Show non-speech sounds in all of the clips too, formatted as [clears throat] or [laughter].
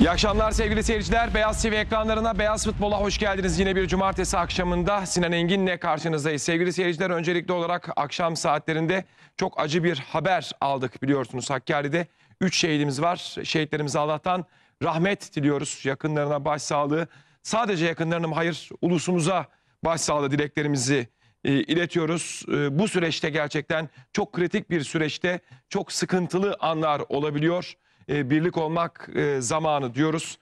İyi akşamlar sevgili seyirciler. Beyaz TV ekranlarına, Beyaz Futbol'a hoş geldiniz. Yine bir cumartesi akşamında Sinan Engin'le karşınızdayız. Sevgili seyirciler öncelikli olarak akşam saatlerinde çok acı bir haber aldık biliyorsunuz Hakkari'de. Üç şehidimiz var. Şehitlerimize Allah'tan rahmet diliyoruz. Yakınlarına başsağlığı. Sadece yakınlarına hayır ulusumuza başsağlığı dileklerimizi e, iletiyoruz. E, bu süreçte gerçekten çok kritik bir süreçte çok sıkıntılı anlar olabiliyor. E, birlik olmak e, zamanı diyoruz.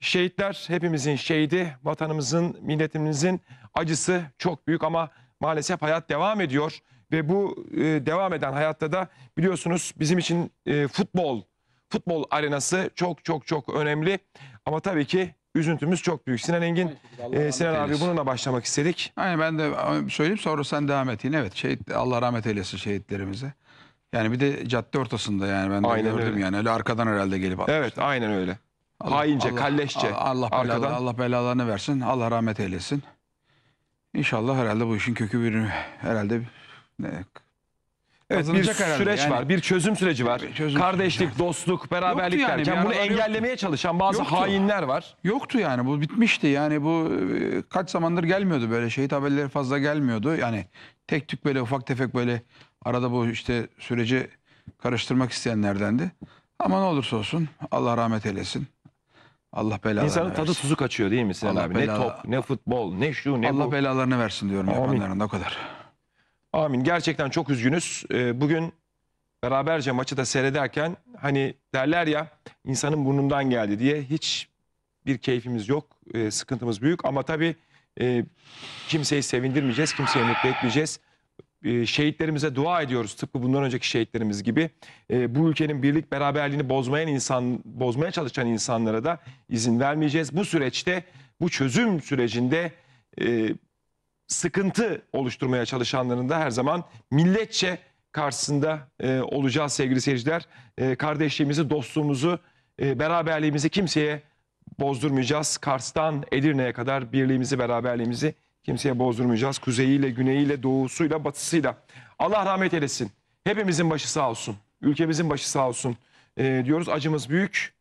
Şehitler hepimizin şehidi, vatanımızın, milletimizin acısı çok büyük ama maalesef hayat devam ediyor. Ve bu e, devam eden hayatta da biliyorsunuz bizim için futbol, futbol arenası çok çok çok önemli. Ama tabii ki üzüntümüz çok büyük. Sinan Engin, Sinan abi bununla başlamak istedik. Aynen ben de söyleyeyim sonra sen devam et Evet şehit, Allah rahmet eylesin şehitlerimize. Yani bir de cadde ortasında yani ben de Aynen gördüm öyle. yani. Öyle arkadan herhalde gelip atmışlar. Evet aynen öyle. Allah, Haince, Allah, kalleşçe. Allah, belalar, arkadan. Allah belalarını versin. Allah rahmet eylesin. İnşallah herhalde bu işin kökü bir herhalde ne, Evet bir süreç Yani- var, bir çözüm süreci var. çözüm Kardeşlik, süreci dostluk, beraberlik yani, derken bunu aralar yoktu. engellemeye çalışan bazı Yoktu. hainler var. yoktu yani bu bitmişti yani bu e, kaç zamandır gelmiyordu böyle şehit haberleri fazla gelmiyordu. Yani tek tük böyle ufak tefek böyle Arada bu işte süreci karıştırmak isteyenlerdendi. Ama ne olursa olsun Allah rahmet eylesin. Allah belalarını İnsanın versin. tadı tuzu kaçıyor değil mi Sinan Allah abi? Ne top, ne futbol, ne şu, ne Allah bu. belalarını versin diyorum Amin. yapanların da o kadar. Amin. Gerçekten çok üzgünüz. Ee, bugün beraberce maçı da seyrederken hani derler ya insanın burnundan geldi diye hiç bir keyfimiz yok. Ee, sıkıntımız büyük ama tabii ee, kimseyi sevindirmeyeceğiz, kimseyi mutlu etmeyeceğiz. Ee, şehitlerimize dua ediyoruz tıpkı bundan önceki şehitlerimiz gibi. Ee, bu ülkenin birlik beraberliğini bozmayan insan bozmaya çalışan insanlara da izin vermeyeceğiz. Bu süreçte bu çözüm sürecinde e, sıkıntı oluşturmaya çalışanların da her zaman milletçe karşısında e, olacağız sevgili seyirciler. E, kardeşliğimizi, dostluğumuzu, beraberliğimizi kimseye bozdurmayacağız. Kars'tan Edirne'ye kadar birliğimizi, beraberliğimizi Kimseye bozdurmayacağız. Kuzeyiyle, güneyiyle, doğusuyla, batısıyla. Allah rahmet eylesin. Hepimizin başı sağ olsun. Ülkemizin başı sağ olsun. Ee, diyoruz acımız büyük.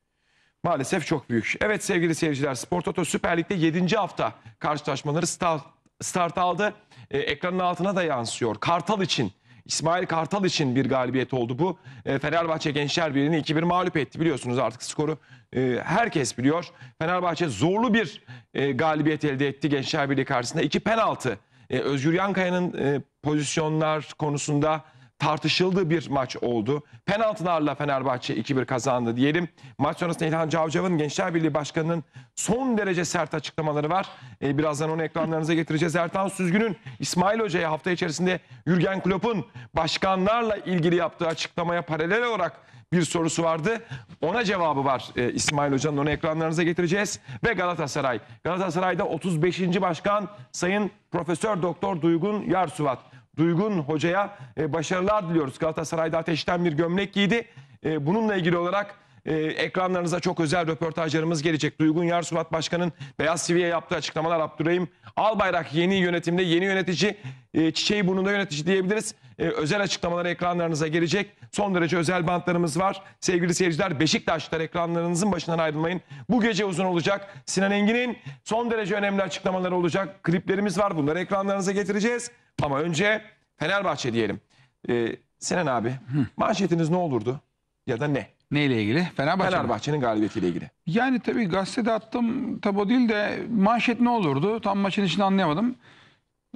Maalesef çok büyük. Evet sevgili seyirciler Spor Toto Süper Lig'de 7. hafta karşılaşmaları start, start aldı. Ee, ekranın altına da yansıyor. Kartal için İsmail Kartal için bir galibiyet oldu bu. E, Fenerbahçe Gençler Birliği'ni 2-1 mağlup etti biliyorsunuz artık skoru e, herkes biliyor. Fenerbahçe zorlu bir e, galibiyet elde etti Gençler Birliği karşısında. İki penaltı. E, Özgür Yankaya'nın e, pozisyonlar konusunda tartışıldığı bir maç oldu. Penaltılarla Fenerbahçe 2-1 kazandı diyelim. Maç sonrası İlhan Cavcav'ın Gençler Birliği Başkanı'nın son derece sert açıklamaları var. Ee, birazdan onu ekranlarınıza getireceğiz. Ertan Süzgün'ün İsmail Hoca'ya hafta içerisinde Jürgen Klopp'un başkanlarla ilgili yaptığı açıklamaya paralel olarak bir sorusu vardı. Ona cevabı var e, İsmail Hoca'nın. Onu ekranlarınıza getireceğiz. Ve Galatasaray. Galatasaray'da 35. Başkan Sayın Profesör Doktor Duygun Yarsuvat. Duygun Hoca'ya e, başarılar diliyoruz. Galatasaray'da ateşten bir gömlek giydi. E, bununla ilgili olarak e, ekranlarınıza çok özel röportajlarımız gelecek. Duygun Yar Suat Başkan'ın Beyaz TV'ye yaptığı açıklamalar Abdurrahim Albayrak yeni yönetimde yeni yönetici, e, çiçeği burnunda yönetici diyebiliriz. E, özel açıklamalar ekranlarınıza gelecek. Son derece özel bantlarımız var. Sevgili seyirciler beşiktaşlılar ekranlarınızın başından ayrılmayın. Bu gece uzun olacak. Sinan Engin'in son derece önemli açıklamaları olacak. Kliplerimiz var bunları ekranlarınıza getireceğiz. Ama önce Fenerbahçe diyelim. Ee, Sinan abi manşetiniz ne olurdu ya da ne? Neyle ilgili? Fenerbahçe. mi? Fenerbahçe'nin galibiyetiyle ilgili. Yani tabii gazetede attım tabu değil de manşet ne olurdu? Tam maçın içini anlayamadım.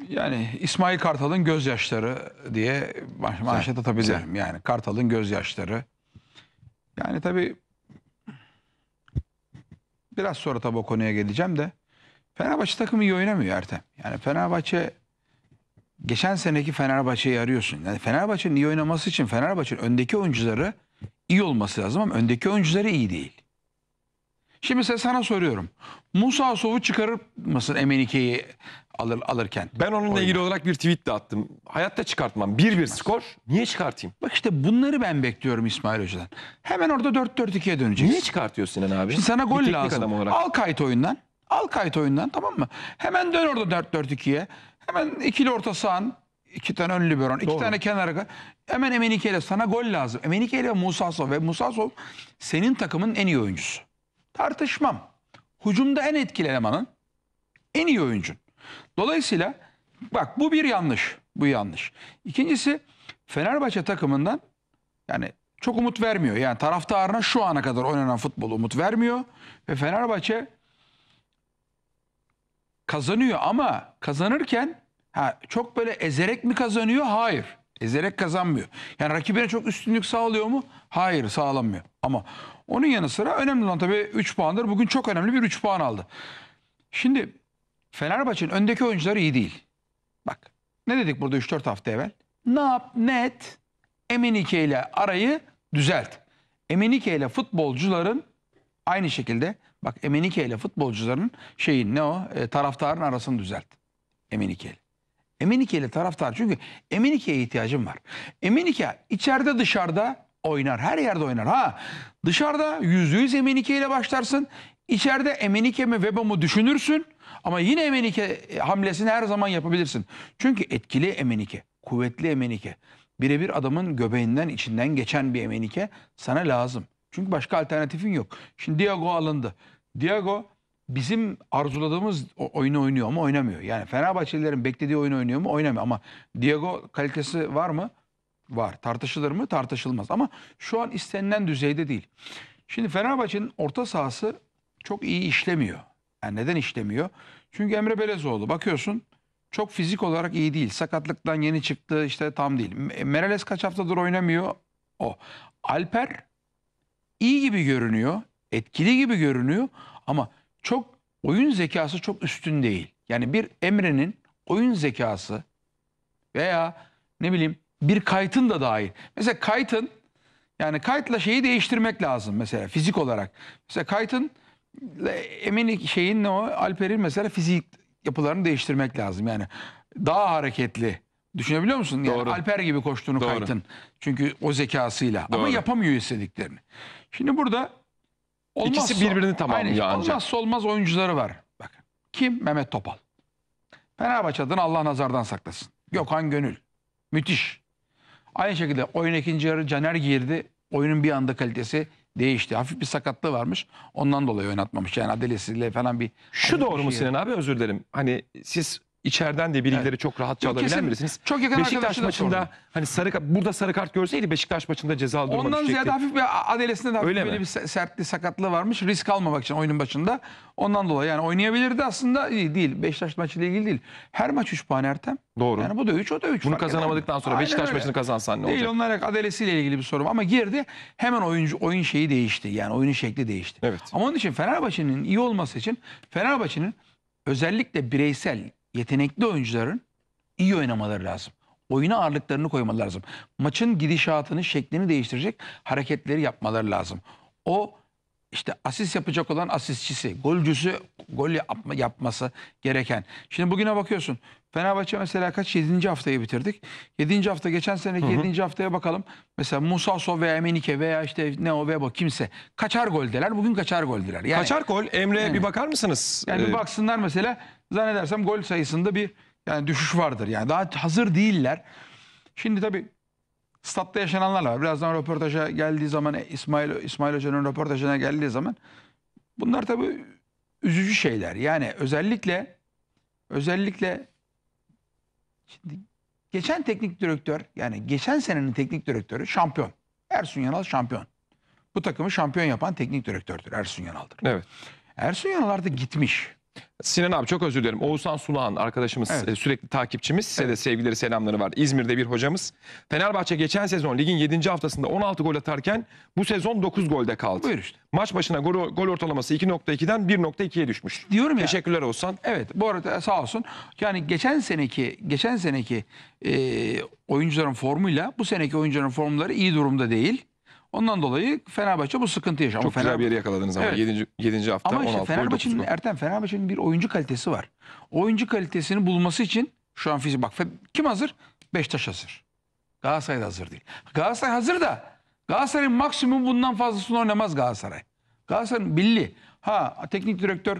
Yani İsmail Kartal'ın gözyaşları diye baş- manşet atabilirim. Yani Kartal'ın gözyaşları. Yani tabii biraz sonra tabii konuya geleceğim de Fenerbahçe takımı iyi oynamıyor Ertem. Yani Fenerbahçe geçen seneki Fenerbahçe'yi arıyorsun. Yani Fenerbahçe'nin iyi oynaması için Fenerbahçe'nin öndeki oyuncuları iyi olması lazım ama öndeki oyuncuları iyi değil. Şimdi size sana soruyorum. Musa Sov'u çıkarır mısın Emenike'yi alır, alırken? Ben onunla oyuna. ilgili olarak bir tweet de attım. Hayatta çıkartmam. 1-1 skor. Niye çıkartayım? Bak işte bunları ben bekliyorum İsmail Hoca'dan. Hemen orada 4-4-2'ye döneceksin. Niye çıkartıyorsun Sinan abi? Şimdi sana gol lazım. Adam olarak. Al kayıt oyundan. Al kayıt oyundan tamam mı? Hemen dön orada 4-4-2'ye. Hemen ikili orta sahan, iki tane ön liberon, iki Doğru. tane kenara. Hemen Emenike ile sana gol lazım. Emenike ile Musa Sov ve Musa Sov senin takımın en iyi oyuncusu. Tartışmam. Hucumda en etkili elemanın en iyi oyuncun. Dolayısıyla bak bu bir yanlış. Bu yanlış. İkincisi Fenerbahçe takımından yani çok umut vermiyor. Yani taraftarına şu ana kadar oynanan futbolu umut vermiyor. Ve Fenerbahçe kazanıyor ama kazanırken Ha, çok böyle ezerek mi kazanıyor? Hayır. Ezerek kazanmıyor. Yani rakibine çok üstünlük sağlıyor mu? Hayır sağlamıyor. Ama onun yanı sıra önemli olan tabii 3 puandır. Bugün çok önemli bir 3 puan aldı. Şimdi Fenerbahçe'nin öndeki oyuncuları iyi değil. Bak ne dedik burada 3-4 hafta evvel? Ne yap net Emenike ile arayı düzelt. Emenike ile futbolcuların aynı şekilde bak Emenike ile futbolcuların şeyin ne o e, taraftarın arasını düzelt. Emenike ile. Emenike'li taraftar çünkü Emenike'ye ihtiyacım var. Emenike içeride dışarıda oynar. Her yerde oynar. Ha dışarıda yüzde yüz Emenike ile başlarsın. İçeride Emenike mi Weba mı düşünürsün. Ama yine Emenike e, hamlesini her zaman yapabilirsin. Çünkü etkili Emenike. Kuvvetli Emenike. Birebir adamın göbeğinden içinden geçen bir Emenike sana lazım. Çünkü başka alternatifin yok. Şimdi Diego alındı. Diego bizim arzuladığımız oyunu oynuyor mu oynamıyor. Yani Fenerbahçelilerin beklediği oyunu oynuyor mu oynamıyor. Ama Diego kalitesi var mı? Var. Tartışılır mı? Tartışılmaz. Ama şu an istenilen düzeyde değil. Şimdi Fenerbahçe'nin orta sahası çok iyi işlemiyor. Yani neden işlemiyor? Çünkü Emre Belezoğlu bakıyorsun çok fizik olarak iyi değil. Sakatlıktan yeni çıktı işte tam değil. Merales kaç haftadır oynamıyor o. Alper iyi gibi görünüyor. Etkili gibi görünüyor ama çok oyun zekası çok üstün değil. Yani bir Emre'nin oyun zekası veya ne bileyim bir Kaytın da dahil. Mesela Kaytın yani Kaytla şeyi değiştirmek lazım mesela fizik olarak. Mesela Kaytın e, emin şeyin ne o Alper'in mesela fizik yapılarını değiştirmek lazım. Yani daha hareketli. Düşünebiliyor musun? Yani Doğru. Alper gibi koştuğunu Kaytın Çünkü o zekasıyla. Doğru. Ama yapamıyor istediklerini. Şimdi burada Olmazsa, İkisi birbirini tamamlıyor aynen, ancak. Olmazsa olmaz oyuncuları var. Bakın. Kim? Mehmet Topal. Fenerbahçe adına Allah nazardan saklasın. Gökhan Gönül. Müthiş. Aynı şekilde oyun ikinci yarı Caner girdi. Oyunun bir anda kalitesi değişti. Hafif bir sakatlığı varmış. Ondan dolayı oynatmamış. Yani adelesiyle falan bir... Şu doğru şey mu Sinan abi? Özür dilerim. Hani siz içeriden de bilgileri evet. çok rahatça Yok, birisiniz. Çok yakın Beşiktaş maçında sordum. hani sarı burada sarı kart görseydi Beşiktaş maçında cezalı duruma Ondan ziyade hafif bir adalesinde de hafif böyle bir sertli sakatlığı varmış. Risk almamak için oyunun başında. Ondan dolayı yani oynayabilirdi aslında iyi değil. Beşiktaş maçıyla ilgili değil. Her maç 3 puan Ertem. Doğru. Yani bu da 3 o da 3. Bunu kazanamadıktan sonra Aynen Beşiktaş öyle. maçını kazansan ne değil, olacak? Değil onlara adelesiyle ilgili bir sorun ama girdi hemen oyuncu oyun şeyi değişti. Yani oyunun şekli değişti. Evet. Ama onun için Fenerbahçe'nin iyi olması için Fenerbahçe'nin özellikle bireysel yetenekli oyuncuların iyi oynamaları lazım. Oyuna ağırlıklarını koymaları lazım. Maçın gidişatını, şeklini değiştirecek hareketleri yapmaları lazım. O işte asist yapacak olan asistçisi, golcüsü gol yapma, yapması gereken. Şimdi bugüne bakıyorsun. Fenerbahçe mesela kaç? 7. haftayı bitirdik. 7. hafta geçen seneki hı 7. haftaya bakalım. Mesela Musa So veya Emenike veya işte ne o veya kimse. Kaçar goldeler. Bugün kaçar goldeler. Yani, kaçar gol. Emre'ye yani, bir bakar mısınız? Yani ee... bir baksınlar mesela zannedersem gol sayısında bir yani düşüş vardır. Yani daha hazır değiller. Şimdi tabii statta yaşananlar var. Birazdan röportaja geldiği zaman e, İsmail İsmail Hoca'nın röportajına geldiği zaman bunlar tabii üzücü şeyler. Yani özellikle özellikle şimdi geçen teknik direktör yani geçen senenin teknik direktörü şampiyon. Ersun Yanal şampiyon. Bu takımı şampiyon yapan teknik direktördür Ersun Yanal'dır. Evet. Ersun Yanal artık gitmiş. Sinan abi çok özür dilerim. Oğuzhan Sulağan arkadaşımız evet. E, sürekli takipçimiz. Size evet. de sevgileri selamları var. İzmir'de bir hocamız. Fenerbahçe geçen sezon ligin 7. haftasında 16 gol atarken bu sezon 9 golde kaldı. Buyur işte. Maç başına gol, gol ortalaması 2.2'den 1.2'ye düşmüş. Diyorum ya. Teşekkürler Oğuzhan. Evet bu arada sağ olsun. Yani geçen seneki geçen seneki e, oyuncuların formuyla bu seneki oyuncuların formları iyi durumda değil. Ondan dolayı Fenerbahçe bu sıkıntı yaşıyor. Çok ama güzel bir yeri yakaladınız ama evet. 7. hafta ama işte 16 Fenerbahçe'nin Ertem Fenerbahçe'nin bir oyuncu kalitesi var. Oyuncu kalitesini bulması için şu an fizik bak kim hazır? Beşiktaş hazır. Galatasaray da hazır değil. Galatasaray hazır da Galatasaray'ın maksimum bundan fazlasını oynamaz Galatasaray. Galatasaray'ın belli. Ha teknik direktör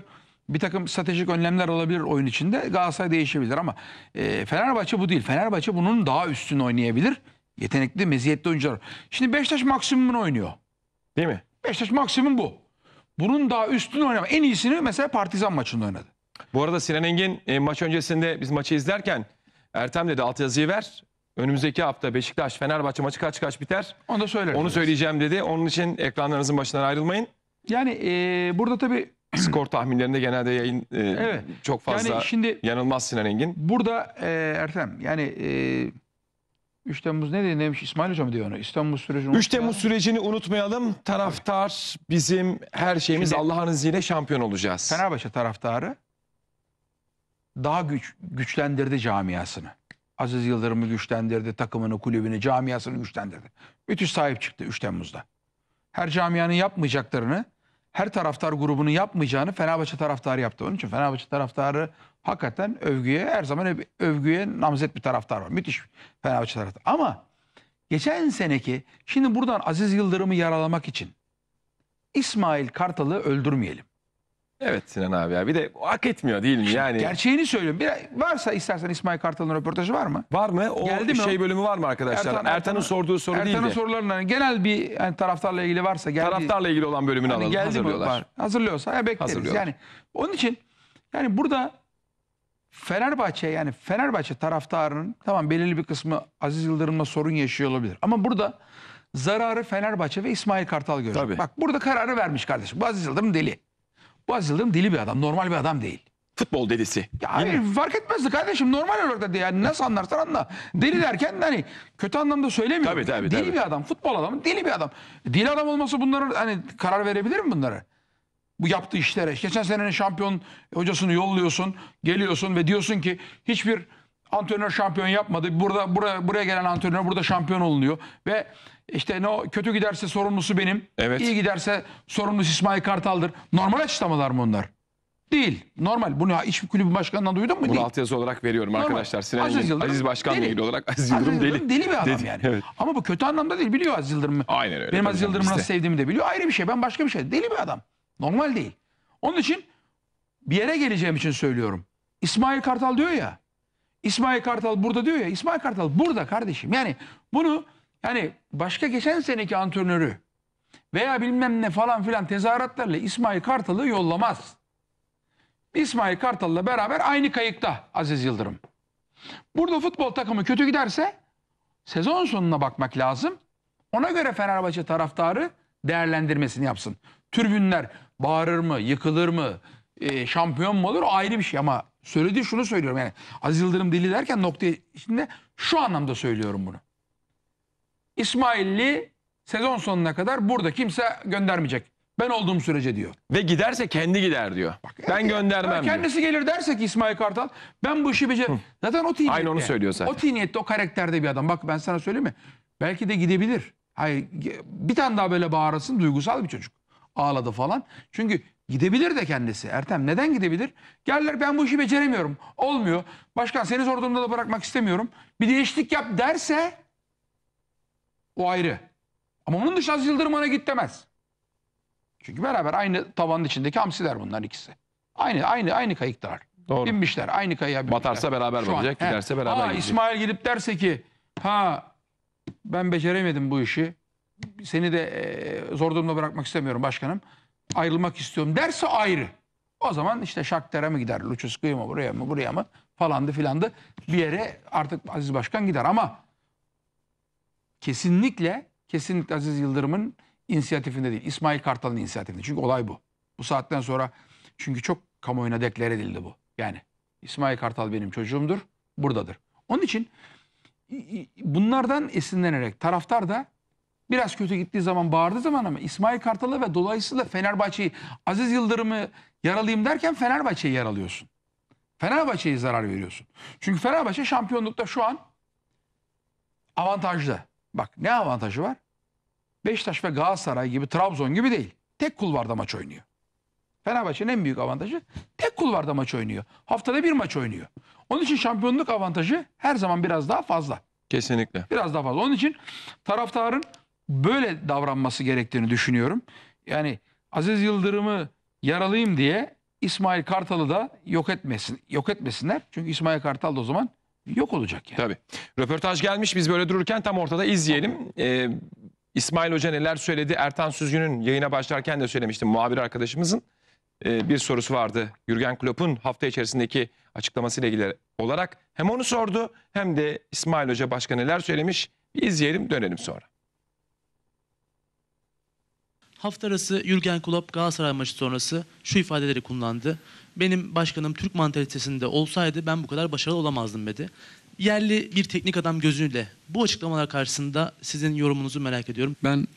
bir takım stratejik önlemler olabilir oyun içinde. Galatasaray değişebilir ama e, Fenerbahçe bu değil. Fenerbahçe bunun daha üstünü oynayabilir Yetenekli, meziyetli oyuncular. Şimdi Beşiktaş maksimumunu oynuyor. Değil mi? Beşiktaş maksimum bu. Bunun daha üstünü oynama. En iyisini mesela Partizan maçında oynadı. Bu arada Sinan Engin e, maç öncesinde biz maçı izlerken Ertem dedi alt yazıyı ver. Önümüzdeki hafta Beşiktaş Fenerbahçe maçı kaç kaç biter? Onu da söylerim. Onu söyleyeceğim dedi. Onun için ekranlarınızın başından ayrılmayın. Yani e, burada tabii [clears throat] skor tahminlerinde genelde yayın e, evet. çok fazla yani şimdi, yanılmaz Sinan Engin. Burada e, Ertem yani e, 3 Temmuz ne diye demiş İsmail Hocam diyor onu. İstanbul sürecini 3 Temmuz sürecini unutmayalım. Taraftar bizim her şeyimiz. Şimdi- Allah'ın izniyle şampiyon olacağız. Fenerbahçe taraftarı daha güç güçlendirdi camiasını. Aziz Yıldırım'ı güçlendirdi, takımını, kulübünü, camiasını güçlendirdi. Müthiş sahip çıktı 3 Temmuz'da. Her camianın yapmayacaklarını, her taraftar grubunun yapmayacağını Fenerbahçe taraftarı yaptı. Onun için Fenerbahçe taraftarı hakikaten övgüye her zaman hep övgüye namzet bir taraftar var. Müthiş Fenerbahçe taraftarı. Ama geçen seneki şimdi buradan Aziz Yıldırım'ı yaralamak için İsmail Kartal'ı öldürmeyelim. Evet Sinan abi ya bir de hak etmiyor değil mi şimdi yani? Gerçeğini söylüyorum. Bir, varsa istersen İsmail Kartal'ın röportajı var mı? Var mı? O Geldi şey mi? bölümü var mı arkadaşlar? Ertan, Ertan'ın sorduğu soru Ertan değildi. Ertan'ın sorularından genel bir yani taraftarla ilgili varsa geldi. Taraftarla ilgili olan bölümünü hani alalım. Geldi hazırlıyorlar. Mi? Var. Hazırlıyorsa ya bekleriz. Yani onun için yani burada Fenerbahçe yani Fenerbahçe taraftarının tamam belirli bir kısmı Aziz Yıldırım'la sorun yaşıyor olabilir. Ama burada zararı Fenerbahçe ve İsmail Kartal görüyor. Tabii. Bak burada kararı vermiş kardeşim. Bu Aziz Yıldırım deli. Bu Aziz Yıldırım deli bir adam. Normal bir adam değil. Futbol delisi. Ya hayır, fark etmezdi kardeşim. Normal olarak da yani nasıl anlarsan anla. Deli derken hani kötü anlamda söylemiyorum. Tabii, tabii, deli tabii. bir adam. Futbol adamı deli bir adam. Deli adam olması bunları hani karar verebilir mi bunları? bu yaptığı işlere. Geçen senenin şampiyon hocasını yolluyorsun, geliyorsun ve diyorsun ki hiçbir antrenör şampiyon yapmadı. Burada buraya, buraya gelen antrenör burada şampiyon olunuyor ve işte ne o kötü giderse sorumlusu benim. Evet. iyi giderse sorumlusu İsmail Kartal'dır. Normal açıklamalar mı onlar? Değil. Normal. Bunu hiçbir kulübün başkanından duydun mu? Bunu Değil. altyazı olarak veriyorum Normal. arkadaşlar. Sinan Aziz, Yıldırım, Aziz Başkan'la ilgili olarak Aziz Yıldırım, Aziz Yıldırım deli. deli bir adam deli. yani. Evet. Ama bu kötü anlamda değil. Biliyor Aziz Yıldırım'ı. Aynen öyle. Benim Aziz Yıldırım'ı nasıl sevdiğimi de biliyor. Ayrı bir şey. Ben başka bir şey. Deli bir adam. Normal değil. Onun için bir yere geleceğim için söylüyorum. İsmail Kartal diyor ya. İsmail Kartal burada diyor ya. İsmail Kartal burada kardeşim. Yani bunu yani başka geçen seneki antrenörü veya bilmem ne falan filan tezahüratlarla İsmail Kartal'ı yollamaz. İsmail Kartal'la beraber aynı kayıkta Aziz Yıldırım. Burada futbol takımı kötü giderse sezon sonuna bakmak lazım. Ona göre Fenerbahçe taraftarı değerlendirmesini yapsın. Türbünler Bağırır mı? Yıkılır mı? E, şampiyon mu olur? ayrı bir şey ama söylediği şunu söylüyorum yani. Aziz Yıldırım dili derken nokta içinde şu anlamda söylüyorum bunu. İsmailli sezon sonuna kadar burada kimse göndermeyecek. Ben olduğum sürece diyor. Ve giderse kendi gider diyor. Bak, ben yani, göndermem yani Kendisi gelir derse ki İsmail Kartal ben bu işi becer... Zaten o tiniyette. Aynı onu söylüyor zaten. O tiniyette o karakterde bir adam. Bak ben sana söyleyeyim mi? Belki de gidebilir. Hayır bir tane daha böyle bağırasın duygusal bir çocuk ağladı falan. Çünkü gidebilir de kendisi. Ertem neden gidebilir? Gelirler ben bu işi beceremiyorum. Olmuyor. Başkan seni zor durumda da bırakmak istemiyorum. Bir değişiklik yap derse o ayrı. Ama onun dışında Yıldırım'a Yıldırım git demez. Çünkü beraber aynı tavanın içindeki hamsiler bunlar ikisi. Aynı aynı aynı kayıklar. Doğru. Binmişler aynı kayığa. binmişler. Batarsa beraber Şu batacak, giderse beraber Aa, gidecek. İsmail gelip derse ki ha ben beceremedim bu işi seni de zor durumda bırakmak istemiyorum başkanım. Ayrılmak istiyorum derse ayrı. O zaman işte Shakhtar'a mi gider, Lucescu'ya mı, buraya mı, buraya mı falandı filandı. Bir yere artık Aziz Başkan gider ama kesinlikle, kesinlikle Aziz Yıldırım'ın inisiyatifinde değil. İsmail Kartal'ın inisiyatifinde. Çünkü olay bu. Bu saatten sonra çünkü çok kamuoyuna deklar edildi bu. Yani İsmail Kartal benim çocuğumdur, buradadır. Onun için bunlardan esinlenerek taraftar da Biraz kötü gittiği zaman bağırdığı zaman ama İsmail Kartal'ı ve dolayısıyla Fenerbahçe'yi Aziz Yıldırım'ı yaralayayım derken Fenerbahçe'yi yaralıyorsun. Fenerbahçe'ye zarar veriyorsun. Çünkü Fenerbahçe şampiyonlukta şu an avantajlı. Bak ne avantajı var? Beşiktaş ve Galatasaray gibi Trabzon gibi değil. Tek kulvarda maç oynuyor. Fenerbahçe'nin en büyük avantajı tek kulvarda maç oynuyor. Haftada bir maç oynuyor. Onun için şampiyonluk avantajı her zaman biraz daha fazla. Kesinlikle. Biraz daha fazla. Onun için taraftarın böyle davranması gerektiğini düşünüyorum. Yani Aziz Yıldırım'ı yaralayayım diye İsmail Kartal'ı da yok etmesin, yok etmesinler. Çünkü İsmail Kartal da o zaman yok olacak yani. Tabii. Röportaj gelmiş biz böyle dururken tam ortada izleyelim. Ee, İsmail Hoca neler söyledi? Ertan Süzgün'ün yayına başlarken de söylemiştim muhabir arkadaşımızın. Ee, bir sorusu vardı. Jürgen Klopp'un hafta içerisindeki açıklamasıyla ilgili olarak hem onu sordu hem de İsmail Hoca başka neler söylemiş. Bir izleyelim dönelim sonra. Hafta arası Jürgen Klopp Galatasaray maçı sonrası şu ifadeleri kullandı. Benim başkanım Türk mantalitesinde olsaydı ben bu kadar başarılı olamazdım dedi. Yerli bir teknik adam gözüyle bu açıklamalar karşısında sizin yorumunuzu merak ediyorum. Ben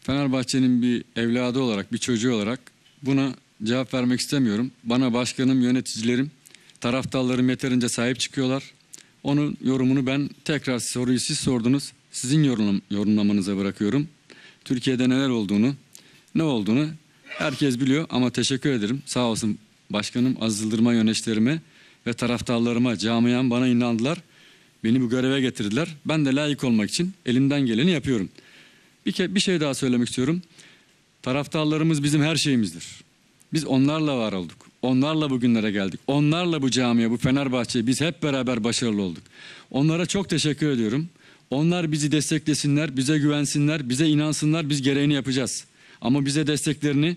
Fenerbahçe'nin bir evladı olarak, bir çocuğu olarak buna cevap vermek istemiyorum. Bana başkanım, yöneticilerim, taraftarlarım yeterince sahip çıkıyorlar. Onun yorumunu ben tekrar soruyu siz sordunuz. Sizin yorumlamanıza bırakıyorum. Türkiye'de neler olduğunu, ne olduğunu herkes biliyor ama teşekkür ederim. Sağ olsun başkanım, azıldırma yöneşlerime ve taraftarlarıma, camiyan bana inandılar. Beni bu göreve getirdiler. Ben de layık olmak için elimden geleni yapıyorum. Bir, bir şey daha söylemek istiyorum. Taraftarlarımız bizim her şeyimizdir. Biz onlarla var olduk. Onlarla bugünlere geldik. Onlarla bu camiye, bu Fenerbahçe'ye biz hep beraber başarılı olduk. Onlara çok teşekkür ediyorum. Onlar bizi desteklesinler, bize güvensinler, bize inansınlar, biz gereğini yapacağız. Ama bize desteklerini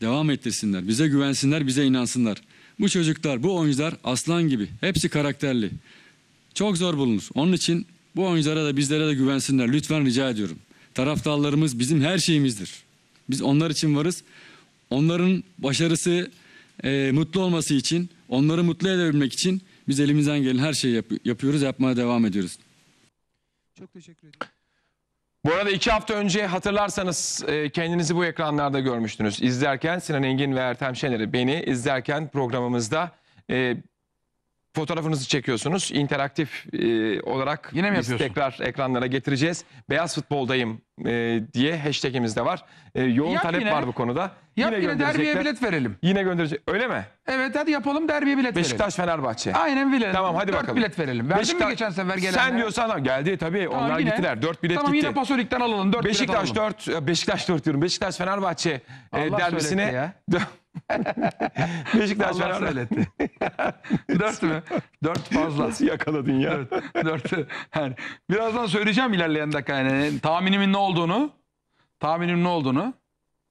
devam ettirsinler, bize güvensinler, bize inansınlar. Bu çocuklar, bu oyuncular aslan gibi, hepsi karakterli. Çok zor bulunur. Onun için bu oyunculara da bizlere de güvensinler. Lütfen rica ediyorum. Taraftarlarımız bizim her şeyimizdir. Biz onlar için varız. Onların başarısı, e, mutlu olması için, onları mutlu edebilmek için biz elimizden gelen her şeyi yap yapıyoruz, yapmaya devam ediyoruz. Çok teşekkür ederim. Bu arada iki hafta önce hatırlarsanız e, kendinizi bu ekranlarda görmüştünüz. İzlerken Sinan Engin ve Ertem Şener'i beni izlerken programımızda e, fotoğrafınızı çekiyorsunuz. İnteraktif e, olarak Yine mi biz yapıyorsun? tekrar ekranlara getireceğiz. Beyaz futboldayım e, diye hashtagimiz de var. E, yoğun Yap talep yine. var bu konuda. Yap yine, derbiye gönderecekler. bilet verelim. Yine gönderecek. Öyle mi? Evet hadi yapalım derbiye bilet verelim. Beşiktaş Fenerbahçe. Aynen bilet. Tamam, hadi Dört bakalım. bilet verelim. Verdin mi Beşiktaş- geçen sefer gelenlere? Sen diyorsan geldi tabii. Tamam, Onlar yine. gittiler. Dört bilet Tamam gitti. yine Pasolik'ten alalım. Dört bilet Beşiktaş alalım. 4 e, Beşiktaş 4 diyorum. Beşiktaş Fenerbahçe e, Allah söyletti derbisine ya. [laughs] Beşiktaş Allah söyletti. [laughs] dört mü? Dört fazla. Nasıl yakaladın ya? Evet, dört. Yani birazdan söyleyeceğim ilerleyen dakika. Yani tahminimin ne olduğunu. Tahminimin ne olduğunu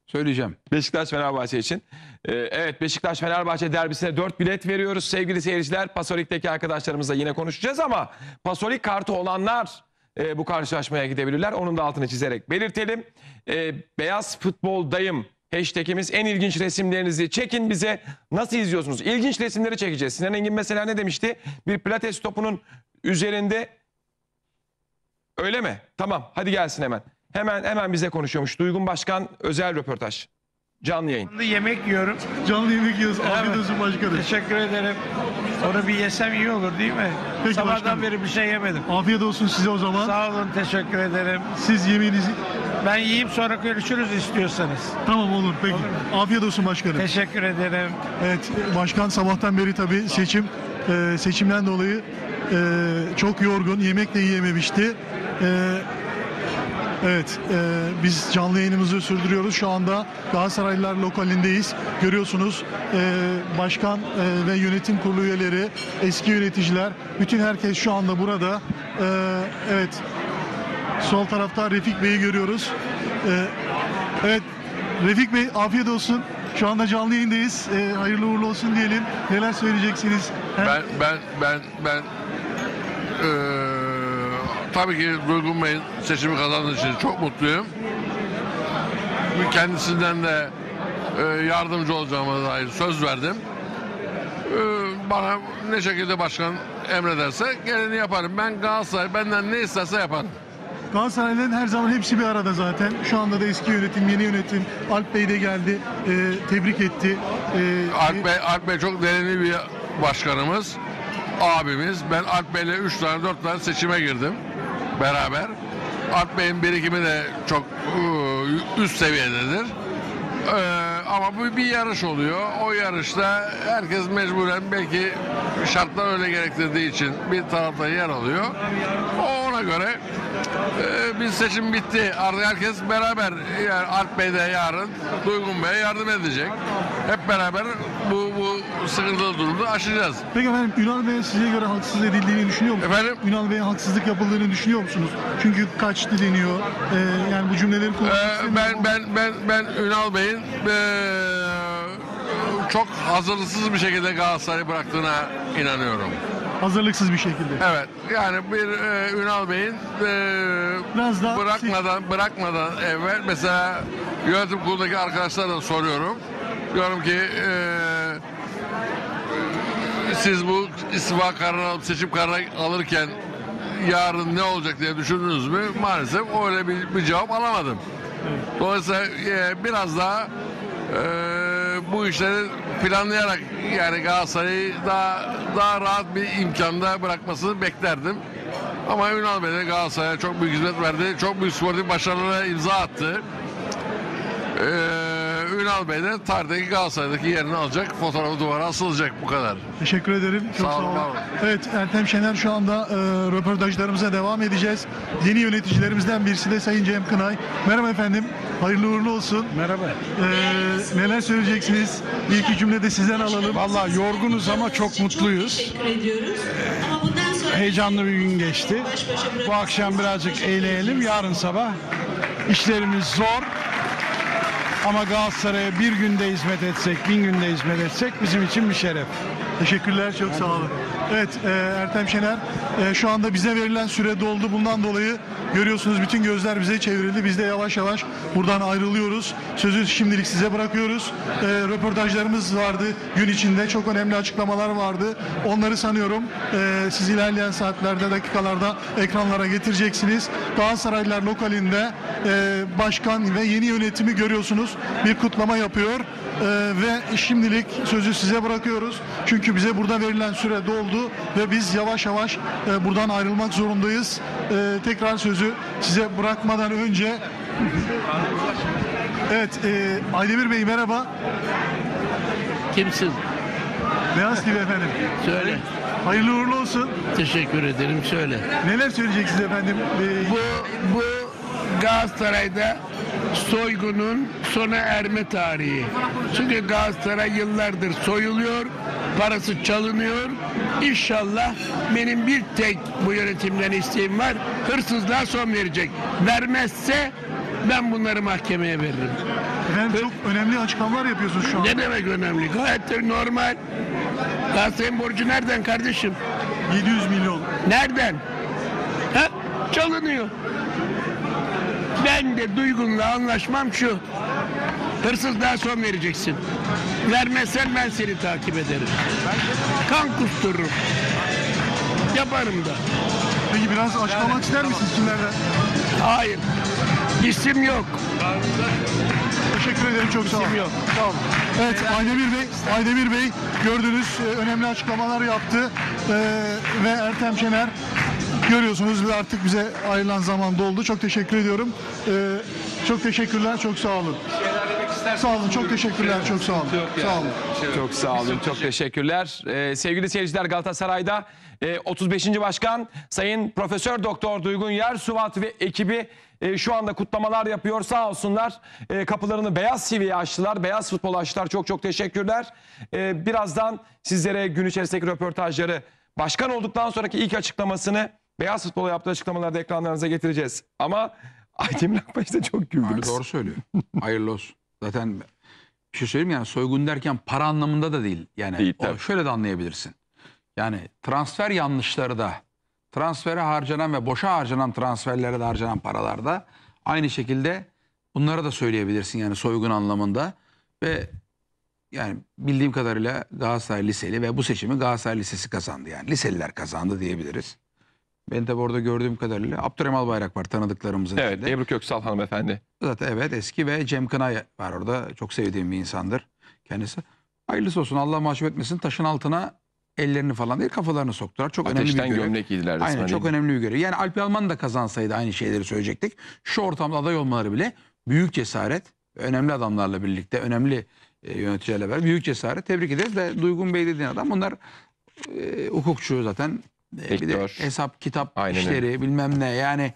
söyleyeceğim. Beşiktaş Fenerbahçe için. Ee, evet Beşiktaş Fenerbahçe derbisine 4 bilet veriyoruz sevgili seyirciler. Pasolik'teki arkadaşlarımızla yine konuşacağız ama Pasolik kartı olanlar e, bu karşılaşmaya gidebilirler. Onun da altını çizerek belirtelim. E, beyaz dayım. Hashtag'imiz en ilginç resimlerinizi çekin bize. Nasıl izliyorsunuz? İlginç resimleri çekeceğiz. Sinan Engin mesela ne demişti? Bir pilates topunun üzerinde öyle mi? Tamam hadi gelsin hemen. Hemen hemen bize konuşuyormuş. Duygun Başkan özel röportaj. Canlı yayın. Canlı yemek yiyorum. Canlı yemek yiyoruz. Afiyet olsun başkanım. Teşekkür ederim. Onu bir yesem iyi olur değil mi? Peki Sabahtan başkanım. beri bir şey yemedim. Afiyet olsun size o zaman. Sağ olun teşekkür ederim. Siz yemeğinizi... Ben yiyeyim sonra görüşürüz istiyorsanız. Tamam olur peki. Olur Afiyet olsun başkanım. Teşekkür ederim. Evet başkan sabahtan beri tabii seçim e, seçimden dolayı e, çok yorgun. Yemek de yiyememişti. E, Evet, e, biz canlı yayınımızı sürdürüyoruz. Şu anda Galatasaraylılar lokalindeyiz. Görüyorsunuz e, başkan e, ve yönetim kurulu üyeleri, eski yöneticiler, bütün herkes şu anda burada. E, evet, sol tarafta Refik Bey'i görüyoruz. E, evet, Refik Bey afiyet olsun. Şu anda canlı yayındayız. E, hayırlı uğurlu olsun diyelim. Neler söyleyeceksiniz? Ben, ben, ben, ben... E Tabii ki Duygun Bey'in seçimi kazandığı için çok mutluyum. Kendisinden de e, yardımcı olacağıma dair söz verdim. E, bana ne şekilde başkan emrederse geleni yaparım. Ben Galatasaray benden ne isterse yaparım. Galatasaray'ın her zaman hepsi bir arada zaten. Şu anda da eski yönetim, yeni yönetim. Alp Bey de geldi, e, tebrik etti. E, Alp, Bey, Alp Bey çok deneyimli bir başkanımız, abimiz. Ben Alp Bey'le 3 tane 4 tane seçime girdim beraber. Alp Bey'in birikimi de çok ıı, üst seviyededir. Ee, ama bu bir yarış oluyor. O yarışta herkes mecburen belki şartlar öyle gerektirdiği için bir tarafta yer alıyor. O ona göre e, bir seçim bitti. Artık herkes beraber yani Alp Bey de yarın Duygun Bey'e yardım edecek. Hep beraber bu, bu sıkıntılı durumu aşacağız. Peki efendim Ünal Bey'e size göre haksız edildiğini düşünüyor musunuz? Efendim? Ünal Bey'e haksızlık yapıldığını düşünüyor musunuz? Çünkü kaçtı deniyor. E, yani bu cümleleri kullanmak e, ben, ben, ben, ben Ünal Bey'in e, çok hazırlıksız bir şekilde Galatasaray'ı bıraktığına inanıyorum. Hazırlıksız bir şekilde. Evet. Yani bir e, Ünal Bey'in e, Biraz daha bırakmadan bırakmadan evvel mesela yönetim kurulundaki arkadaşlara da soruyorum. Diyorum ki e, siz bu istifa kararı alıp seçim kararını alırken yarın ne olacak diye düşündünüz mü? Maalesef öyle bir, bir cevap alamadım. Dolayısıyla e, biraz daha e, bu işleri planlayarak yani Galatasaray'ı daha, daha rahat bir imkanda bırakmasını beklerdim. Ama Ünal Bey de Galatasaray'a çok büyük hizmet verdi. Çok büyük sportif başarılara imza attı. Eee Ünal Bey de tarihteki Galatasaray'daki yerini alacak. Fotoğrafı duvara asılacak. Bu kadar. Teşekkür ederim. Çok sağ olun. Sağ olun. Evet Ertem Şener şu anda e, röportajlarımıza devam edeceğiz. Yeni yöneticilerimizden birisi de Sayın Cem Kınay. Merhaba efendim. Hayırlı uğurlu olsun. Merhaba. Ee, neler söyleyeceksiniz? Bir iki cümle de sizden alalım. Valla yorgunuz ama çok mutluyuz. Heyecanlı bir gün geçti. Bu akşam birazcık eğlenelim. Yarın sabah işlerimiz zor. Ama Galatasaray'a bir günde hizmet etsek, bin günde hizmet etsek bizim için bir şeref. Teşekkürler, çok sağ olun. Evet e, Ertem Şener e, şu anda bize verilen süre doldu. Bundan dolayı görüyorsunuz bütün gözler bize çevrildi. Biz de yavaş yavaş buradan ayrılıyoruz. Sözü şimdilik size bırakıyoruz. E, röportajlarımız vardı gün içinde. Çok önemli açıklamalar vardı. Onları sanıyorum e, siz ilerleyen saatlerde, dakikalarda ekranlara getireceksiniz. Galatasaraylılar lokalinde e, başkan ve yeni yönetimi görüyorsunuz. Bir kutlama yapıyor. E, ve şimdilik sözü size bırakıyoruz. Çünkü bize burada verilen süre doldu oldu ve biz yavaş yavaş e, buradan ayrılmak zorundayız. E, tekrar sözü size bırakmadan önce Evet, e, Aydemir Bey merhaba. Kimsin? Beyaz TV efendim. Söyle. Hayırlı uğurlu olsun. Teşekkür ederim. Söyle. Neler söyleyeceksiniz efendim? E, bu bu Galatasaray'da soygunun sona erme tarihi. Çünkü Galatasaray yıllardır soyuluyor, parası çalınıyor. İnşallah benim bir tek bu yönetimden isteğim var. Hırsızlığa son verecek. Vermezse ben bunları mahkemeye veririm. Efendim çok önemli açıklamalar yapıyorsun şu an. Ne demek önemli? Gayet de normal. Galatasaray'ın borcu nereden kardeşim? 700 milyon. Nereden? Ha? Çalınıyor. Ben de Duygun'la anlaşmam şu. Hırsızlığa son vereceksin. Vermezsen ben seni takip ederim. Kan kustururum. Yaparım da. Peki biraz açıklamak ister misin kimlerden? Hayır. İsim yok. Teşekkür ederim çok sağ olun. İsim yok. Tamam. Evet Aydemir Bey, Aydemir Bey gördünüz e, önemli açıklamalar yaptı ee, ve Ertem Şener görüyorsunuz ve artık bize ayrılan zaman doldu. Çok teşekkür ediyorum. Ee, çok teşekkürler, çok sağ olun. Sağ olun, çok teşekkürler, çok sağ olun. Sağ olun. Şey çok sağ olun, çok teşekkürler. Ee, sevgili seyirciler Galatasaray'da 35. E, başkan Sayın Profesör Doktor Duygun Yer, Suvat ve ekibi e, şu anda kutlamalar yapıyor. Sağ olsunlar e, kapılarını beyaz TV'ye açtılar. Beyaz futbol açtılar. Çok çok teşekkürler. birazdan sizlere gün içerisindeki röportajları başkan olduktan sonraki ilk açıklamasını Beyaz Futbol'a yaptığı açıklamalarda ekranlarınıza getireceğiz. Ama [laughs] Aydemir Akbaş'ta çok güldünüz. doğru söylüyor. Hayırlı olsun. Zaten bir şey söyleyeyim yani soygun derken para anlamında da değil. Yani değil, o, şöyle de anlayabilirsin. Yani transfer yanlışları da transfere harcanan ve boşa harcanan transferlere de harcanan paralarda aynı şekilde bunlara da söyleyebilirsin yani soygun anlamında ve yani bildiğim kadarıyla Galatasaray Liseli ve bu seçimi Galatasaray Lisesi kazandı yani liseliler kazandı diyebiliriz. Ben de orada gördüğüm kadarıyla Abdurrahman Bayrak var tanıdıklarımızın Evet, içinde. Ebru Köksal hanımefendi. Zaten evet eski ve Cem Kınay var orada. Çok sevdiğim bir insandır kendisi. Hayırlısı olsun Allah mahcup etmesin taşın altına ellerini falan değil kafalarını soktular. Çok Ateşten önemli bir görev. gömlek giydiler Aynen çok değil önemli bir görev. Yani Alp Alman da kazansaydı aynı şeyleri söyleyecektik. Şu ortamda aday olmaları bile büyük cesaret. Önemli adamlarla birlikte, önemli e, yöneticilerle beraber büyük cesaret. Tebrik ederiz de Duygun Bey dediğin adam bunlar e, hukukçu zaten Sektör. Ee, bir de hesap, kitap Aynen işleri öyle. bilmem ne. Yani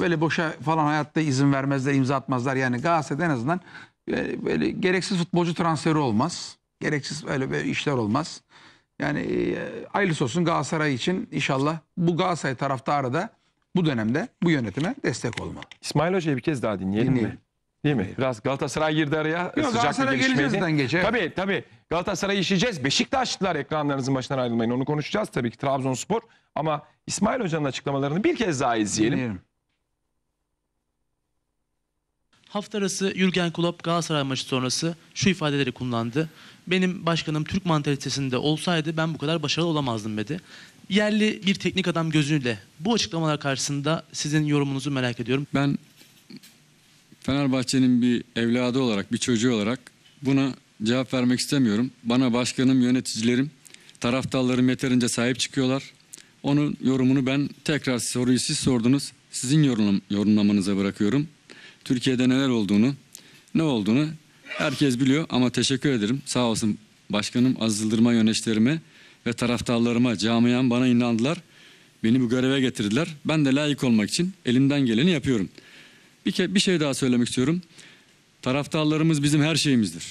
böyle boşa falan hayatta izin vermezler, imza atmazlar. Yani Galatasaray'da en azından böyle, gereksiz futbolcu transferi olmaz. Gereksiz öyle böyle işler olmaz. Yani e, hayırlısı olsun Galatasaray için inşallah bu Galatasaray taraftarı da bu dönemde bu yönetime destek olmalı. İsmail Hoca'yı bir kez daha dinleyelim, dinleyelim. mi? Değil mi? Biraz Galatasaray girdi araya. Yok, sıcak bir Galatasaray'a geleceğiz gelişmeydi. den gece. Tabii tabii. Galatasaray'ı işleyeceğiz. Beşiktaşlılar ekranlarınızın başından ayrılmayın. Onu konuşacağız tabii ki Trabzonspor. Ama İsmail Hoca'nın açıklamalarını bir kez daha izleyelim. Dinleyelim. Hafta arası Jürgen Klopp Galatasaray maçı sonrası şu ifadeleri kullandı. Benim başkanım Türk mantalitesinde olsaydı ben bu kadar başarılı olamazdım dedi. Yerli bir teknik adam gözüyle bu açıklamalar karşısında sizin yorumunuzu merak ediyorum. Ben Fenerbahçe'nin bir evladı olarak, bir çocuğu olarak buna cevap vermek istemiyorum. Bana başkanım, yöneticilerim, taraftarlarım yeterince sahip çıkıyorlar. Onun yorumunu ben tekrar soruyu siz sordunuz. Sizin yorumlamanıza bırakıyorum. Türkiye'de neler olduğunu, ne olduğunu herkes biliyor ama teşekkür ederim. Sağ olsun başkanım, azıldırma yöneticilerime ve taraftarlarıma, camiyan bana inandılar. Beni bu göreve getirdiler. Ben de layık olmak için elimden geleni yapıyorum. Bir, bir şey daha söylemek istiyorum. Taraftarlarımız bizim her şeyimizdir.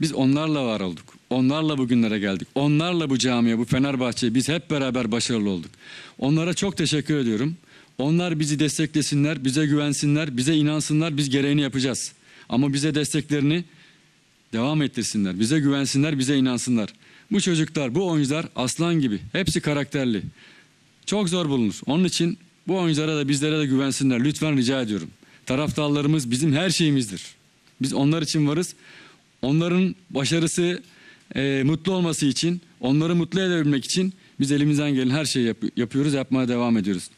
Biz onlarla var olduk. Onlarla bugünlere geldik. Onlarla bu camiye, bu Fenerbahçe'ye biz hep beraber başarılı olduk. Onlara çok teşekkür ediyorum. Onlar bizi desteklesinler, bize güvensinler, bize inansınlar, biz gereğini yapacağız. Ama bize desteklerini devam ettirsinler, bize güvensinler, bize inansınlar. Bu çocuklar, bu oyuncular aslan gibi, hepsi karakterli. Çok zor bulunur. Onun için bu oyunculara da bizlere de güvensinler. Lütfen rica ediyorum. Taraftarlarımız bizim her şeyimizdir. Biz onlar için varız. Onların başarısı, e, mutlu olması için, onları mutlu edebilmek için biz elimizden gelen her şeyi yap yapıyoruz, yapmaya devam ediyoruz.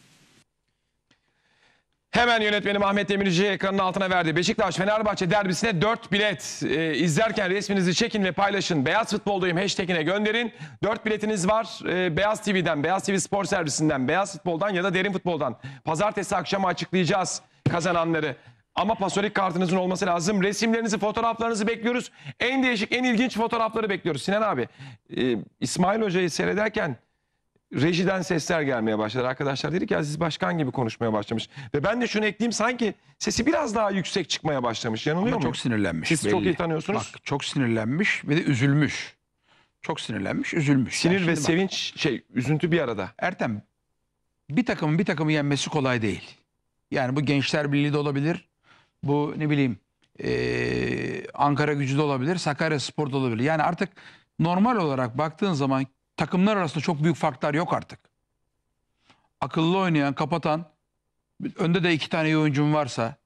Hemen yönetmenim Ahmet Demirci ekranın altına verdi. Beşiktaş-Fenerbahçe derbisine 4 bilet. E, izlerken resminizi çekin ve paylaşın. Beyaz Futbol'dayım hashtagine gönderin. 4 biletiniz var. E, Beyaz TV'den, Beyaz TV Spor Servisinden, Beyaz Futbol'dan ya da Derin Futbol'dan. Pazartesi akşamı açıklayacağız kazananları. Ama pasolik kartınızın olması lazım. Resimlerinizi, fotoğraflarınızı bekliyoruz. En değişik, en ilginç fotoğrafları bekliyoruz. Sinan abi, e, İsmail Hoca'yı seyrederken rejiden sesler gelmeye başladı. Arkadaşlar dedi ki Aziz Başkan gibi konuşmaya başlamış. Ve ben de şunu ekleyeyim sanki sesi biraz daha yüksek çıkmaya başlamış. Yanılıyor Ama mu? çok sinirlenmiş. Siz çok iyi tanıyorsunuz. Bak çok sinirlenmiş ve de üzülmüş. Çok sinirlenmiş, üzülmüş. Sinir yani ve bak, sevinç şey, üzüntü bir arada. Ertem bir takımın bir takımı yenmesi kolay değil. Yani bu Gençler Birliği de olabilir. Bu ne bileyim e, Ankara gücü de olabilir. Sakarya Spor da olabilir. Yani artık normal olarak baktığın zaman takımlar arasında çok büyük farklar yok artık. Akıllı oynayan, kapatan, önde de iki tane iyi oyuncun varsa,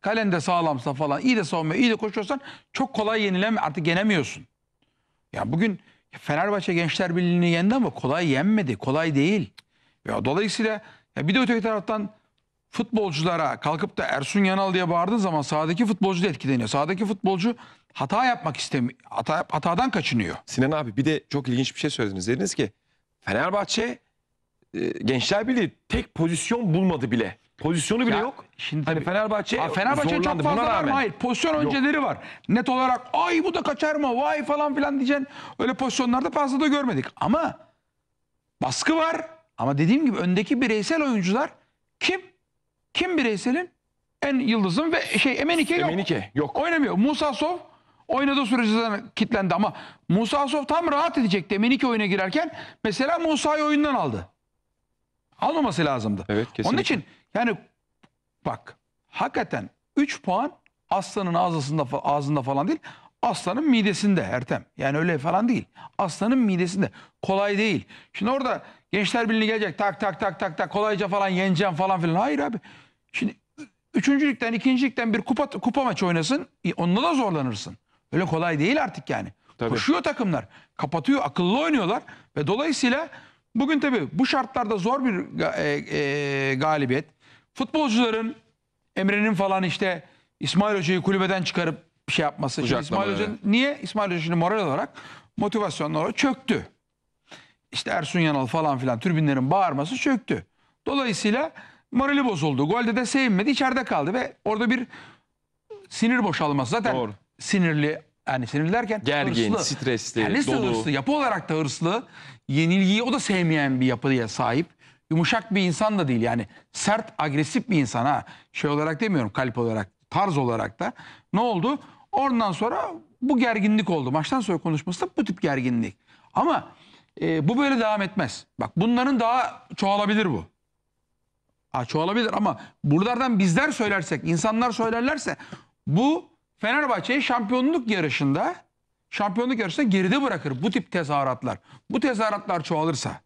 kalende sağlamsa falan, iyi de savunma, iyi de koşuyorsan çok kolay yenileme, artık yenemiyorsun. Ya bugün Fenerbahçe Gençler Birliği'ni yendi ama kolay yenmedi, kolay değil. Ya dolayısıyla ya bir de öteki taraftan futbolculara kalkıp da Ersun Yanal diye bağırdığı zaman sahadaki futbolcu da etkileniyor. Sahadaki futbolcu hata yapmak istemiyor. Hata, hatadan kaçınıyor. Sinan abi bir de çok ilginç bir şey söylediniz. Dediniz ki Fenerbahçe e, Gençler Birliği tek pozisyon bulmadı bile. Pozisyonu bile Ya, yok. şimdi hani Fenerbahçe, Ha, Fenerbahçe çok fazla var mı? Hayır. Pozisyon önceleri var. Net olarak ay bu da kaçar mı? Vay falan filan diyeceksin. Öyle pozisyonlarda fazla da görmedik. Ama baskı var. Ama dediğim gibi öndeki bireysel oyuncular kim? Kim bireyselin? En yıldızın ve şey Emenike yok. Emenike yok. Oynamıyor. Musa Sov oynadığı sürece zaten kitlendi ama Musa Sov tam rahat edecekti Emenike oyuna girerken. Mesela Musa'yı oyundan aldı. Almaması lazımdı. Evet kesinlikle. Onun için yani bak hakikaten 3 puan aslanın ağzında, ağzında falan değil. Aslanın midesinde Ertem. Yani öyle falan değil. Aslanın midesinde. Kolay değil. Şimdi orada Gençler Birliği gelecek tak tak tak tak tak kolayca falan yeneceğim falan filan. Hayır abi. Şimdi üçüncülükten ikincilikten bir kupa, kupa maçı oynasın e, onunla da zorlanırsın. Öyle kolay değil artık yani. Tabii. Koşuyor takımlar. Kapatıyor akıllı oynuyorlar ve dolayısıyla bugün tabii bu şartlarda zor bir e, e, galibiyet. Futbolcuların Emre'nin falan işte İsmail Hoca'yı kulübeden çıkarıp bir şey yapması. İsmail Hoca, niye? İsmail Hoca şimdi moral olarak motivasyonla çöktü işte Ersun Yanal falan filan türbinlerin bağırması çöktü. Dolayısıyla morali bozuldu. Golde de sevinmedi. içeride kaldı ve orada bir sinir boşalması. Zaten Doğru. sinirli yani sinirlerken Gergin, hırslı. stresli, yani dolu. hırslı. Yapı olarak da hırslı. Yenilgiyi o da sevmeyen bir yapıya sahip. Yumuşak bir insan da değil yani. Sert, agresif bir insan ha. Şey olarak demiyorum kalp olarak, tarz olarak da. Ne oldu? Ondan sonra bu gerginlik oldu. Maçtan sonra konuşması da bu tip gerginlik. Ama e, bu böyle devam etmez. Bak bunların daha çoğalabilir bu. Ha, çoğalabilir ama buralardan bizler söylersek, insanlar söylerlerse bu Fenerbahçe'yi şampiyonluk yarışında şampiyonluk yarışında geride bırakır bu tip tezahüratlar. Bu tezahüratlar çoğalırsa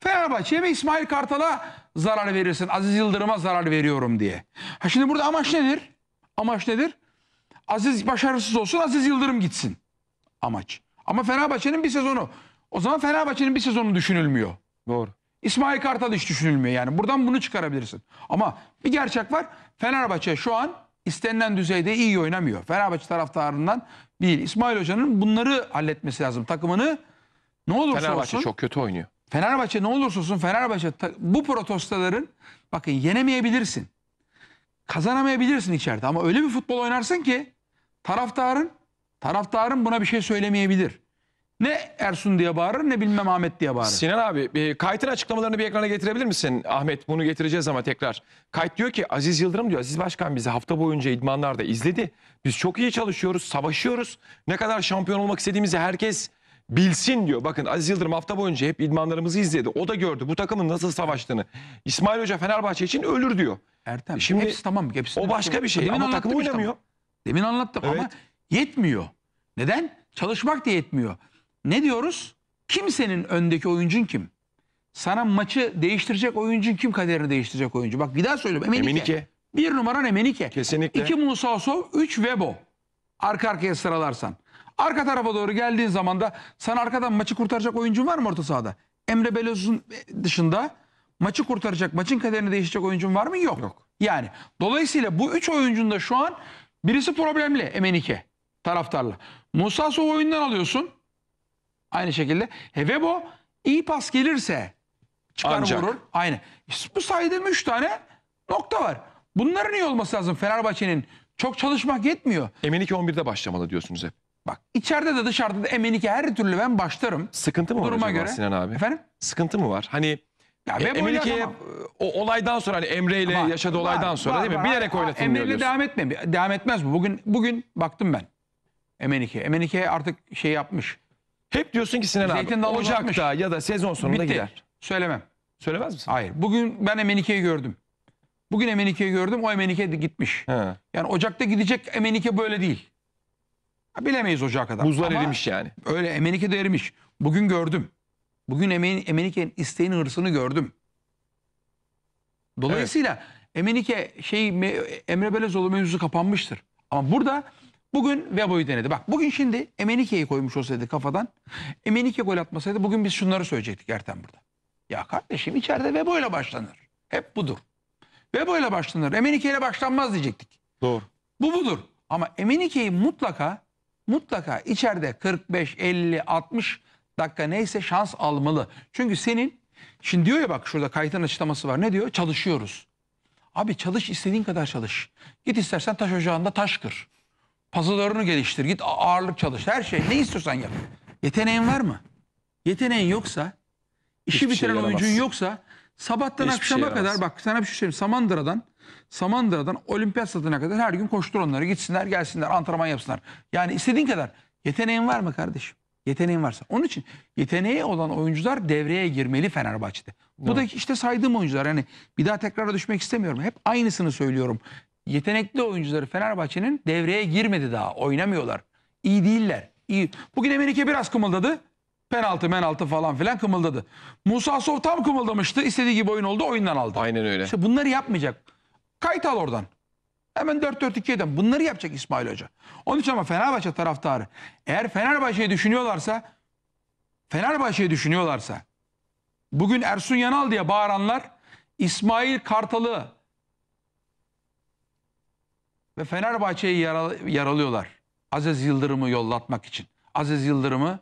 Fenerbahçe'ye ve İsmail Kartal'a zarar verirsin. Aziz Yıldırım'a zarar veriyorum diye. Ha şimdi burada amaç nedir? Amaç nedir? Aziz başarısız olsun, Aziz Yıldırım gitsin. Amaç. Ama Fenerbahçe'nin bir sezonu o zaman Fenerbahçe'nin bir sezonu düşünülmüyor. Doğru. İsmail Kartal hiç düşünülmüyor yani. Buradan bunu çıkarabilirsin. Ama bir gerçek var. Fenerbahçe şu an istenilen düzeyde iyi oynamıyor. Fenerbahçe taraftarından değil. İsmail Hoca'nın bunları halletmesi lazım. Takımını ne olursa Fenerbahçe olsun. çok kötü oynuyor. Fenerbahçe ne olursa olsun Fenerbahçe bu protestoların bakın yenemeyebilirsin. Kazanamayabilirsin içeride ama öyle bir futbol oynarsın ki taraftarın taraftarın buna bir şey söylemeyebilir. Ne Ersun diye bağırır ne bilmem Ahmet diye bağırır. Sinan abi e, Kayt'ın açıklamalarını bir ekrana getirebilir misin? Ahmet bunu getireceğiz ama tekrar. Kayt diyor ki Aziz Yıldırım diyor Aziz Başkan bizi hafta boyunca idmanlarda izledi. Biz çok iyi çalışıyoruz, savaşıyoruz. Ne kadar şampiyon olmak istediğimizi herkes bilsin diyor. Bakın Aziz Yıldırım hafta boyunca hep idmanlarımızı izledi. O da gördü bu takımın nasıl savaştığını. İsmail Hoca Fenerbahçe için ölür diyor. Ertem e şimdi hepsi tamam. Hepsi o başka bir şey Demin ama takım oynamıyor. Demin anlattım ama yetmiyor. Neden? Çalışmak da yetmiyor. Ne diyoruz? Kimsenin öndeki oyuncun kim? Sana maçı değiştirecek oyuncun kim kaderini değiştirecek oyuncu? Bak bir daha söylüyorum. Emenike. Emenike. Bir numaran Emenike. Kesinlikle. İki Musa Sov, üç Vebo. Arka arkaya sıralarsan. Arka tarafa doğru geldiğin zaman da sana arkadan maçı kurtaracak oyuncun var mı orta sahada? Emre Belöz'un e, dışında maçı kurtaracak, maçın kaderini değiştirecek oyuncun var mı? Yok. Yok. Yani dolayısıyla bu üç oyuncunda şu an birisi problemli Emenike taraftarla. Musa Sov oyundan alıyorsun. Aynı şekilde Hevebo iyi pas gelirse çıkar Ancak. vurur. Aynı. E, bu saydığım 3 tane nokta var. Bunların iyi olması lazım Fenerbahçe'nin. Çok çalışmak yetmiyor. Emenike 11'de başlamalı diyorsunuz hep. Bak içeride de dışarıda da Emenike her türlü ben başlarım. Sıkıntı mı var Duruma göre. Sinan abi? Efendim? Sıkıntı mı var? Hani ya e, o olaydan sonra hani Emre ile yaşadığı olaydan sonra var, değil mi? Var, Bilerek oynatılmıyor Emre ile devam etme. Devam etmez mi? Bugün bugün baktım ben. Emenike. Emenike artık şey yapmış. Hep diyorsun ki Sinan Zeytin abi dalı Ocak'ta ya da sezon sonunda Bitti. gider. Söylemem. Söylemez misin? Hayır. Bugün ben Emenike'yi gördüm. Bugün Emenike'yi gördüm. O Emenike gitmiş. He. Yani Ocak'ta gidecek Emenike böyle değil. Bilemeyiz Ocak'a kadar. Buzlar erimiş yani. Öyle Emenike de erimiş. Bugün gördüm. Bugün Emenike'nin isteğini hırsını gördüm. Dolayısıyla Emenike şey Emre Belezoğlu mevzusu kapanmıştır. Ama burada Bugün Vebo'yu denedi. Bak bugün şimdi Emenike'yi koymuş olsaydı kafadan. Emenike gol atmasaydı bugün biz şunları söyleyecektik Ertem burada. Ya kardeşim içeride Vebo ile başlanır. Hep budur. Vebo ile başlanır. Emenike ile başlanmaz diyecektik. Doğru. Bu budur. Ama Emenike'yi mutlaka mutlaka içeride 45, 50, 60 dakika neyse şans almalı. Çünkü senin şimdi diyor ya bak şurada kaydın açıklaması var. Ne diyor? Çalışıyoruz. Abi çalış istediğin kadar çalış. Git istersen taş ocağında taş kır. Pazalarını geliştir, git ağırlık çalış, her şey ne istiyorsan yap. Yeteneğin var mı? Yeteneğin yoksa, işi Hiçbir şey bitiren şey oyuncun yoksa sabahtan Hiçbir akşama şey kadar bak sana bir şey söyleyeyim. Samandıra'dan Samandıra'dan olimpiyat satına kadar her gün koştur onları. Gitsinler gelsinler antrenman yapsınlar. Yani istediğin kadar. Yeteneğin var mı kardeşim? Yeteneğin varsa. Onun için yeteneği olan oyuncular devreye girmeli Fenerbahçe'de. Bu da işte saydığım oyuncular. Yani bir daha tekrara düşmek istemiyorum. Hep aynısını söylüyorum yetenekli oyuncuları Fenerbahçe'nin devreye girmedi daha. Oynamıyorlar. İyi değiller. İyi. Bugün Emenike biraz kımıldadı. Penaltı menaltı falan filan kımıldadı. Musa Sov tam kımıldamıştı. İstediği gibi oyun oldu. Oyundan aldı. Aynen öyle. İşte bunları yapmayacak. Kayıt al oradan. Hemen 4-4-2'den bunları yapacak İsmail Hoca. Onun için ama Fenerbahçe taraftarı eğer Fenerbahçe'yi düşünüyorlarsa Fenerbahçe'yi düşünüyorlarsa bugün Ersun Yanal diye bağıranlar İsmail Kartal'ı ve Fenerbahçe'yi yaralıyorlar. Aziz Yıldırım'ı yollatmak için. Aziz Yıldırım'ı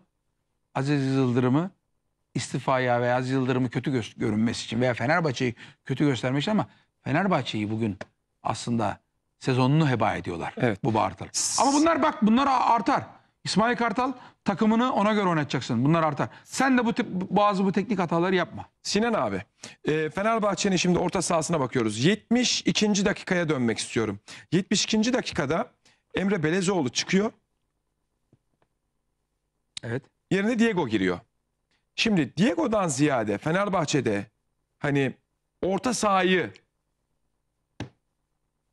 Aziz Yıldırım'ı istifaya veya Aziz Yıldırım'ı kötü görünmesi için veya Fenerbahçe'yi kötü göstermek için ama Fenerbahçe'yi bugün aslında sezonunu heba ediyorlar evet. bu bağırtılar. Ama bunlar bak bunlar artar. İsmail Kartal takımını ona göre oynatacaksın. Bunlar artar. Sen de bu tip bazı bu teknik hataları yapma. Sinan abi, e, Fenerbahçe'nin şimdi orta sahasına bakıyoruz. 72. dakikaya dönmek istiyorum. 72. dakikada Emre Belezoğlu çıkıyor. Evet. Yerine Diego giriyor. Şimdi Diego'dan ziyade Fenerbahçe'de hani orta sahayı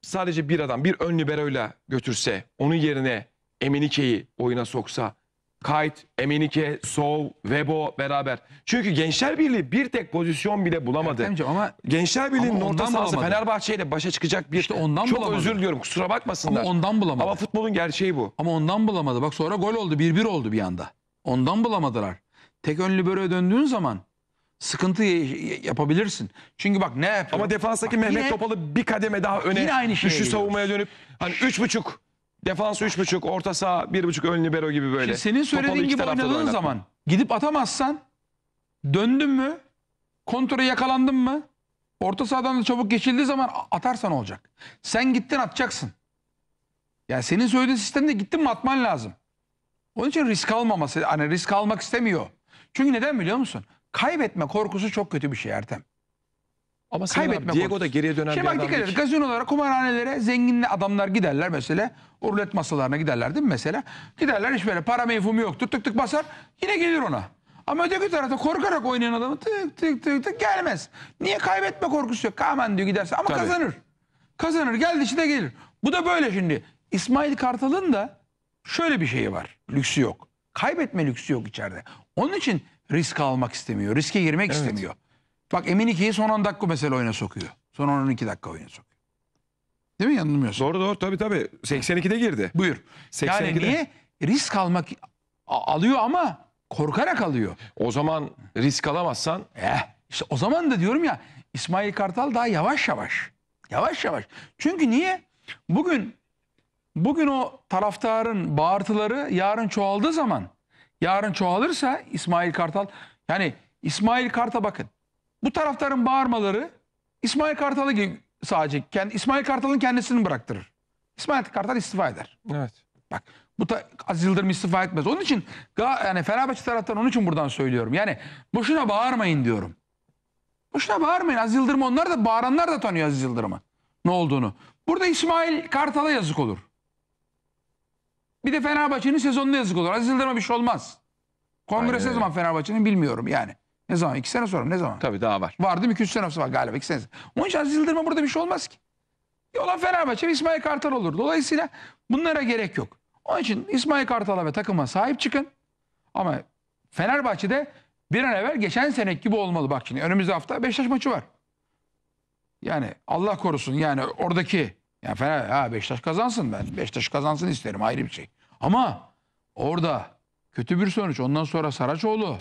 sadece bir adam bir ön liberoyla götürse onun yerine Emenike'yi oyuna soksa. Kayt, Emenike, Sov, Webo beraber. Çünkü Gençler Birliği bir tek pozisyon bile bulamadı. Ertemciğim ama Gençler Birliği'nin ama orta sahası Fenerbahçe ile başa çıkacak bir... İşte ondan Çok bulamadı. özür diliyorum kusura bakmasınlar. Ama ondan bulamadı. Ama futbolun gerçeği bu. Ama ondan bulamadı. Bak sonra gol oldu. 1-1 oldu bir anda. Ondan bulamadılar. Tek önlü böreğe döndüğün zaman sıkıntı yapabilirsin. Çünkü bak ne yapıyor? Ama defanstaki Bak Mehmet yine- Topal'ı bir kademe daha öne yine aynı şeye şu savunmaya dönüp hani üç buçuk Defans 3.5, orta saha 1.5 ön libero gibi böyle. Şimdi senin söylediğin gibi oynadığın zaman gidip atamazsan döndün mü? Kontra yakalandın mı? Orta sahadan da çabuk geçildiği zaman atarsan olacak. Sen gittin atacaksın. Yani senin söylediğin sistemde gittin mi atman lazım. Onun için risk almaması, hani risk almak istemiyor. Çünkü neden biliyor musun? Kaybetme korkusu çok kötü bir şey Ertem. Ama kaybetme abi, Diego da geriye dönen Şimdi bir bak adam dikkat edin. Gazinolara, kumarhanelere zengin adamlar giderler mesela. O rulet masalarına giderler değil mi mesela? Giderler hiç böyle para mevhumu yoktur. Tık tık basar. Yine gelir ona. Ama öteki tarafta korkarak oynayan adamı tık tık tık tık gelmez. Niye kaybetme korkusu yok? Kamen diyor giderse ama Tabii. kazanır. Kazanır. Geldi işte de gelir. Bu da böyle şimdi. İsmail Kartal'ın da şöyle bir şeyi var. Lüksü yok. Kaybetme lüksü yok içeride. Onun için risk almak istemiyor. Riske girmek evet. istemiyor. Bak Emin Eminike'yi son 10 dakika mesela oyuna sokuyor. Son 10-12 dakika oyuna sokuyor. Değil mi yanılmıyorsun? Doğru doğru tabii tabii. 82'de girdi. Buyur. 82'de. Yani niye? Risk almak alıyor ama korkarak alıyor. O zaman risk alamazsan. Eh, işte o zaman da diyorum ya İsmail Kartal daha yavaş yavaş. Yavaş yavaş. Çünkü niye? Bugün bugün o taraftarın bağırtıları yarın çoğaldığı zaman yarın çoğalırsa İsmail Kartal yani İsmail Kartal bakın bu taraftarın bağırmaları İsmail Kartal'ı sadece kendi İsmail Kartal'ın kendisini bıraktırır. İsmail Kartal istifa eder. Evet. Bak bu ta, Aziz Yıldırım istifa etmez. Onun için yani Fenerbahçe taraftan onun için buradan söylüyorum. Yani boşuna bağırmayın diyorum. Boşuna bağırmayın. Aziz Yıldırım onlar da bağıranlar da tanıyor Aziz Yıldırım'ı. Ne olduğunu. Burada İsmail Kartal'a yazık olur. Bir de Fenerbahçe'nin sezonuna yazık olur. Aziz Yıldırım'a bir şey olmaz. Kongre ne zaman Fenerbahçe'nin bilmiyorum yani. Ne zaman? İki sene sonra Ne zaman? Tabii daha var. Vardı değil mi? 2 sene var galiba. İki sene Onun için Aziz Yıldırım'a burada bir şey olmaz ki. Yola Fenerbahçe İsmail Kartal olur. Dolayısıyla bunlara gerek yok. Onun için İsmail Kartal'a ve takıma sahip çıkın. Ama Fenerbahçe'de bir an evvel geçen seneki gibi olmalı. Bak şimdi önümüzde hafta Beşiktaş maçı var. Yani Allah korusun yani oradaki yani Fener, ha Beşiktaş kazansın ben. Beşiktaş kazansın isterim ayrı bir şey. Ama orada kötü bir sonuç. Ondan sonra Saraçoğlu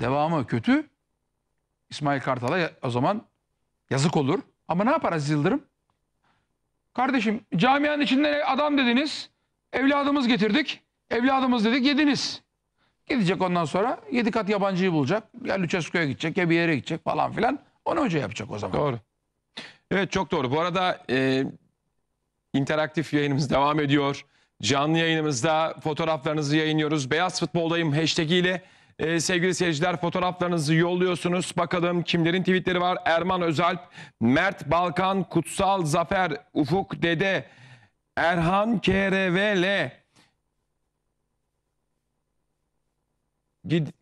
devamı kötü. İsmail Kartal'a o zaman yazık olur. Ama ne yapar Aziz Yıldırım? Kardeşim camianın içinde adam dediniz. Evladımız getirdik. Evladımız dedik yediniz. Gidecek ondan sonra yedi kat yabancıyı bulacak. Ya Lüçesko'ya gidecek ya bir yere gidecek falan filan. Onu hoca yapacak o zaman. Doğru. Evet çok doğru. Bu arada e, interaktif yayınımız devam ediyor. Canlı yayınımızda fotoğraflarınızı yayınlıyoruz. Beyaz Futbol'dayım hashtag ile ee, sevgili seyirciler fotoğraflarınızı yolluyorsunuz. Bakalım kimlerin tweetleri var? Erman Özalp, Mert Balkan, Kutsal Zafer, Ufuk Dede, Erhan KRVL,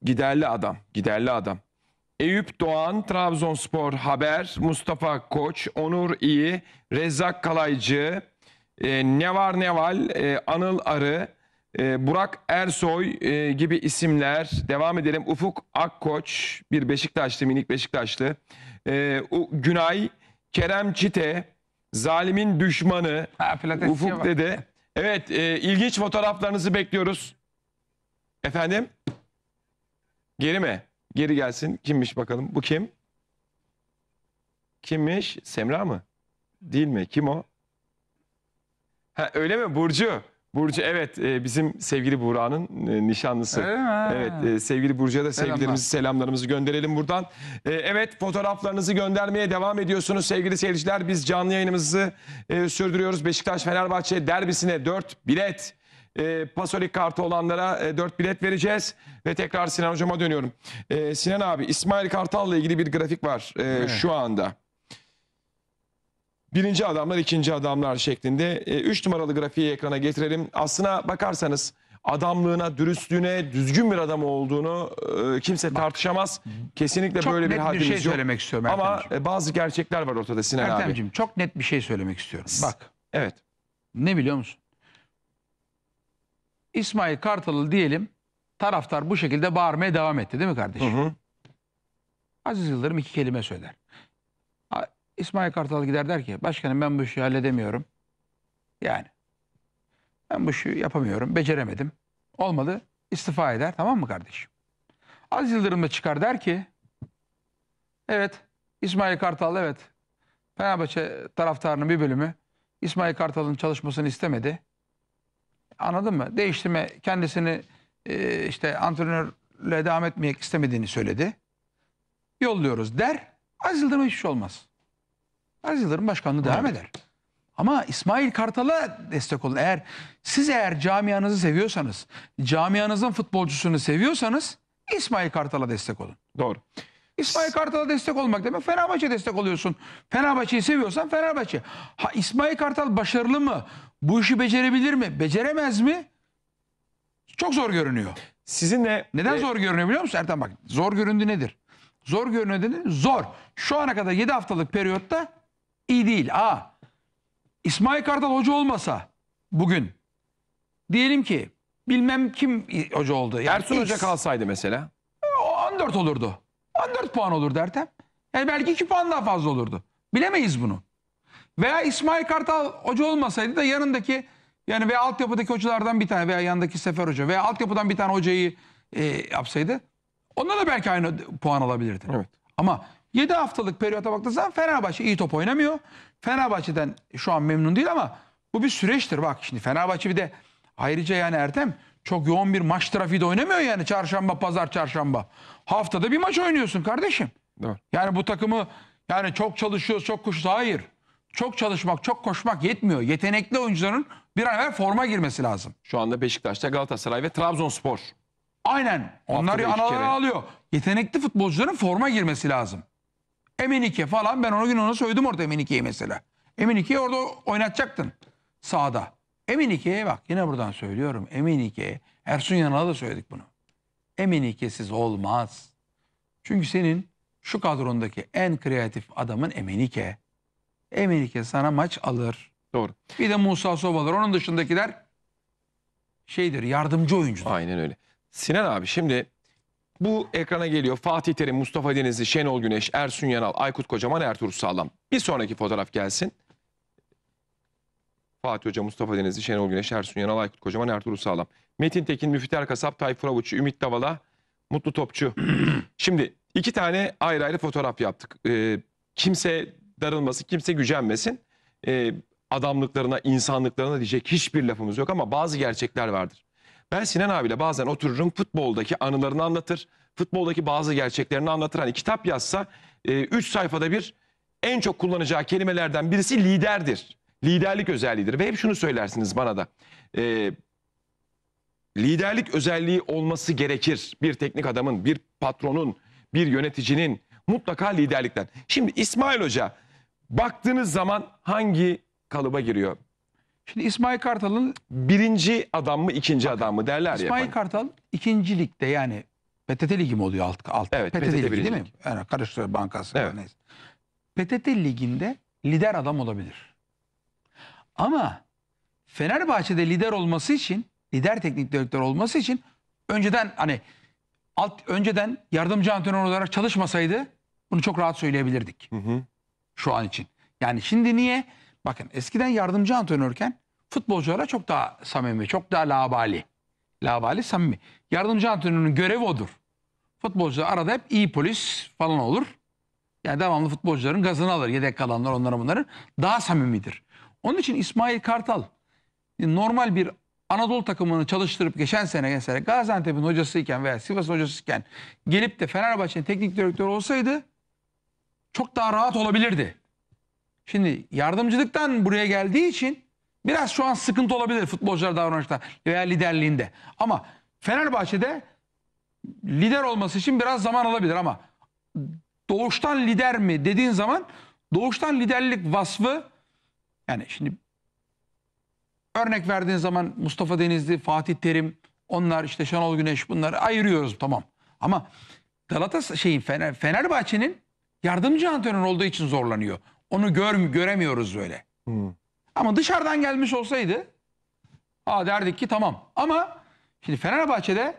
giderli adam, giderli adam. Eyüp Doğan, Trabzonspor Haber, Mustafa Koç, Onur İyi, Rezzak Kalaycı, e, Nevar Neval, e, Anıl Arı, ee, Burak Ersoy e, gibi isimler. Devam edelim. Ufuk Akkoç, bir Beşiktaşlı, minik Beşiktaşlı. E, Günay, Kerem Çite, Zalimin Düşmanı, ha, Ufuk Dede. Evet, e, ilginç fotoğraflarınızı bekliyoruz. Efendim? Geri mi? Geri gelsin. Kimmiş bakalım? Bu kim? Kimmiş? Semra mı? Değil mi? Kim o? Ha, öyle mi? Burcu. Burcu evet e, bizim sevgili Buğra'nın e, nişanlısı. Evet e, sevgili Burcu'ya da Selamlar. sevgilerimizi selamlarımızı gönderelim buradan. E, evet fotoğraflarınızı göndermeye devam ediyorsunuz sevgili seyirciler. Biz canlı yayınımızı e, sürdürüyoruz. Beşiktaş-Fenerbahçe derbisine 4 bilet e, pasolik kartı olanlara e, 4 bilet vereceğiz. Ve tekrar Sinan Hocam'a dönüyorum. E, Sinan abi İsmail Kartal'la ilgili bir grafik var e, evet. şu anda birinci adamlar, ikinci adamlar şeklinde. 3 e, numaralı grafiği ekrana getirelim. Aslına bakarsanız adamlığına, dürüstlüğüne, düzgün bir adam olduğunu e, kimse tartışamaz. Kesinlikle çok böyle bir haddimiz yok. Çok net bir şey yok. söylemek istiyorum Ertemciğim. Ama e, bazı gerçekler var ortada Sinan Ertemciğim, abi. Ertemciğim çok net bir şey söylemek istiyorum. Bak. Evet. Ne biliyor musun? İsmail Kartal'ı diyelim taraftar bu şekilde bağırmaya devam etti değil mi kardeşim? Hı hı. Aziz Yıldırım iki kelime söyler. İsmail Kartal gider der ki başkanım ben bu işi halledemiyorum. Yani ben bu işi yapamıyorum, beceremedim. Olmadı istifa eder tamam mı kardeşim? Az Yıldırım da çıkar der ki evet İsmail Kartal evet Fenerbahçe taraftarının bir bölümü İsmail Kartal'ın çalışmasını istemedi. Anladın mı? Değiştirme kendisini e, işte antrenörle devam etmeyek istemediğini söyledi. Yolluyoruz der. Az Yıldırım'a hiçbir şey olmaz. Aziz Yıldırım başkanlığı devam eder. Ama İsmail Kartal'a destek olun. Eğer siz eğer camianızı seviyorsanız, camianızın futbolcusunu seviyorsanız İsmail Kartal'a destek olun. Doğru. İsmail Kartal'a destek olmak demek Fenerbahçe'ye destek oluyorsun. Fenerbahçe'yi seviyorsan Fenerbahçe. Ha, İsmail Kartal başarılı mı? Bu işi becerebilir mi? Beceremez mi? Çok zor görünüyor. Sizinle Neden e, zor görünüyor biliyor musun Ertan bak? Zor göründü nedir? Zor görünüyor dedi. Zor. Şu ana kadar 7 haftalık periyotta iyi değil. A, İsmail Kartal hoca olmasa bugün diyelim ki bilmem kim hoca oldu. Yani Ersun X, Hoca kalsaydı mesela. 14 olurdu. 14 puan olur dertem. Yani belki 2 puan daha fazla olurdu. Bilemeyiz bunu. Veya İsmail Kartal hoca olmasaydı da yanındaki yani veya altyapıdaki hocalardan bir tane veya yanındaki Sefer Hoca veya altyapıdan bir tane hocayı e, yapsaydı onlar da belki aynı puan alabilirdi. Evet. Ama 7 haftalık periyota baktığınızda Fenerbahçe iyi top oynamıyor. Fenerbahçe'den şu an memnun değil ama bu bir süreçtir. Bak şimdi Fenerbahçe bir de ayrıca yani Ertem çok yoğun bir maç trafiği de oynamıyor yani çarşamba, pazar, çarşamba. Haftada bir maç oynuyorsun kardeşim. Evet. Yani bu takımı yani çok çalışıyoruz, çok koşuyoruz. Hayır. Çok çalışmak, çok koşmak yetmiyor. Yetenekli oyuncuların bir an evvel forma girmesi lazım. Şu anda Beşiktaş'ta Galatasaray ve Trabzonspor. Aynen. Onlar analara alıyor. Yetenekli futbolcuların forma girmesi lazım. Emenike falan ben onu gün ona söyledim orada Emenike'yi mesela. Emenike'yi orada oynatacaktın sahada. Emenike'ye bak yine buradan söylüyorum. Emenike'ye Ersun Yanal'a da söyledik bunu. Emenike'siz olmaz. Çünkü senin şu kadrondaki en kreatif adamın Emenike. Emenike sana maç alır. Doğru. Bir de Musa Sobalar. Onun dışındakiler şeydir yardımcı oyuncudur. Aynen öyle. Sinan abi şimdi bu ekrana geliyor. Fatih Terim, Mustafa Denizli, Şenol Güneş, Ersun Yanal, Aykut Kocaman, Ertuğrul Sağlam. Bir sonraki fotoğraf gelsin. Fatih Hoca, Mustafa Denizli, Şenol Güneş, Ersun Yanal, Aykut Kocaman, Ertuğrul Sağlam. Metin Tekin, Müfit Erkasap, Tayfur Avuç, Ümit Davala, Mutlu Topçu. [clears throat] Şimdi iki tane ayrı ayrı fotoğraf yaptık. Ee, kimse darılmasın, kimse gücenmesin. Ee, adamlıklarına, insanlıklarına diyecek hiçbir lafımız yok ama bazı gerçekler vardır. Ben Sinan abiyle bazen otururum futboldaki anılarını anlatır. Futboldaki bazı gerçeklerini anlatır. Hani kitap yazsa 3 e, üç sayfada bir en çok kullanacağı kelimelerden birisi liderdir. Liderlik özelliğidir. Ve hep şunu söylersiniz bana da. E, liderlik özelliği olması gerekir. Bir teknik adamın, bir patronun, bir yöneticinin mutlaka liderlikten. Şimdi İsmail Hoca baktığınız zaman hangi kalıba giriyor? Şimdi İsmail Kartal'ın Birinci adam mı ikinci adam mı derler ya. İsmail Kartal ikinci ligde yani PTT ligi mi oluyor alt? alt Evet, PTT, PTT ligi değil mi? Yani Karıştırıyor bankası. Evet. Neyse. PTT liginde lider adam olabilir. Ama Fenerbahçe'de lider olması için, lider teknik direktör olması için önceden hani alt önceden yardımcı antrenör olarak çalışmasaydı bunu çok rahat söyleyebilirdik. Hı hı. şu an için. Yani şimdi niye? Bakın eskiden yardımcı antrenörken futbolculara çok daha samimi, çok daha labali. Labali samimi. Yardımcı antrenörün görevi odur. Futbolcu arada hep iyi polis falan olur. Yani devamlı futbolcuların gazını alır. Yedek kalanlar onlara bunların daha samimidir. Onun için İsmail Kartal normal bir Anadolu takımını çalıştırıp geçen sene mesela Gaziantep'in hocasıyken veya Sivas hocasıyken gelip de Fenerbahçe'nin teknik direktörü olsaydı çok daha rahat olabilirdi. Şimdi yardımcılıktan buraya geldiği için biraz şu an sıkıntı olabilir futbolcular davranışta veya liderliğinde. Ama Fenerbahçe'de lider olması için biraz zaman alabilir ama doğuştan lider mi dediğin zaman doğuştan liderlik vasfı yani şimdi örnek verdiğin zaman Mustafa Denizli, Fatih Terim, onlar işte Şenol Güneş bunları ayırıyoruz tamam. Ama Galatasaray şeyin Fener, Fenerbahçe'nin yardımcı antrenör olduğu için zorlanıyor. Onu gör, göremiyoruz böyle. Hmm. Ama dışarıdan gelmiş olsaydı ha derdik ki tamam. Ama şimdi Fenerbahçe'de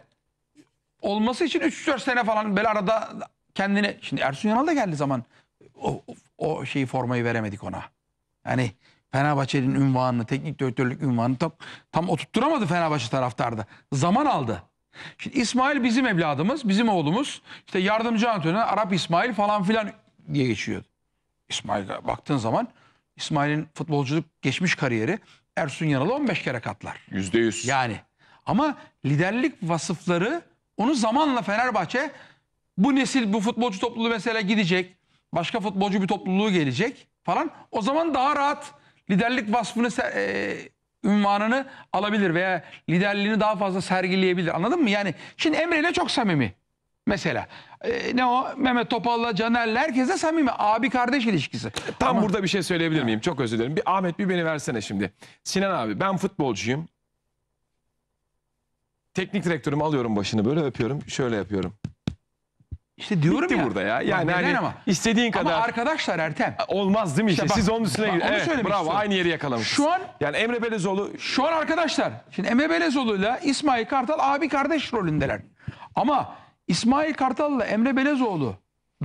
olması için 3-4 sene falan böyle arada kendini... Şimdi Ersun Yanal da geldi zaman o, o şeyi formayı veremedik ona. Yani Fenerbahçe'nin ünvanını, teknik direktörlük ünvanını tam, tam oturtturamadı Fenerbahçe taraftarda. Zaman aldı. Şimdi İsmail bizim evladımız, bizim oğlumuz. İşte yardımcı antrenör Arap İsmail falan filan diye geçiyordu. İsmail'e baktığın zaman İsmail'in futbolculuk geçmiş kariyeri Ersun Yanal'ı 15 kere katlar. %100. Yani ama liderlik vasıfları onu zamanla Fenerbahçe bu nesil bu futbolcu topluluğu mesela gidecek. Başka futbolcu bir topluluğu gelecek falan. O zaman daha rahat liderlik vasfını e, ünvanını alabilir veya liderliğini daha fazla sergileyebilir. Anladın mı? Yani şimdi Emre ile çok samimi. Mesela e, ne o Mehmet Topal'la Caner'le herkese samimi abi kardeş ilişkisi. Tam Ama... burada bir şey söyleyebilir miyim? Çok özür dilerim. Bir Ahmet bir beni versene şimdi. Sinan abi ben futbolcuyum. Teknik direktörümü alıyorum başını böyle öpüyorum. Şöyle yapıyorum. İşte diyorum Bitti ya. burada ya. Yani hani ama. istediğin kadar. Ama arkadaşlar Ertem. Olmaz değil mi işte? işte bak, Siz onun üstüne gidin. Evet, bravo aynı yeri yakalamışsınız. Şu an yani Emre Belezoğlu şu an arkadaşlar. Şimdi Emre Belezoğlu'yla İsmail Kartal abi kardeş rolündeler. Ama İsmail Kartal ile Emre Belezoğlu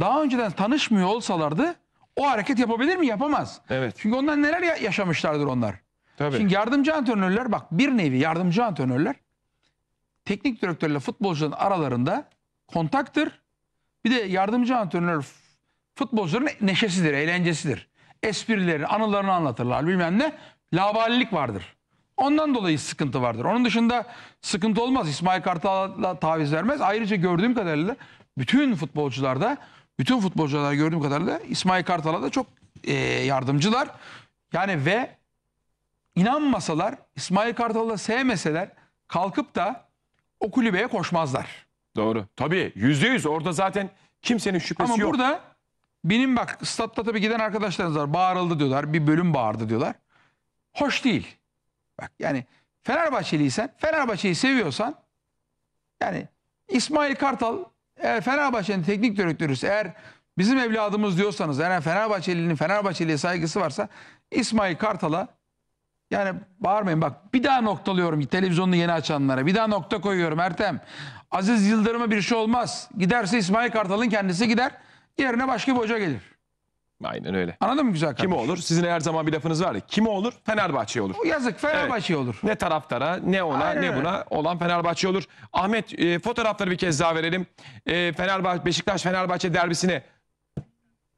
daha önceden tanışmıyor olsalardı o hareket yapabilir mi? Yapamaz. Evet. Çünkü ondan neler yaşamışlardır onlar. Tabii. Şimdi yardımcı antrenörler bak bir nevi yardımcı antrenörler teknik direktörle futbolcuların aralarında kontaktır. Bir de yardımcı antrenör f- futbolcuların neşesidir, eğlencesidir. Esprileri, anılarını anlatırlar bilmem ne. Labalilik vardır. Ondan dolayı sıkıntı vardır. Onun dışında sıkıntı olmaz. İsmail Kartal'la taviz vermez. Ayrıca gördüğüm kadarıyla bütün futbolcularda, bütün futbolcular gördüğüm kadarıyla İsmail Kartal'a da çok e, yardımcılar. Yani ve inanmasalar, İsmail Kartal'ı sevmeseler kalkıp da o kulübeye koşmazlar. Doğru. Tabii yüzde yüz orada zaten kimsenin şüphesi Ama yok. Ama burada benim bak statta tabii giden arkadaşlarınız var. Bağırıldı diyorlar. Bir bölüm bağırdı diyorlar. Hoş değil. Bak yani Fenerbahçeliysen, Fenerbahçe'yi seviyorsan yani İsmail Kartal eğer Fenerbahçe'nin teknik direktörüsü eğer bizim evladımız diyorsanız eğer Fenerbahçelinin Fenerbahçeli'ye saygısı varsa İsmail Kartal'a yani bağırmayın bak bir daha noktalıyorum televizyonunu yeni açanlara bir daha nokta koyuyorum Ertem. Aziz Yıldırım'a bir şey olmaz giderse İsmail Kartal'ın kendisi gider yerine başka bir hoca gelir. Aynen öyle. Anladın mı güzel kardeşim? Kim olur? Sizin her zaman bir lafınız var ya. Kim olur? Fenerbahçe olur. O yazık Fenerbahçe olur. Ne taraftara, ne ona, Aynen ne buna olan Fenerbahçe olur. Ahmet e, fotoğrafları bir kez daha verelim. E, Fenerbahçe Beşiktaş Fenerbahçe derbisine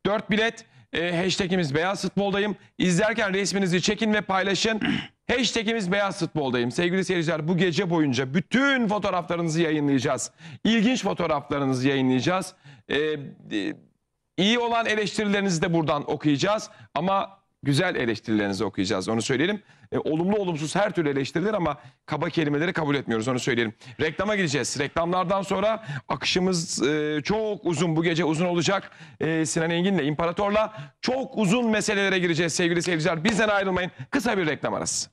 4 bilet. E, hashtagimiz Beyaz Futbol'dayım. İzlerken resminizi çekin ve paylaşın. [clears throat] Hashtagimiz Beyaz Futbol'dayım. Sevgili seyirciler bu gece boyunca bütün fotoğraflarınızı yayınlayacağız. İlginç fotoğraflarınızı yayınlayacağız. E, e, İyi olan eleştirilerinizi de buradan okuyacağız ama güzel eleştirilerinizi okuyacağız onu söyleyelim. E, olumlu olumsuz her türlü eleştiriler ama kaba kelimeleri kabul etmiyoruz onu söyleyelim. Reklama gideceğiz. Reklamlardan sonra akışımız e, çok uzun bu gece uzun olacak. E, Sinan Engin'le İmparator'la çok uzun meselelere gireceğiz sevgili seyirciler. Bizden ayrılmayın kısa bir reklam arası.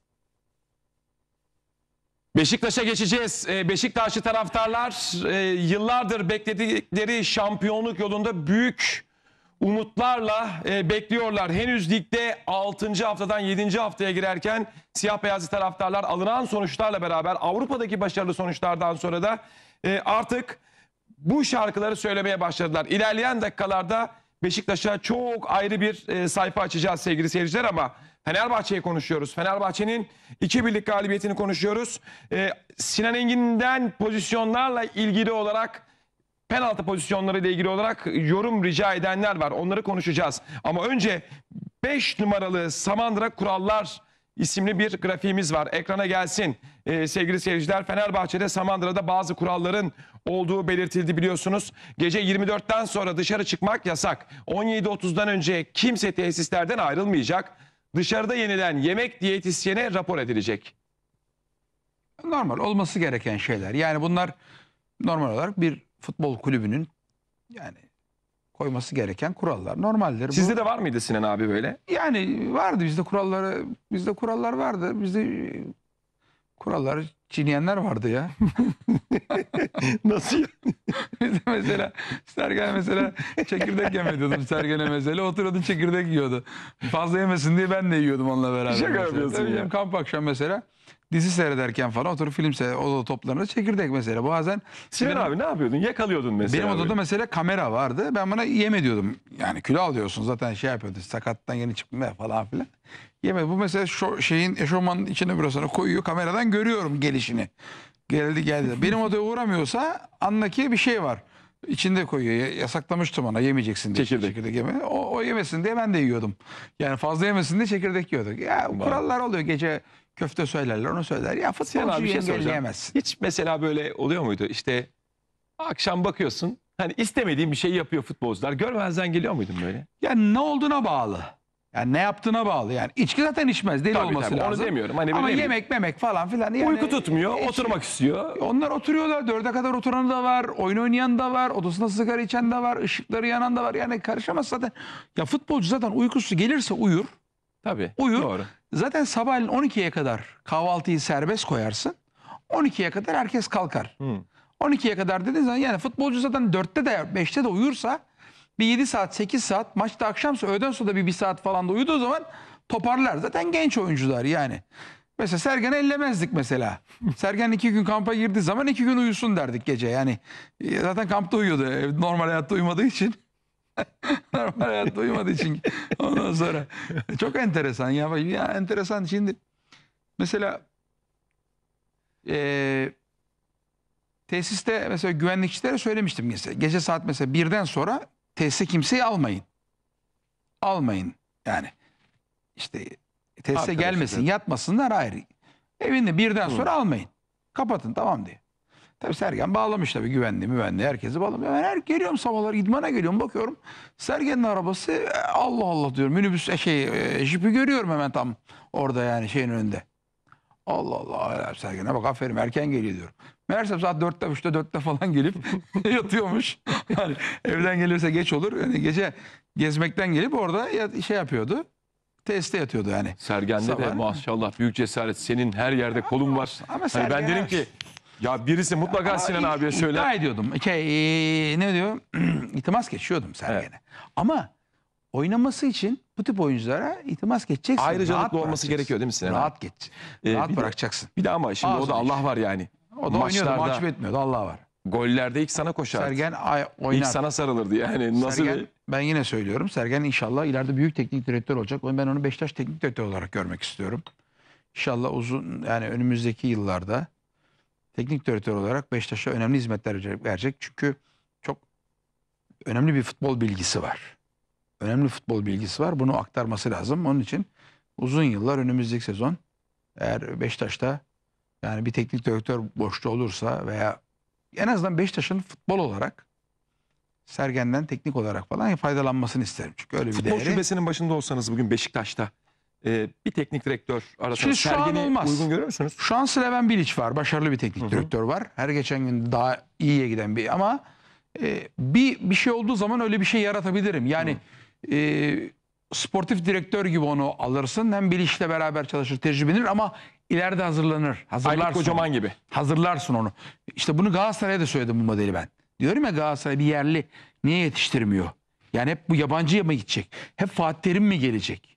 Beşiktaş'a geçeceğiz. E, Beşiktaşlı taraftarlar e, yıllardır bekledikleri şampiyonluk yolunda büyük umutlarla e, bekliyorlar. Henüz ligde 6. haftadan 7. haftaya girerken siyah beyazlı taraftarlar alınan sonuçlarla beraber Avrupa'daki başarılı sonuçlardan sonra da e, artık bu şarkıları söylemeye başladılar. İlerleyen dakikalarda Beşiktaş'a çok ayrı bir e, sayfa açacağız sevgili seyirciler ama Fenerbahçe'yi konuşuyoruz. Fenerbahçe'nin iki birlik galibiyetini konuşuyoruz. E, Sinan Engin'den pozisyonlarla ilgili olarak penaltı pozisyonları ile ilgili olarak yorum rica edenler var. Onları konuşacağız. Ama önce 5 numaralı Samandıra Kurallar isimli bir grafiğimiz var. Ekrana gelsin. Ee, sevgili seyirciler Fenerbahçe'de Samandıra'da bazı kuralların olduğu belirtildi biliyorsunuz. Gece 24'ten sonra dışarı çıkmak yasak. 17.30'dan önce kimse tesislerden ayrılmayacak. Dışarıda yenilen yemek diyetisyene rapor edilecek. Normal olması gereken şeyler. Yani bunlar normal olarak bir futbol kulübünün yani koyması gereken kurallar. Normaldir. Bu. Sizde de var mıydı Sinan abi böyle? Yani vardı bizde kuralları bizde kurallar vardı. Bizde e, kuralları çiğneyenler vardı ya. [laughs] Nasıl yani? [laughs] Bizde mesela Sergen mesela çekirdek yeme diyordum Sergen'e mesela oturuyordu çekirdek yiyordu. Fazla yemesin diye ben de yiyordum onunla beraber. Şaka yapıyorsun Tabii ya. Kamp akşam mesela dizi seyrederken falan oturup film seyreder, oda toplarında çekirdek mesela. Bazen Sinan abi ne yapıyordun? Yakalıyordun mesela. Benim odada böyle. mesela kamera vardı. Ben bana yeme diyordum. Yani kilo alıyorsun zaten şey yapıyordun. Sakattan yeni çıkma falan filan. Yeme bu mesela şu şeyin eşofmanın içine burasına koyuyor. Kameradan görüyorum gelişini. Geldi geldi. [laughs] Benim odaya uğramıyorsa anla ki bir şey var. İçinde koyuyor. Yasaklamıştım ona yemeyeceksin diye. Çekirdek. çekirdek yeme. O, o yemesin diye ben de yiyordum. Yani fazla yemesin diye çekirdek yiyorduk. Ya Var. kurallar oluyor. Gece köfte söylerler onu söyler. Ya Sinan abi futbolcuyu şey soracağım. Hiç mesela böyle oluyor muydu? İşte akşam bakıyorsun hani istemediğim bir şey yapıyor futbolcular. Görmezden geliyor muydun böyle? Yani ne olduğuna bağlı. Yani ne yaptığına bağlı. Yani içki zaten içmez. Deli Tabii, olması tabii, onu demiyorum. Hani Ama yemek memek falan filan. Yani Uyku tutmuyor, eş- oturmak istiyor. Onlar oturuyorlar. Dörde kadar oturanı da var. Oyun oynayan da var. Odasında sigara içen de var. ışıkları yanan da var. Yani karışamaz zaten. Ya futbolcu zaten uykusu gelirse uyur. Tabii. Uyur. Doğru. Zaten sabahın 12'ye kadar kahvaltıyı serbest koyarsın. 12'ye kadar herkes kalkar. Hı. 12'ye kadar dediğin zaman yani futbolcu zaten 4'te de 5'te de uyursa bir 7 saat 8 saat maçta akşamsa öğleden sonra da bir 1 saat falan da uyuduğu zaman toparlar. Zaten genç oyuncular yani. Mesela Sergen'i ellemezdik mesela. [laughs] Sergen iki gün kampa girdiği zaman iki gün uyusun derdik gece. Yani e, zaten kampta uyuyordu e, normal hayatta uyumadığı için. [laughs] Normal hayat duymadığı için. Ondan sonra çok enteresan ya. ya enteresan şimdi mesela e, tesiste mesela güvenlikçilere söylemiştim. mesela gece saat mesela birden sonra tesise kimseyi almayın. Almayın yani. işte tesise Arkadaşlar. gelmesin yatmasınlar ayrı. Evinde birden sonra Hı. almayın. Kapatın tamam diye. Tabii Sergen bağlamış tabii güvenli müvenli herkesi bağlamıyor. Ben her geliyorum sabahlar idmana geliyorum bakıyorum. Sergen'in arabası e, Allah Allah diyorum. Minibüs e, şey e, jipi görüyorum hemen tam orada yani şeyin önünde. Allah Allah Sergen'e bak aferin erken geliyor diyorum. Meğerse saat dörtte 3'te dörtte falan gelip [laughs] yatıyormuş. Yani evden gelirse geç olur. Yani gece gezmekten gelip orada yat, şey yapıyordu. Teste yatıyordu yani. Sergen'de Sabah. de maşallah büyük cesaret. Senin her yerde kolun var. Ama hani ben derim ki ya birisi mutlaka Aa, Sinan abiye söyler. İddia ediyordum. Şey, e, ne diyor? [clears throat] itimas geçiyordum sergene. Evet. Ama oynaması için bu tip oyunculara itimas geçeceksin. Ayrıcalıklı olması gerekiyor değil mi Sinan Rahat geç. Ee, rahat bir bırakacaksın. De, bir de ama şimdi Ağzını o da Allah için. var yani. O da Maçlarda, oynuyordu. Mahcup etmiyordu. Allah var. Gollerde ilk sana koşar. Sergen ay, oynar. İlk sana sarılırdı yani. Nasıl Sergen, bir... ben yine söylüyorum. Sergen inşallah ileride büyük teknik direktör olacak. Ben onu Beşiktaş teknik direktör olarak görmek istiyorum. İnşallah uzun yani önümüzdeki yıllarda teknik direktör olarak Beşiktaş'a önemli hizmetler verecek. Çünkü çok önemli bir futbol bilgisi var. Önemli futbol bilgisi var. Bunu aktarması lazım. Onun için uzun yıllar önümüzdeki sezon eğer Beşiktaş'ta yani bir teknik direktör boşta olursa veya en azından Beşiktaş'ın futbol olarak Sergen'den teknik olarak falan faydalanmasını isterim. Çünkü öyle bir Futbol değeri... şubesinin başında olsanız bugün Beşiktaş'ta e, bir teknik direktör arasında şu an sergini olmaz. uygun görüyor musunuz? Şu an Slaven Bilic var. Başarılı bir teknik direktör var. Her geçen gün daha iyiye giden bir ama e, bir bir şey olduğu zaman öyle bir şey yaratabilirim. Yani e, sportif direktör gibi onu alırsın. Hem Bilic'le beraber çalışır, tecrübelenir ama ileride hazırlanır. Aykut Hazırlarsın. Kocaman onu. gibi. Hazırlarsın onu. İşte bunu Galatasaray'a da söyledim bu modeli ben. Diyorum ya Galatasaray bir yerli niye yetiştirmiyor? Yani hep bu yabancıya mı gidecek? Hep Fatih Terim mi gelecek?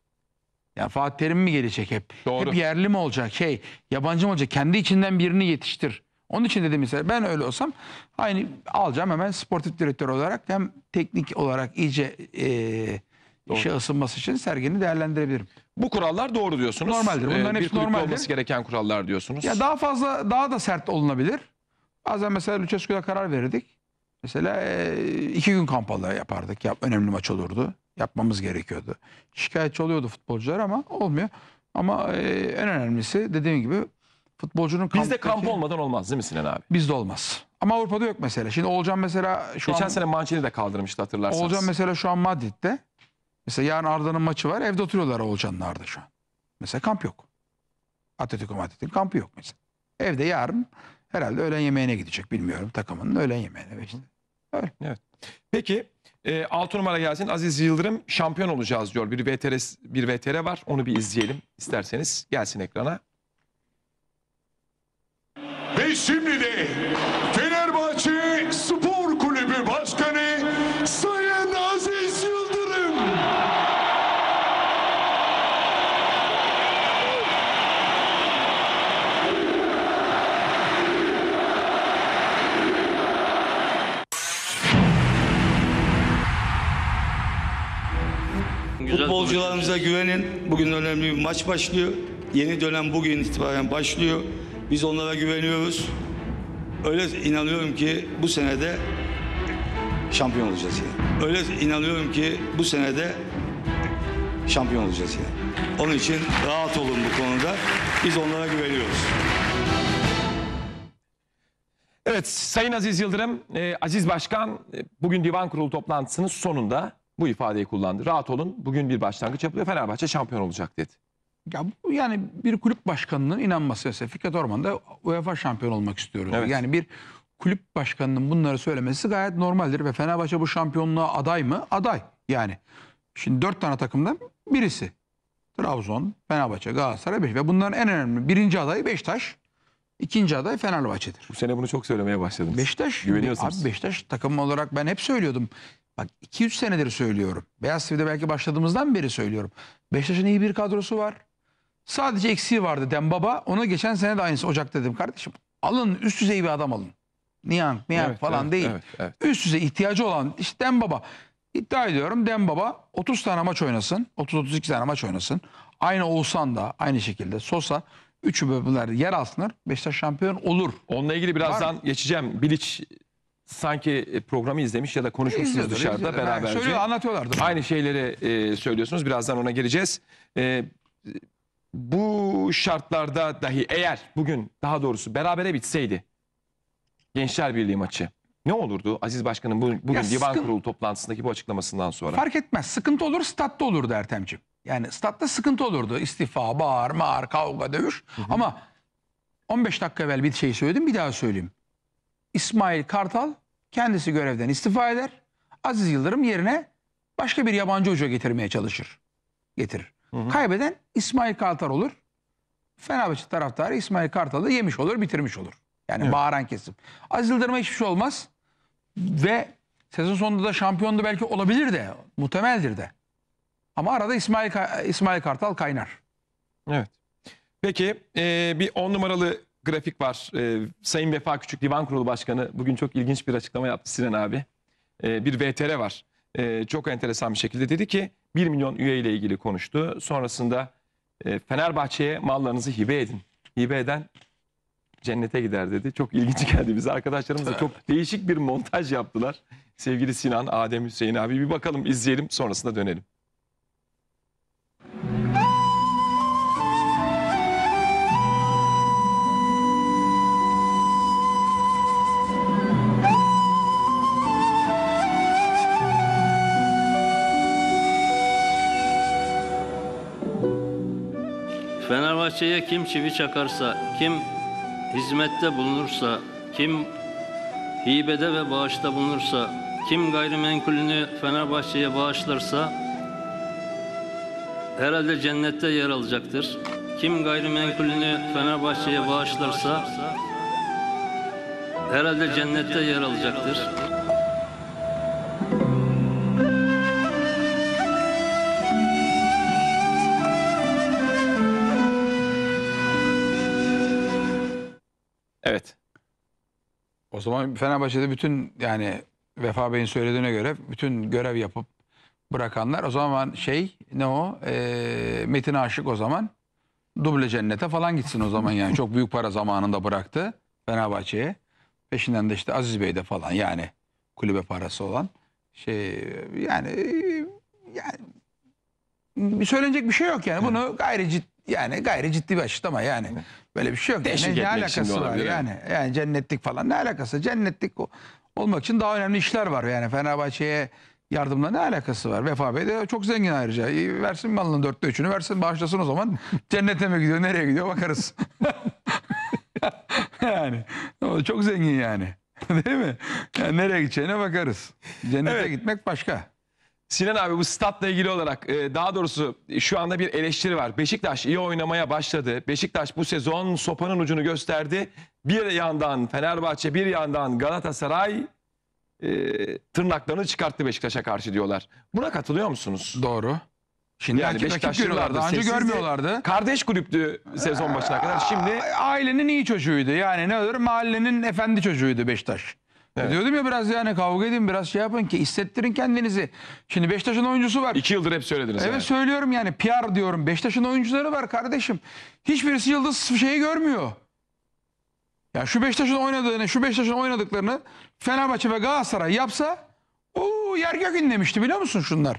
Ya Fatih Terim mi gelecek hep? Doğru. Hep yerli mi olacak? Şey, yabancı mı olacak? Kendi içinden birini yetiştir. Onun için dedim mesela ben öyle olsam aynı alacağım hemen sportif direktör olarak hem teknik olarak iyice e, işe ısınması için sergini değerlendirebilirim. Bu kurallar doğru diyorsunuz. Normaldir. Bunların ee, hepsi normaldir. olması gereken kurallar diyorsunuz. Ya daha fazla daha da sert olunabilir. Bazen mesela Lucescu'ya karar verirdik. Mesela e, iki gün kampalar yapardık. Ya önemli maç olurdu. Yapmamız gerekiyordu. Şikayetçi oluyordu futbolcular ama olmuyor. Ama e, en önemlisi dediğim gibi futbolcunun kamptaki... Bizde kamp olmadan olmaz değil mi Sinan abi? Bizde olmaz. Ama Avrupa'da yok mesela. Şimdi Olcan mesela şu Geçen an... sene Mancini de kaldırmıştı hatırlarsanız. Olcan mesela şu an Madrid'de. Mesela yarın Arda'nın maçı var. Evde oturuyorlar Olcan'ın Arda şu an. Mesela kamp yok. Atletico Madrid'in kampı yok mesela. Evde yarın herhalde öğlen yemeğine gidecek bilmiyorum takımının öğlen yemeğine. İşte Öyle. Evet. Peki e, 6 numara gelsin Aziz Yıldırım şampiyon olacağız diyor. Bir VTR, bir VTR var onu bir izleyelim isterseniz gelsin ekrana. Ve şimdi de Futbolcularımıza güvenin. Bugün önemli bir maç başlıyor. Yeni dönem bugün itibaren başlıyor. Biz onlara güveniyoruz. Öyle inanıyorum ki bu senede şampiyon olacağız yani. Öyle inanıyorum ki bu senede şampiyon olacağız yani. Onun için rahat olun bu konuda. Biz onlara güveniyoruz. Evet Sayın Aziz Yıldırım, e, Aziz Başkan e, bugün divan kurulu toplantısının sonunda bu ifadeyi kullandı. Rahat olun bugün bir başlangıç yapılıyor Fenerbahçe şampiyon olacak dedi. Ya bu yani bir kulüp başkanının inanması ise Fikret Orman'da UEFA şampiyon olmak istiyoruz. Evet. Yani bir kulüp başkanının bunları söylemesi gayet normaldir ve Fenerbahçe bu şampiyonluğa aday mı? Aday yani. Şimdi dört tane takımdan birisi. Trabzon, Fenerbahçe, Galatasaray, Beşiktaş. Ve bunların en önemli birinci adayı Beşiktaş. İkinci aday Fenerbahçe'dir. Bu sene bunu çok söylemeye başladınız. Beşiktaş, Güveniyorsunuz. Abi Beşiktaş takım olarak ben hep söylüyordum. Bak 2-3 senedir söylüyorum. Beyaz TV'de belki başladığımızdan beri söylüyorum. Beşiktaş'ın iyi bir kadrosu var. Sadece eksiği vardı Dembaba. Ona geçen sene de aynısı Ocak dedim kardeşim. Alın üst düzey bir adam alın. Niang, Niang evet, falan evet, değil. Evet, evet. Üst düzey ihtiyacı olan işte Dembaba. İddia ediyorum Dembaba 30 tane maç oynasın. 30-32 tane maç oynasın. Aynı Oğuzhan da aynı şekilde. Sosa üçü böbürler yer alsınlar. Beşiktaş şampiyon olur. Onunla ilgili birazdan geçeceğim. Bilic sanki e, programı izlemiş ya da konuşmuşsunuz İzliyordur, dışarıda izliyordur. Ha, beraberce. anlatıyorlardı. Aynı şeyleri e, söylüyorsunuz. Birazdan ona geleceğiz. E, bu şartlarda dahi eğer bugün daha doğrusu berabere bitseydi Gençler Birliği maçı ne olurdu Aziz Başkan'ın bu- bugün Ya divan sıkın- kurulu toplantısındaki bu açıklamasından sonra? Fark etmez. Sıkıntı olur, statta olurdu Ertemciğim. Yani statta sıkıntı olurdu. İstifa, bağır, kavga, dövüş. Ama 15 dakika evvel bir şey söyledim, bir daha söyleyeyim. İsmail Kartal kendisi görevden istifa eder. Aziz Yıldırım yerine başka bir yabancı hoca getirmeye çalışır. Getirir. Hı hı. Kaybeden İsmail Kartal olur. Fenerbahçe taraftarı İsmail Kartal'ı yemiş olur, bitirmiş olur. Yani evet. bağıran kesim. Aziz Yıldırım'a hiçbir şey olmaz. Ve sezon sonunda da şampiyonlu belki olabilir de, muhtemeldir de. Ama arada İsmail İsmail Kartal kaynar. Evet. Peki e, bir on numaralı grafik var. E, Sayın Vefa Küçük Divan Kurulu Başkanı bugün çok ilginç bir açıklama yaptı Sinan abi. E, bir VTR var. E, çok enteresan bir şekilde dedi ki 1 milyon üye ile ilgili konuştu. Sonrasında e, Fenerbahçe'ye mallarınızı hibe edin. Hibe eden cennete gider dedi. Çok ilginç geldi bize. Arkadaşlarımız da çok değişik bir montaj yaptılar. Sevgili Sinan, Adem Hüseyin abi bir bakalım izleyelim sonrasında dönelim. bahçeye kim çivi çakarsa, kim hizmette bulunursa, kim hibede ve bağışta bulunursa, kim gayrimenkulünü Fenerbahçe'ye bağışlarsa herhalde cennette yer alacaktır. Kim gayrimenkulünü Fenerbahçe'ye bağışlarsa herhalde cennette yer alacaktır. O zaman Fenerbahçe'de bütün yani Vefa Bey'in söylediğine göre bütün görev yapıp bırakanlar o zaman şey ne o e, Metin Aşık o zaman duble cennete falan gitsin o zaman yani çok büyük para zamanında bıraktı Fenerbahçe'ye. Peşinden de işte Aziz Bey de falan yani kulübe parası olan şey yani yani söylenecek bir şey yok yani bunu gayri ciddi yani gayri ciddi bir açıklama yani. Böyle bir şey yok. yani, ne alakası var yani. yani. Yani cennetlik falan ne alakası? Cennetlik olmak için daha önemli işler var. Yani Fenerbahçe'ye yardımla ne alakası var? Vefa Bey de çok zengin ayrıca. versin malının dörtte üçünü versin bağışlasın o zaman. [laughs] Cennete mi gidiyor nereye gidiyor bakarız. [laughs] yani çok zengin yani. [laughs] Değil mi? Yani nereye gideceğine bakarız. Cennete evet. gitmek başka. Sinan abi bu statla ilgili olarak e, daha doğrusu şu anda bir eleştiri var. Beşiktaş iyi oynamaya başladı. Beşiktaş bu sezon sopanın ucunu gösterdi. Bir yandan Fenerbahçe bir yandan Galatasaray e, tırnaklarını çıkarttı Beşiktaş'a karşı diyorlar. Buna katılıyor musunuz? Doğru. Şimdi yani Beşiktaş görüyorlardı. Daha önce görmüyorlardı. Kardeş kulüptü sezon başına kadar. Şimdi ailenin iyi çocuğuydu. Yani ne olur mahallenin efendi çocuğuydu Beşiktaş. E, evet. Diyordum ya biraz yani kavga edin biraz şey yapın ki hissettirin kendinizi. Şimdi Beşiktaş'ın oyuncusu var. İki yıldır hep söylediniz. Evet yani. söylüyorum yani PR diyorum. Beşiktaş'ın oyuncuları var kardeşim. Hiçbirisi yıldız şeyi görmüyor. Ya şu Beşiktaş'ın oynadığını, şu Beşiktaş'ın oynadıklarını Fenerbahçe ve Galatasaray yapsa o yer gök inlemişti biliyor musun şunlar?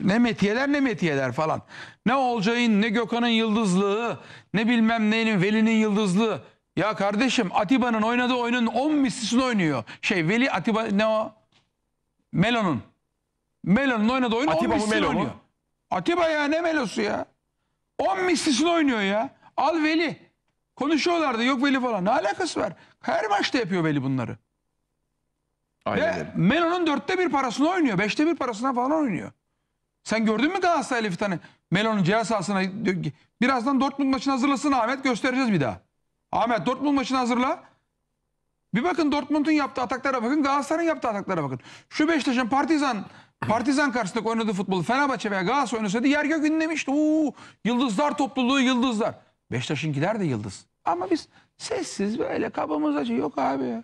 Ne metiyeler ne metiyeler falan. Ne Olcay'ın ne Gökhan'ın yıldızlığı ne bilmem neyin Veli'nin yıldızlığı. Ya kardeşim Atiba'nın oynadığı oyunun 10 mislisini oynuyor. Şey Veli Atiba ne o? Melo'nun. Melo'nun oynadığı oyunun Atiba 10 mislisini Melo oynuyor. Mu? Atiba ya ne Melo'su ya? 10 mislisini oynuyor ya. Al Veli. Konuşuyorlardı yok Veli falan. Ne alakası var? Her maçta yapıyor Veli bunları. Aynen. Ve Melo'nun dörtte bir parasını oynuyor. Beşte bir parasına falan oynuyor. Sen gördün mü Galatasaraylı bir tane Melo'nun ceza sahasına birazdan Dortmund maçını hazırlasın Ahmet göstereceğiz bir daha. Ahmet Dortmund maçını hazırla. Bir bakın Dortmund'un yaptığı ataklara bakın. Galatasaray'ın yaptığı ataklara bakın. Şu Beşiktaş'ın Partizan Partizan karşısında oynadığı futbolu Fenerbahçe veya Galatasaray oynasaydı yer gök inlemişti. Oo, yıldızlar topluluğu yıldızlar. Beşiktaş'ınkiler de yıldız. Ama biz sessiz böyle kabımız acı yok abi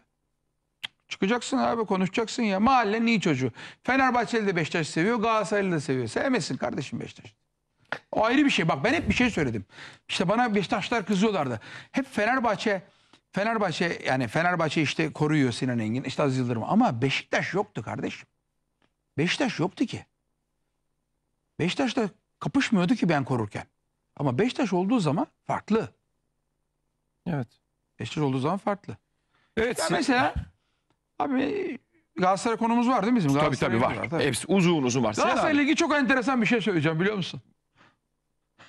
Çıkacaksın abi konuşacaksın ya. Mahallenin iyi çocuğu. Fenerbahçeli de Beşiktaş seviyor. Galatasaraylı da seviyor. Sevmesin kardeşim Beşiktaş. O ayrı bir şey. Bak ben hep bir şey söyledim. İşte bana Beşiktaşlar kızıyorlardı. Hep Fenerbahçe Fenerbahçe yani Fenerbahçe işte koruyor Sinan Engin, işte Aziz Yıldırım ama Beşiktaş yoktu kardeşim. Beşiktaş yoktu ki. Beşiktaş da kapışmıyordu ki ben korurken. Ama Beşiktaş olduğu zaman farklı. Evet. Beşiktaş olduğu zaman farklı. Evet. Ya mesela abi Galatasaray konumuz var değil mi bizim? Tabii tabii var. var tabii. Hepsi uzun uzun var. Galatasaray Ligi çok enteresan bir şey söyleyeceğim biliyor musun?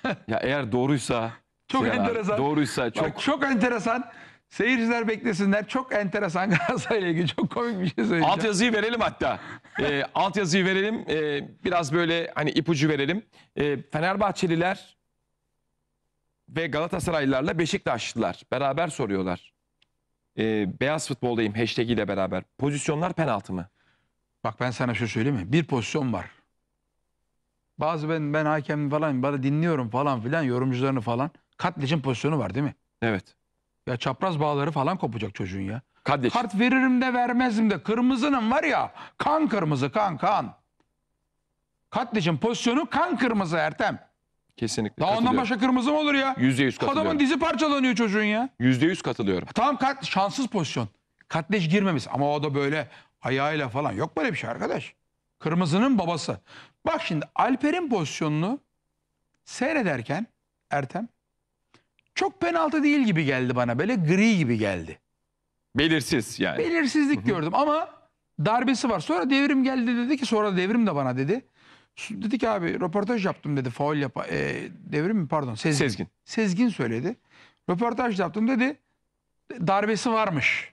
[laughs] ya eğer doğruysa çok Sera, enteresan. Doğruysa çok. Bak, çok enteresan. Seyirciler beklesinler. Çok enteresan [laughs] Galatasaray'la ilgili çok komik bir şey söyleyeceğim. Altyazıyı verelim hatta. [laughs] e, ee, altyazıyı verelim. E, biraz böyle hani ipucu verelim. E, Fenerbahçeliler ve Galatasaraylılarla Beşiktaşlılar beraber soruyorlar. E, beyaz futboldayım hashtag ile beraber. Pozisyonlar penaltı mı? Bak ben sana şu şey söyleyeyim mi? Bir pozisyon var. Bazı ben ben hakem falan bana dinliyorum falan filan yorumcularını falan. Katleşin pozisyonu var değil mi? Evet. Ya çapraz bağları falan kopacak çocuğun ya. Kardeş. Kart veririm de vermezim de kırmızının var ya kan kırmızı kan kan. Katleşin pozisyonu kan kırmızı Ertem. Kesinlikle Daha ondan başka kırmızı mı olur ya? yüzde yüz katılıyorum. Adamın dizi parçalanıyor çocuğun ya. yüzde yüz katılıyorum. Tamam kat, şanssız pozisyon. Katleş girmemiş ama o da böyle ayağıyla falan. Yok böyle bir şey arkadaş. Kırmızının babası. Bak şimdi Alper'in pozisyonunu seyrederken Ertem çok penaltı değil gibi geldi bana. Böyle gri gibi geldi. Belirsiz yani. Belirsizlik gördüm ama darbesi var. Sonra devrim geldi dedi ki sonra devrim de bana dedi. Dedi ki abi röportaj yaptım dedi. Faul yap e, devrim mi pardon Sezgin. Sezgin. Sezgin söyledi. Röportaj yaptım dedi. Darbesi varmış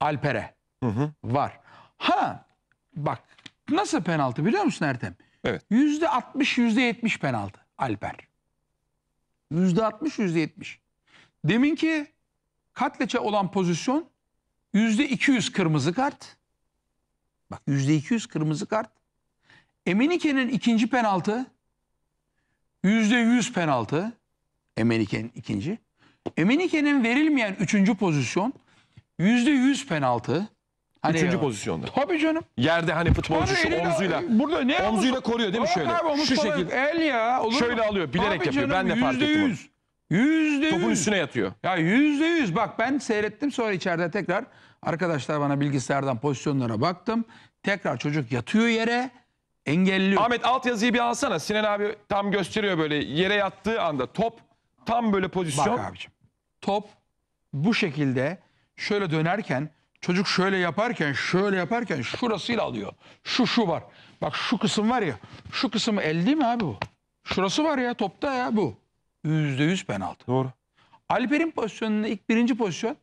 Alper'e. Var. Ha bak nasıl penaltı biliyor musun Ertem? Evet. 60, 70 penaltı Alper. 60, 70 Demin ki Katleç'e olan pozisyon 200 kırmızı kart. Bak 200 kırmızı kart. Emenike'nin ikinci penaltı 100 penaltı. Emenike'nin ikinci. Emenike'nin verilmeyen üçüncü pozisyon 100 penaltı. Hani Üçüncü ya. pozisyonda. Tabii canım. Yerde hani futbolcu şu omzuyla burada ne omzuyla omuz? koruyor değil mi şöyle? Abi, omuz şu şekilde. El ya. Olur şöyle mu? alıyor bilerek Tabii yapıyor. Canım, ben de fark %100. ettim. Onu. Yüzde Topun üstüne yatıyor. Ya yüzde yüz. Bak ben seyrettim sonra içeride tekrar arkadaşlar bana bilgisayardan pozisyonlara baktım. Tekrar çocuk yatıyor yere engelliyor. Ahmet alt yazıyı bir alsana. Sinan abi tam gösteriyor böyle yere yattığı anda top tam böyle pozisyon. Bak abicim top bu şekilde şöyle dönerken Çocuk şöyle yaparken, şöyle yaparken şurasıyla alıyor. Şu şu var. Bak şu kısım var ya. Şu kısım el değil mi abi bu? Şurası var ya topta ya bu. Yüzde %100 penaltı. Doğru. Alper'in pozisyonunda ilk birinci pozisyon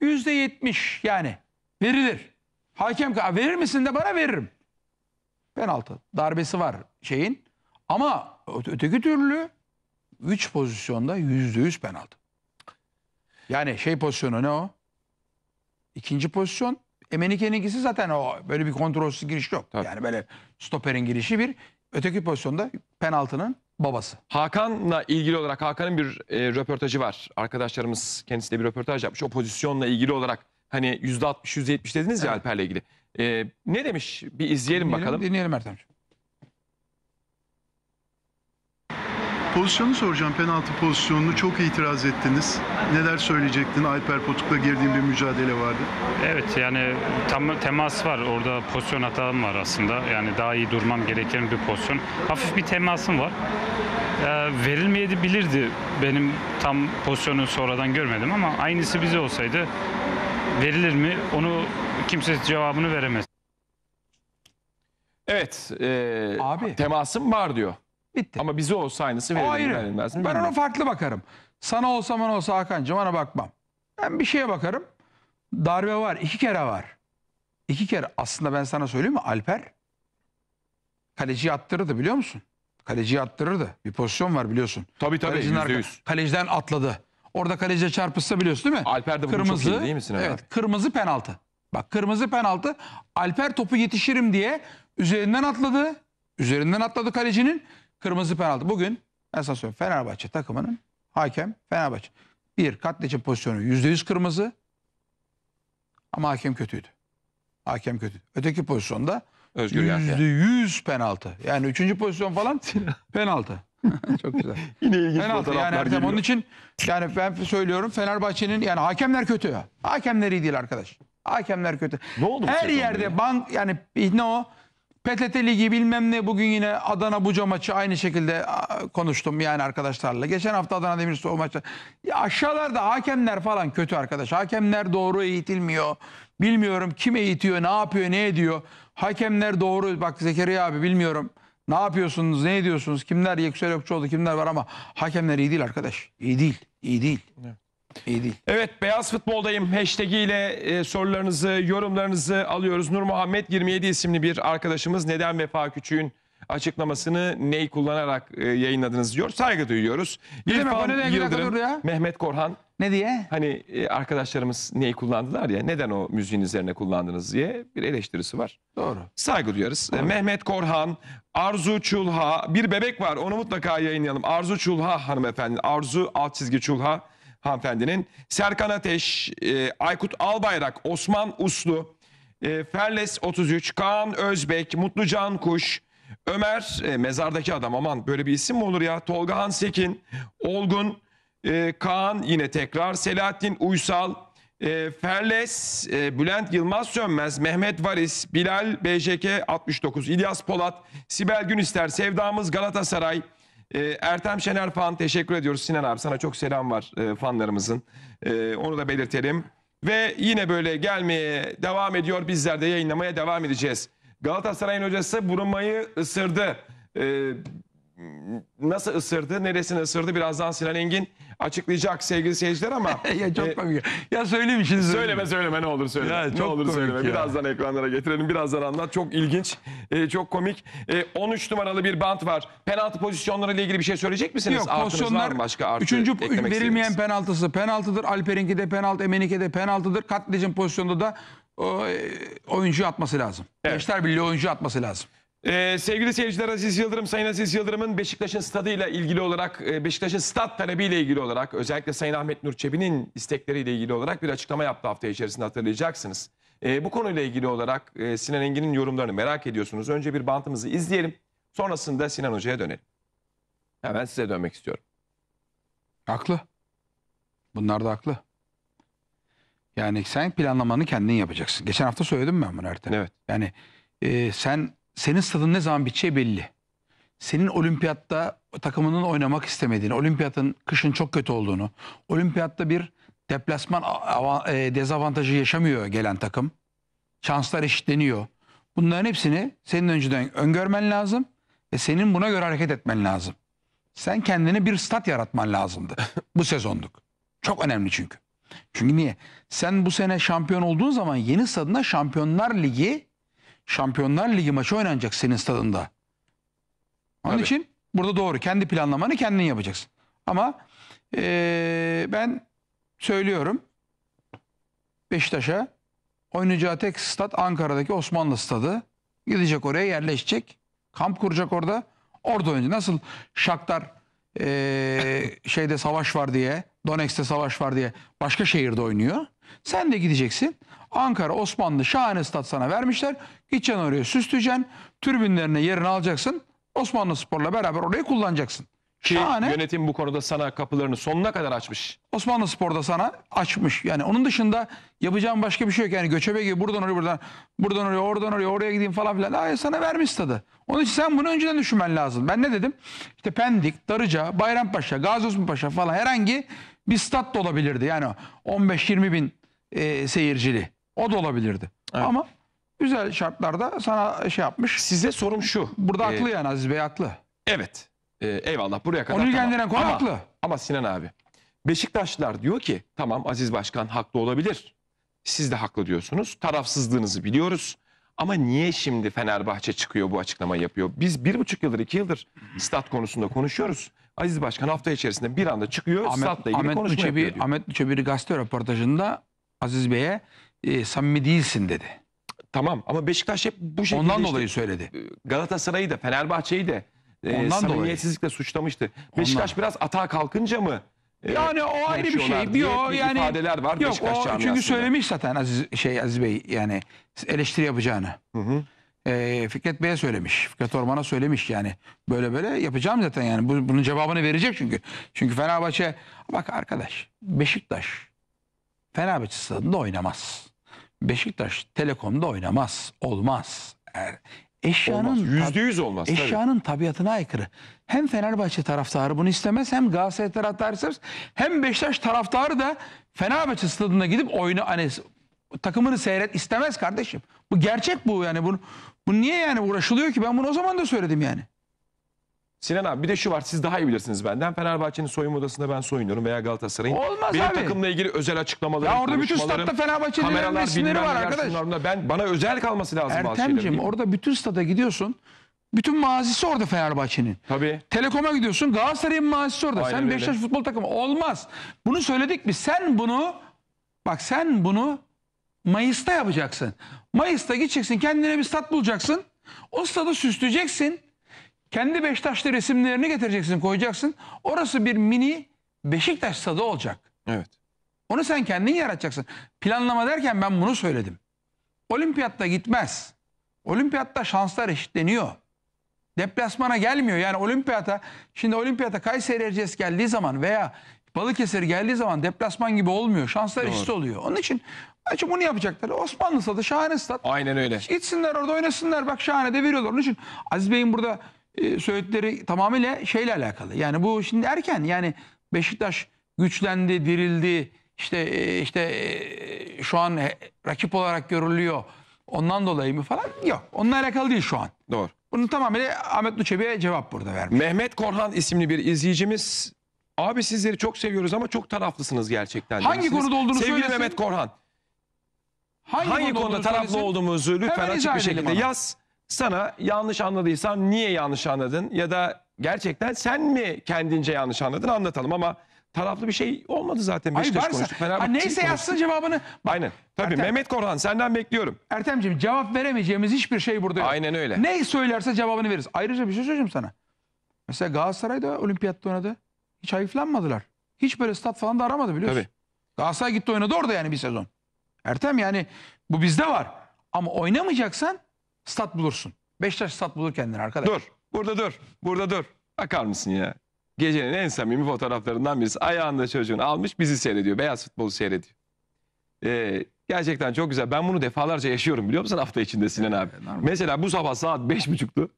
yüzde yetmiş yani verilir. Hakem verir misin de bana veririm. Penaltı. Darbesi var şeyin. Ama öteki türlü üç pozisyonda yüzde %100 penaltı. Yani şey pozisyonu ne o? İkinci pozisyon Emenike'ninkisi zaten o böyle bir kontrolsüz giriş yok. Tabii. Yani böyle stoperin girişi bir. Öteki pozisyonda penaltının babası. Hakan'la ilgili olarak Hakan'ın bir e, röportajı var. Arkadaşlarımız kendisiyle bir röportaj yapmış. O pozisyonla ilgili olarak hani %60 %70 dediniz ya evet. Alper'le ilgili. E, ne demiş? Bir izleyelim dinleyelim, bakalım. Dinleyelim Ertem'ciğim. Pozisyonu soracağım. Penaltı pozisyonunu çok itiraz ettiniz. Neler söyleyecektin? Alper Potuk'la girdiğin bir mücadele vardı. Evet yani tam temas var. Orada pozisyon hatam var aslında. Yani daha iyi durmam gereken bir pozisyon. Hafif bir temasım var. E, ee, bilirdi. Benim tam pozisyonu sonradan görmedim ama aynısı bize olsaydı verilir mi? Onu kimse cevabını veremez. Evet. E, Abi. Temasım var diyor. Bitti. Ama bize olsa aynısı verilir. Verilmez Ben ona farklı bakarım. Sana olsa bana olsa Hakan'cığım ona bakmam. Ben bir şeye bakarım. Darbe var. iki kere var. İki kere. Aslında ben sana söyleyeyim mi Alper? Kaleciyi attırırdı biliyor musun? Kaleciyi attırırdı. Bir pozisyon var biliyorsun. Tabii tabii. Kalecinin arka, kaleciden atladı. Orada kaleciye çarpışsa biliyorsun değil mi? Alper de bunu kırmızı, çok iyi değil misin? Evet. Abi? Kırmızı penaltı. Bak kırmızı penaltı. Alper topu yetişirim diye üzerinden atladı. Üzerinden atladı kalecinin. Kırmızı penaltı. Bugün esas o Fenerbahçe takımının hakem Fenerbahçe. Bir katleçim pozisyonu yüzde yüz kırmızı ama hakem kötüydü. Hakem kötü. Öteki pozisyonda yüzde yüz penaltı. Yani üçüncü pozisyon falan [laughs] penaltı. [laughs] Çok güzel. Yine ilginç penaltı yani Ertem onun için yani ben söylüyorum Fenerbahçe'nin yani hakemler kötü. Hakemler iyi değil arkadaş. Hakemler kötü. Ne oldu Her yerde bank yani ne o PTT Ligi bilmem ne bugün yine Adana Buca maçı aynı şekilde konuştum yani arkadaşlarla. Geçen hafta Adana Demirspor maçı Ya aşağılarda hakemler falan kötü arkadaş. Hakemler doğru eğitilmiyor. Bilmiyorum kim eğitiyor, ne yapıyor, ne ediyor. Hakemler doğru bak Zekeriya abi bilmiyorum. Ne yapıyorsunuz, ne ediyorsunuz? Kimler yokçu oldu kimler var ama hakemler iyi değil arkadaş. İyi değil, iyi değil. Evet. İyi değil. Evet Beyaz Futboldayım hashtag ile e, sorularınızı, yorumlarınızı alıyoruz. Nur Muhammed 27 isimli bir arkadaşımız neden Vefa Küçüğün açıklamasını ney kullanarak e, yayınladınız diyor. Saygı duyuyoruz. Ne demek, Bir dakika dur ya. Mehmet Korhan Ne diye? hani e, arkadaşlarımız neyi kullandılar ya neden o müziğin üzerine kullandınız diye bir eleştirisi var. Doğru. Saygı duyarız. E, Mehmet Korhan, Arzu Çulha, bir bebek var onu mutlaka yayınlayalım. Arzu Çulha hanımefendi, Arzu alt çizgi Çulha hanımefendinin. Serkan Ateş, e, Aykut Albayrak, Osman Uslu, e, Ferles 33, Kaan Özbek, Mutlu Can Kuş, Ömer, e, mezardaki adam aman böyle bir isim mi olur ya? Tolga Hansekin, Olgun, e, Kaan yine tekrar, Selahattin Uysal, e, Ferles, e, Bülent Yılmaz Sönmez, Mehmet Varis, Bilal BJK 69, İlyas Polat, Sibel Günister, Sevdamız Galatasaray, e, Ertem Şener Fan teşekkür ediyoruz. Sinan abi sana çok selam var e, fanlarımızın. E, onu da belirtelim. Ve yine böyle gelmeye devam ediyor. Bizler de yayınlamaya devam edeceğiz. Galatasaray'ın hocası burunmayı ısırdı. E, nasıl ısırdı, neresini ısırdı birazdan Sinan Engin açıklayacak sevgili seyirciler ama. [laughs] ya çok e, Ya söyleyeyim şimdi. Söyleme söyleme ne olur söyleme. Ya, ne olur söyleme. Ya. Birazdan ekranlara getirelim. Birazdan anlat. Çok ilginç. E, çok komik. E, 13 numaralı bir bant var. Penaltı pozisyonları ile ilgili bir şey söyleyecek misiniz? Yok pozisyonlar. Var başka artı üçüncü verilmeyen istediğiniz? penaltısı penaltıdır. Alper'inki de penaltı, Emenike de penaltıdır. Katlicin pozisyonda da o, e, oyuncu atması lazım. Evet. Gençler Birliği oyuncu atması lazım. Ee, sevgili seyirciler Aziz Yıldırım, Sayın Aziz Yıldırım'ın Beşiktaş'ın stadıyla ilgili olarak, e, Beşiktaş'ın stat talebiyle ilgili olarak, özellikle Sayın Ahmet Nur Çebi'nin istekleriyle ilgili olarak bir açıklama yaptı hafta içerisinde hatırlayacaksınız. Ee, bu konuyla ilgili olarak e, Sinan Engin'in yorumlarını merak ediyorsunuz. Önce bir bantımızı izleyelim, sonrasında Sinan Hoca'ya dönelim. Hemen size dönmek istiyorum. Haklı. Bunlar da haklı. Yani sen planlamanı kendin yapacaksın. Geçen hafta söyledim ben bunu Ertem. Evet. Yani e, sen senin stadın ne zaman biteceği belli. Senin olimpiyatta takımının oynamak istemediğini, olimpiyatın kışın çok kötü olduğunu, olimpiyatta bir deplasman e, dezavantajı yaşamıyor gelen takım. Şanslar eşitleniyor. Bunların hepsini senin önceden öngörmen lazım ve senin buna göre hareket etmen lazım. Sen kendine bir stat yaratman lazımdı bu sezonluk. Çok önemli çünkü. Çünkü niye? Sen bu sene şampiyon olduğun zaman yeni stadına Şampiyonlar Ligi Şampiyonlar Ligi maçı oynanacak senin stadında. Onun Tabii. için burada doğru. Kendi planlamanı kendin yapacaksın. Ama ee, ben söylüyorum Beşiktaş'a oynayacağı tek stat Ankara'daki Osmanlı stadı. Gidecek oraya yerleşecek. Kamp kuracak orada. Orada önce nasıl Şaktar ee, [laughs] şeyde savaş var diye, Donetsk'te savaş var diye başka şehirde oynuyor. Sen de gideceksin. Ankara Osmanlı şahane stat sana vermişler. Gideceksin oraya süsleyeceksin. Türbinlerine yerini alacaksın. Osmanlı Spor'la beraber orayı kullanacaksın. Ki şahane. yönetim bu konuda sana kapılarını sonuna kadar açmış. Osmanlı spor da sana açmış. Yani onun dışında yapacağım başka bir şey yok. Yani göçebe gibi buradan oraya buradan buradan oraya oradan oraya oraya gideyim falan filan. Hayır sana vermiş stadı. Onun için sen bunu önceden düşünmen lazım. Ben ne dedim? İşte Pendik, Darıca, Bayrampaşa, Gazi Osman Paşa falan herhangi bir stat da olabilirdi. Yani 15-20 bin e, seyircili. O da olabilirdi. Evet. Ama güzel şartlarda sana şey yapmış. Size sorum şu. Burada ee, haklı yani Aziz Bey haklı. Evet. Ee, eyvallah buraya kadar. Onu ilgilendiren tamam. konu haklı. Ama Sinan abi Beşiktaşlılar diyor ki tamam Aziz Başkan haklı olabilir. Siz de haklı diyorsunuz. Tarafsızlığınızı biliyoruz. Ama niye şimdi Fenerbahçe çıkıyor bu açıklamayı yapıyor? Biz bir buçuk yıldır iki yıldır stat konusunda konuşuyoruz. Aziz Başkan hafta içerisinde bir anda çıkıyor Ahmet, statla ilgili Ahmet konuşma Müçebi, yapıyor diyor. Ahmet Müçebi gazete röportajında Aziz Bey'e e, samimi değilsin dedi. Tamam ama Beşiktaş hep bu şekilde Ondan işte, dolayı söyledi. E, Galatasaray'ı da Fenerbahçe'yi de e, Ondan samimiyetsizlikle suçlamıştı. Beşiktaş Ondan. biraz atağa kalkınca mı? E, yani o ayrı bir şey. Bir o yani ifadeler var yok, Beşiktaş o, çünkü aslında. söylemiş zaten Aziz şey Aziz Bey yani eleştiri yapacağını. Hı hı. E, Fikret Bey'e söylemiş. Fikret Orman'a söylemiş yani. Böyle böyle yapacağım zaten yani. bunun cevabını verecek çünkü. Çünkü Fenerbahçe bak arkadaş Beşiktaş Fenerbahçe stadında oynamaz. Beşiktaş Telekom'da oynamaz. Olmaz. Er, eşyanın yüzde yüz olmaz. Eşyanın tabii. tabiatına aykırı. Hem Fenerbahçe taraftarı bunu istemez hem Galatasaray taraftarı istemez. Hem Beşiktaş taraftarı da Fenerbahçe stadına gidip oyna hani, takımını seyret istemez kardeşim. Bu gerçek bu yani bunu bu niye yani uğraşılıyor ki ben bunu o zaman da söyledim yani. Sinan abi bir de şu var siz daha iyi bilirsiniz benden. Fenerbahçe'nin soyunma odasında ben soyunuyorum veya Galatasaray'ın. Olmaz Benim abi. takımla ilgili özel açıklamalarım, Ya orada bütün konuşmalarım, statta Fenerbahçe'nin kameralar, resimleri var neler, arkadaş. Ben, bana özel kalması lazım bazı orada bütün stada gidiyorsun. Bütün mazisi orada Fenerbahçe'nin. Tabii. Telekom'a gidiyorsun. Galatasaray'ın mazisi orada. Aynen sen Beşiktaş futbol takımı. Olmaz. Bunu söyledik mi? Sen bunu bak sen bunu Mayıs'ta yapacaksın. Mayıs'ta gideceksin. Kendine bir stat bulacaksın. O stadı süsleyeceksin. Kendi Beşiktaşlı resimlerini getireceksin, koyacaksın. Orası bir mini Beşiktaş stadı olacak. Evet. Onu sen kendin yaratacaksın. Planlama derken ben bunu söyledim. Olimpiyatta gitmez. Olimpiyatta şanslar eşitleniyor. Deplasmana gelmiyor. Yani olimpiyata, şimdi olimpiyata Kayseri Erciyes geldiği zaman veya Balıkesir geldiği zaman deplasman gibi olmuyor. Şanslar eşit oluyor. Onun için açım bunu yapacaklar. Osmanlı stadı şahane stat. Aynen öyle. Gitsinler orada oynasınlar. Bak şahane de veriyorlar. Onun için Aziz Bey'in burada e, söyledikleri tamamıyla şeyle alakalı. Yani bu şimdi erken yani Beşiktaş güçlendi, dirildi. İşte e, işte e, şu an rakip olarak görülüyor. Ondan dolayı mı falan? Yok. Onunla alakalı değil şu an. Doğru. Bunu tamamıyla Ahmet Nuçebi'ye cevap burada vermiş. Mehmet Korhan isimli bir izleyicimiz Abi sizleri çok seviyoruz ama çok taraflısınız gerçekten. Hangi konuda olduğunu Sevgili söylesin. Mehmet Korhan. Hangi, hangi konuda, konuda taraflı söylesin? olduğumuzu lütfen Hemen açık bir şekilde bana. yaz sana yanlış anladıysan niye yanlış anladın ya da gerçekten sen mi kendince yanlış anladın anlatalım ama taraflı bir şey olmadı zaten Beşiktaş varsa- konuştuk. Ha, neyse konuştuk. yazsın cevabını. Aynen. Tabii Ertem- Mehmet Korhan senden bekliyorum. Ertemciğim cevap veremeyeceğimiz hiçbir şey burada yok. Aynen öyle. Ne söylerse cevabını veririz. Ayrıca bir şey söyleyeceğim sana. Mesela Galatasaray olimpiyatta oynadı. Hiç hayıflanmadılar. Hiç böyle stat falan da aramadı biliyorsun. Tabii. Galatasaray gitti oynadı orada yani bir sezon. Ertem yani bu bizde var. Ama oynamayacaksan stat bulursun. Beşiktaş stat bulur kendini arkadaş. Dur. Burada dur. Burada dur. Bakar mısın ya? Gecenin en samimi fotoğraflarından birisi. Ayağında çocuğunu almış bizi seyrediyor. Beyaz futbolu seyrediyor. Ee, gerçekten çok güzel. Ben bunu defalarca yaşıyorum biliyor musun hafta içinde Sinan abi? Normal. Mesela bu sabah saat beş buçuktu.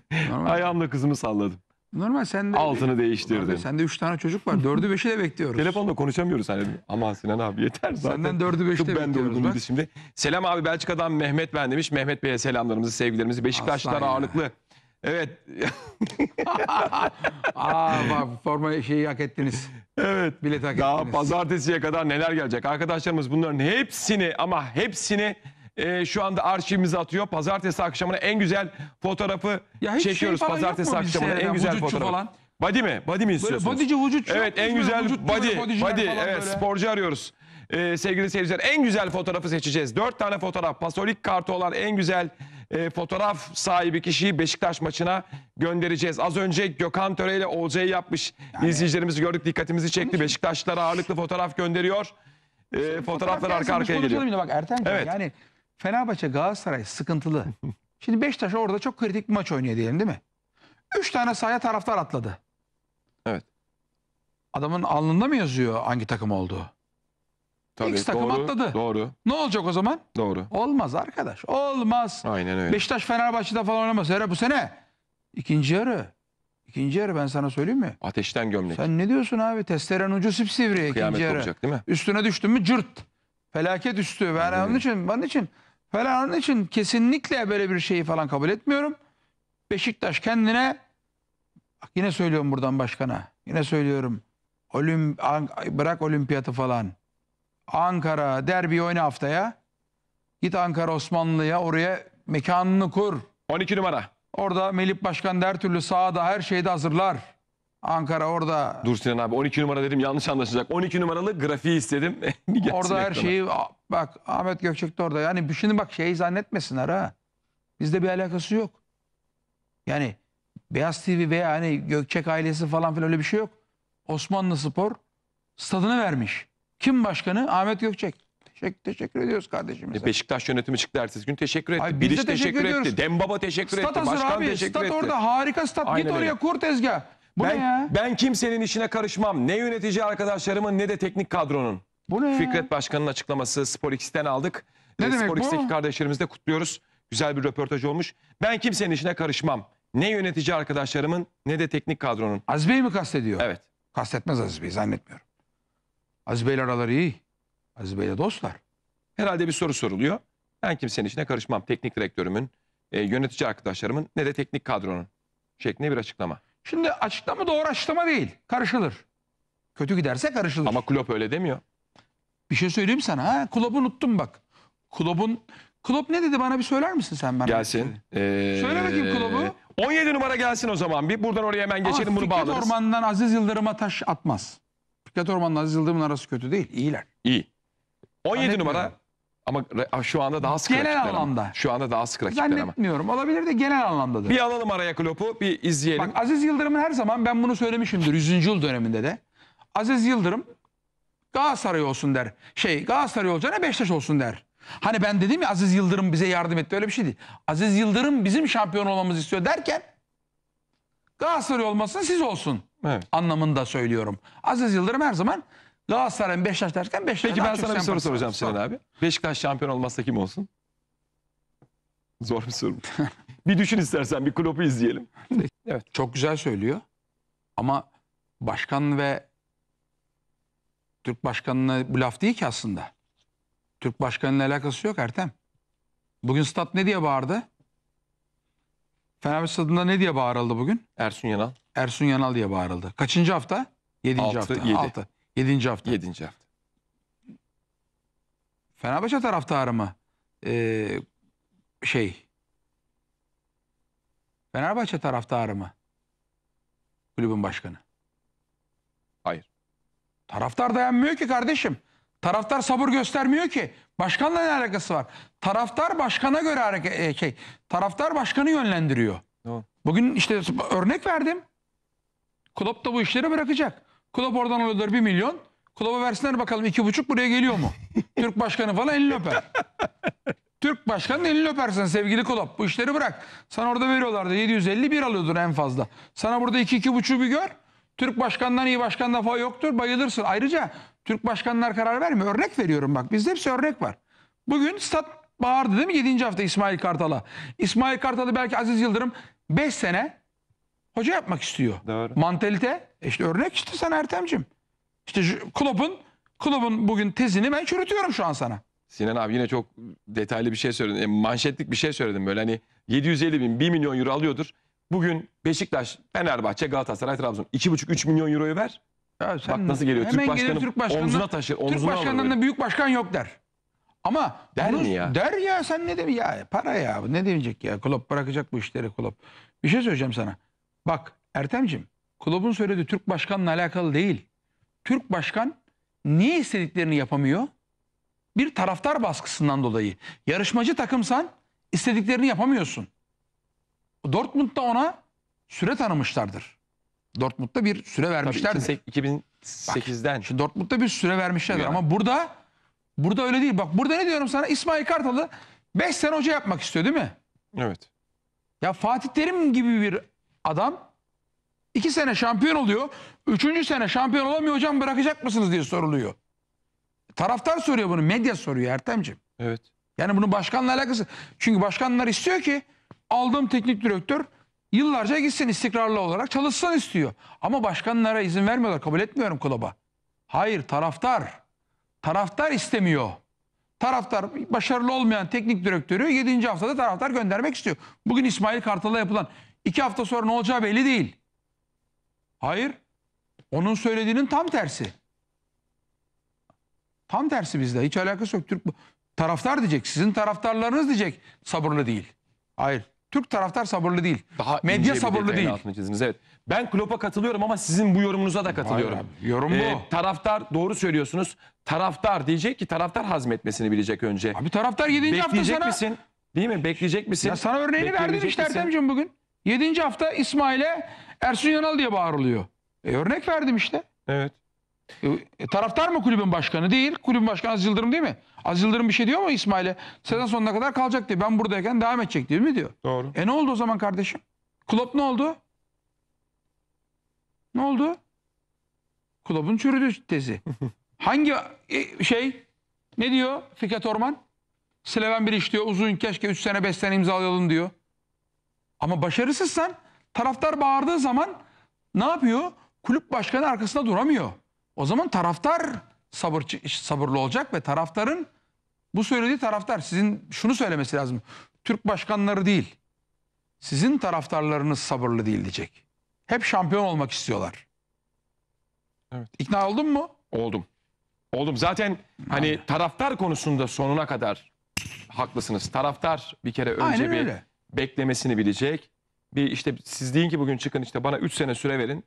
[laughs] ayağımda kızımı salladım. Normal sen de altını değiştirdin. Sen de üç tane çocuk var. dördü beşi de bekliyoruz. Telefonla konuşamıyoruz hani. Ama Sinan abi yeter zaten. Senden dördü beşi de ben de bekliyoruz. uygun bak. şimdi. Selam abi Belçika'dan Mehmet ben demiş. Mehmet Bey'e selamlarımızı, sevgilerimizi. Beşiktaşlılar Aslan ağırlıklı. Evet. [laughs] Aa bak forma şeyi hak ettiniz. Evet. Bilet hak Daha ettiniz. pazartesiye kadar neler gelecek? Arkadaşlarımız bunların hepsini ama hepsini e, şu anda arşivimize atıyor. Pazartesi akşamına en güzel fotoğrafı ya hiç şey çekiyoruz. Şey Pazartesi akşamına en güzel fotoğraf. Falan. Body mi? Body mi istiyorsunuz? Böyle bodyci vücutçu. Evet en güzel vücut, body. Body, body evet böyle. sporcu arıyoruz. Ee, sevgili seyirciler en güzel fotoğrafı seçeceğiz. Dört tane fotoğraf. Pasolik kartı olan en güzel e, fotoğraf sahibi kişiyi Beşiktaş maçına göndereceğiz. Az önce Gökhan Töre ile Olcay'ı yapmış. Yani. İzleyicilerimiz gördük dikkatimizi çekti. Beşiktaşlara ağırlıklı fotoğraf gönderiyor. E, fotoğraflar fotoğraf arka arkaya şey geliyor. Bak Erten evet. yani Fenerbahçe Galatasaray sıkıntılı. [laughs] Şimdi Beşiktaş orada çok kritik bir maç oynuyor diyelim değil mi? Üç tane sahaya taraftar atladı. Evet. Adamın alnında mı yazıyor hangi takım olduğu? Tabii, X takım doğru, atladı. Doğru. Ne olacak o zaman? Doğru. Olmaz arkadaş. Olmaz. Aynen öyle. Beşiktaş Fenerbahçe'de falan oynamaz. Hele bu sene. ikinci yarı. İkinci yarı ben sana söyleyeyim mi? Ateşten gömlek. Sen ne diyorsun abi? Testeren ucu sipsivri Kıyamet ikinci yarı. olacak değil mi? Üstüne düştün mü cırt. Felaket üstü. Ben hmm. onun için, onun için Falan onun için kesinlikle böyle bir şeyi falan kabul etmiyorum. Beşiktaş kendine bak yine söylüyorum buradan başkana. Yine söylüyorum. Olim, an, bırak olimpiyatı falan. Ankara derbi oyna haftaya. Git Ankara Osmanlı'ya oraya mekanını kur. 12 numara. Orada Melih Başkan der türlü sahada her şeyde hazırlar. Ankara orada. Dur Sinan abi 12 numara dedim yanlış anlaşılacak. 12 numaralı grafiği istedim. [laughs] orada her şeyi Bak Ahmet Gökçek de orada. Yani şimdi bak şeyi zannetmesinler ha. Bizde bir alakası yok. Yani Beyaz TV veya hani Gökçek ailesi falan filan öyle bir şey yok. Osmanlı Spor stadını vermiş. Kim başkanı? Ahmet Gökçek. Teşekkür, teşekkür ediyoruz kardeşimize. E, Beşiktaş yönetimi çıktı ertesi gün teşekkür etti. Ay, Biliş teşekkür, teşekkür ediyoruz. etti. Dembaba teşekkür stat etti. Başkan abi, teşekkür stat etti. orada harika stat. Aynen Git oraya öyle. kur tezgah. Bu ben, ne ya? Ben kimsenin işine karışmam. Ne yönetici arkadaşlarımın ne de teknik kadronun. Bu ne Fikret Başkan'ın açıklaması Spor aldık. Ne ee, demek Spor X'teki kutluyoruz. Güzel bir röportaj olmuş. Ben kimsenin işine karışmam. Ne yönetici arkadaşlarımın ne de teknik kadronun. Aziz Bey mi kastediyor? Evet. Kastetmez Aziz Bey zannetmiyorum. Aziz Bey'le araları iyi. Aziz Bey'le dostlar. Herhalde bir soru soruluyor. Ben kimsenin işine karışmam. Teknik direktörümün, e, yönetici arkadaşlarımın ne de teknik kadronun şeklinde bir açıklama. Şimdi açıklama doğru açıklama değil. Karışılır. Kötü giderse karışılır. Ama kulüp öyle demiyor. Bir şey söyleyeyim sana. Ha, Klopp'u unuttum bak. Klopp'un Klopp ne dedi bana bir söyler misin sen bana? Gelsin. Ee, Söyle bakayım Klopp'u. 17 numara gelsin o zaman. Bir buradan oraya hemen geçelim ah, bunu bağlarız. Fikret Orman'dan Aziz Yıldırım'a taş atmaz. Fikret Orman'dan Aziz Yıldırım'ın arası kötü değil. İyiler. İyi. 17 numara ama ah, şu anda daha sık Genel rakipler anlamda. Ama. Şu anda daha sık rakipler ama. Zannetmiyorum. Olabilir de genel anlamdadır. Bir alalım araya Klopp'u bir izleyelim. Bak Aziz Yıldırım'ın her zaman ben bunu söylemişimdir 100. yıl döneminde de. Aziz Yıldırım Galatasaray olsun der. Şey Galatasaray olacağına Beşiktaş olsun der. Hani ben dedim ya Aziz Yıldırım bize yardım etti öyle bir şeydi. Aziz Yıldırım bizim şampiyon olmamızı istiyor derken Galatasaray olmasın siz olsun evet. anlamında söylüyorum. Aziz Yıldırım her zaman Galatasaray'ın Beşiktaş derken Beşiktaş. Peki ben sana bir soru soracağım Sinan abi. Beşiktaş şampiyon olmazsa kim olsun? [laughs] Zor bir soru. [laughs] bir düşün istersen bir klopu izleyelim. evet. Çok güzel söylüyor. Ama başkan ve Türk Başkanı'na bu laf değil ki aslında. Türk Başkanı'yla alakası yok Ertem. Bugün stat ne diye bağırdı? Fenerbahçe stadında ne diye bağırıldı bugün? Ersun Yanal. Ersun Yanal diye bağırıldı. Kaçıncı hafta? Yedinci Altı, hafta. Yedi. Altı. Yedinci hafta. Yedinci hafta. Fenerbahçe taraftarı mı? Ee, şey. Fenerbahçe taraftarı mı? Kulübün başkanı. Hayır. Taraftar dayanmıyor ki kardeşim. Taraftar sabır göstermiyor ki. Başkanla ne alakası var? Taraftar başkana göre hareket e, şey, taraftar başkanı yönlendiriyor. Doğru. Bugün işte örnek verdim. Klopp da bu işleri bırakacak. Klopp oradan alıyorlar 1 milyon. Klopp'a versinler bakalım 2,5 buraya geliyor mu? [laughs] Türk başkanı falan elini öper. Türk başkanı elini öpersen sevgili Klopp. Bu işleri bırak. Sana orada veriyorlardı 750 bir alıyordun en fazla. Sana burada 2-2,5'u bir gör. Türk başkanından iyi başkan falan yoktur. Bayılırsın. Ayrıca Türk başkanlar karar vermiyor. Örnek veriyorum bak. Bizde hepsi örnek var. Bugün stat bağırdı değil mi? 7. hafta İsmail Kartal'a. İsmail Kartal'ı belki Aziz Yıldırım 5 sene hoca yapmak istiyor. Doğru. Mantalite. E işte örnek işte sen Ertem'cim. İşte Klopp'un Klopp'un bugün tezini ben çürütüyorum şu an sana. Sinan abi yine çok detaylı bir şey söyledin. E, manşetlik bir şey söyledim böyle hani 750 bin 1 milyon euro alıyordur. Bugün Beşiktaş, Fenerbahçe, Galatasaray, Trabzon 2,5-3 milyon euroyu ver. Ya Bak nasıl geliyor. Türk başkanı gelir Türk omzuna taşır, Türk omzuna alır. başkanından da büyük başkan yok der. Ama Der bunu- mi ya? Der ya sen ne de ya para ya ne demeyecek ya Klopp bırakacak bu işleri Klopp. Bir şey söyleyeceğim sana. Bak Ertemcim Klopp'un söylediği Türk başkanla alakalı değil. Türk başkan niye istediklerini yapamıyor? Bir taraftar baskısından dolayı. Yarışmacı takımsan istediklerini yapamıyorsun. Dortmund'da ona süre tanımışlardır. Dortmund'da bir süre vermişlerdir. Tabii 2008'den. Bak, şimdi Dortmund'da bir süre vermişlerdir yani. ama burada burada öyle değil. Bak burada ne diyorum sana İsmail Kartal'ı 5 sene hoca yapmak istiyor değil mi? Evet. Ya Fatih Terim gibi bir adam 2 sene şampiyon oluyor. 3. sene şampiyon olamıyor hocam bırakacak mısınız diye soruluyor. Taraftar soruyor bunu medya soruyor Ertem'ciğim. Evet. Yani bunun başkanla alakası. Çünkü başkanlar istiyor ki aldığım teknik direktör yıllarca gitsin istikrarlı olarak çalışsın istiyor. Ama başkanlara izin vermiyorlar. Kabul etmiyorum kulaba Hayır taraftar. Taraftar istemiyor. Taraftar başarılı olmayan teknik direktörü 7. haftada taraftar göndermek istiyor. Bugün İsmail Kartal'a yapılan 2 hafta sonra ne olacağı belli değil. Hayır. Onun söylediğinin tam tersi. Tam tersi bizde. Hiç alakası yok. Türk taraftar diyecek. Sizin taraftarlarınız diyecek. Sabırlı değil. Hayır. Türk taraftar sabırlı değil. Daha Medya sabırlı değil. Evet. Ben Klopp'a katılıyorum ama sizin bu yorumunuza da katılıyorum. Hayır, yorum bu. Ee, taraftar doğru söylüyorsunuz. Taraftar diyecek ki taraftar hazmetmesini bilecek önce. Abi taraftar 7. hafta sana... misin? Değil mi? Bekleyecek misin? Ya sana örneğini verdim işte Ertem'cim bugün. 7. hafta İsmail'e Ersun Yanal diye bağırılıyor. E, örnek verdim işte. Evet. E, taraftar mı kulübün başkanı? Değil. Kulübün başkanı Aziz Yıldırım değil mi? Aziz Yıldırım bir şey diyor mu İsmail'e? Sezon sonuna kadar kalacak diye. Ben buradayken devam edecek değil mi diyor. Doğru. E ne oldu o zaman kardeşim? Klopp ne oldu? Ne oldu? Klopp'un çürüdü tezi. [laughs] Hangi e, şey? Ne diyor Fikret Orman? Sleven bir iş diyor. Uzun keşke 3 sene 5 sene imzalayalım diyor. Ama başarısızsan taraftar bağırdığı zaman ne yapıyor? Kulüp başkanı arkasında duramıyor. O zaman taraftar sabır, sabırlı olacak ve taraftarın bu söylediği taraftar sizin şunu söylemesi lazım. Türk başkanları değil. Sizin taraftarlarınız sabırlı değil diyecek. Hep şampiyon olmak istiyorlar. Evet. İkna oldun mu? Oldum. Oldum. Zaten hani taraftar konusunda sonuna kadar haklısınız. Taraftar bir kere önce bir beklemesini bilecek. Bir işte siz deyin ki bugün çıkın işte bana 3 sene süre verin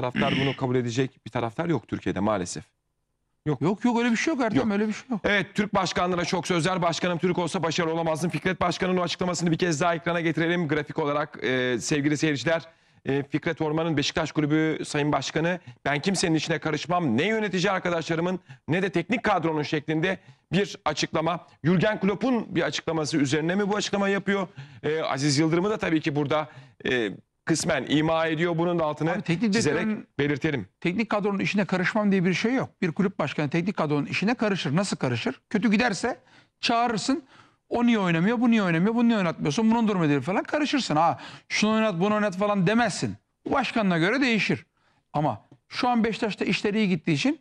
taraftar bunu kabul edecek bir taraftar yok Türkiye'de maalesef. Yok. Yok yok öyle bir şey yok Ertem Yok. öyle bir şey yok. Evet Türk başkanlığına çok sözler. Başkanım Türk olsa başarılı olamazdım. Fikret Başkan'ın o açıklamasını bir kez daha ekrana getirelim grafik olarak e, sevgili seyirciler. E, Fikret Orman'ın Beşiktaş Kulübü Sayın Başkanı ben kimsenin içine karışmam. Ne yönetici arkadaşlarımın ne de teknik kadronun şeklinde bir açıklama. Jürgen Klopp'un bir açıklaması üzerine mi bu açıklama yapıyor? E, Aziz Yıldırım'ı da tabii ki burada e, kısmen ima ediyor. Bunun da altını Abi, teknik çizerek belirtelim. Teknik kadronun işine karışmam diye bir şey yok. Bir kulüp başkanı teknik kadronun işine karışır. Nasıl karışır? Kötü giderse çağırırsın. O niye oynamıyor, bu niye oynamıyor, Bu niye oynatmıyorsun, bunun durumu nedir falan karışırsın. Ha, şunu oynat, bunu oynat falan demezsin. Bu başkanına göre değişir. Ama şu an Beşiktaş'ta işleri iyi gittiği için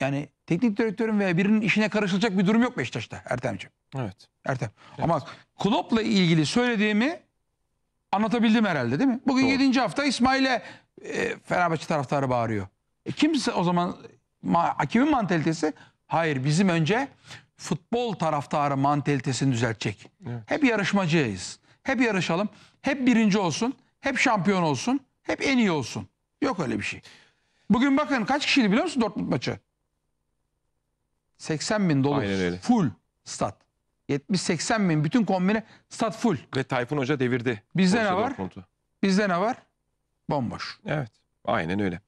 yani teknik direktörün veya birinin işine karışılacak bir durum yok Beşiktaş'ta Ertem'ciğim. Evet. Ertem. Evet. Ama Klopp'la ilgili söylediğimi Anlatabildim herhalde değil mi? Bugün Doğru. 7. hafta İsmail'e e, Fenerbahçe taraftarı bağırıyor. E, kimse o zaman ma, hakimin mantalitesi? Hayır bizim önce futbol taraftarı mantalitesini düzeltecek. Evet. Hep yarışmacıyız. Hep yarışalım. Hep birinci olsun. Hep şampiyon olsun. Hep en iyi olsun. Yok öyle bir şey. Bugün bakın kaç kişiydi biliyor musun Dortmund maçı? 80 bin dolu. Full stat. 70-80 bin bütün kombine stat full. Ve Tayfun Hoca devirdi. Bizde ne var? Kontu. Bizde ne var? Bomboş. Evet aynen öyle.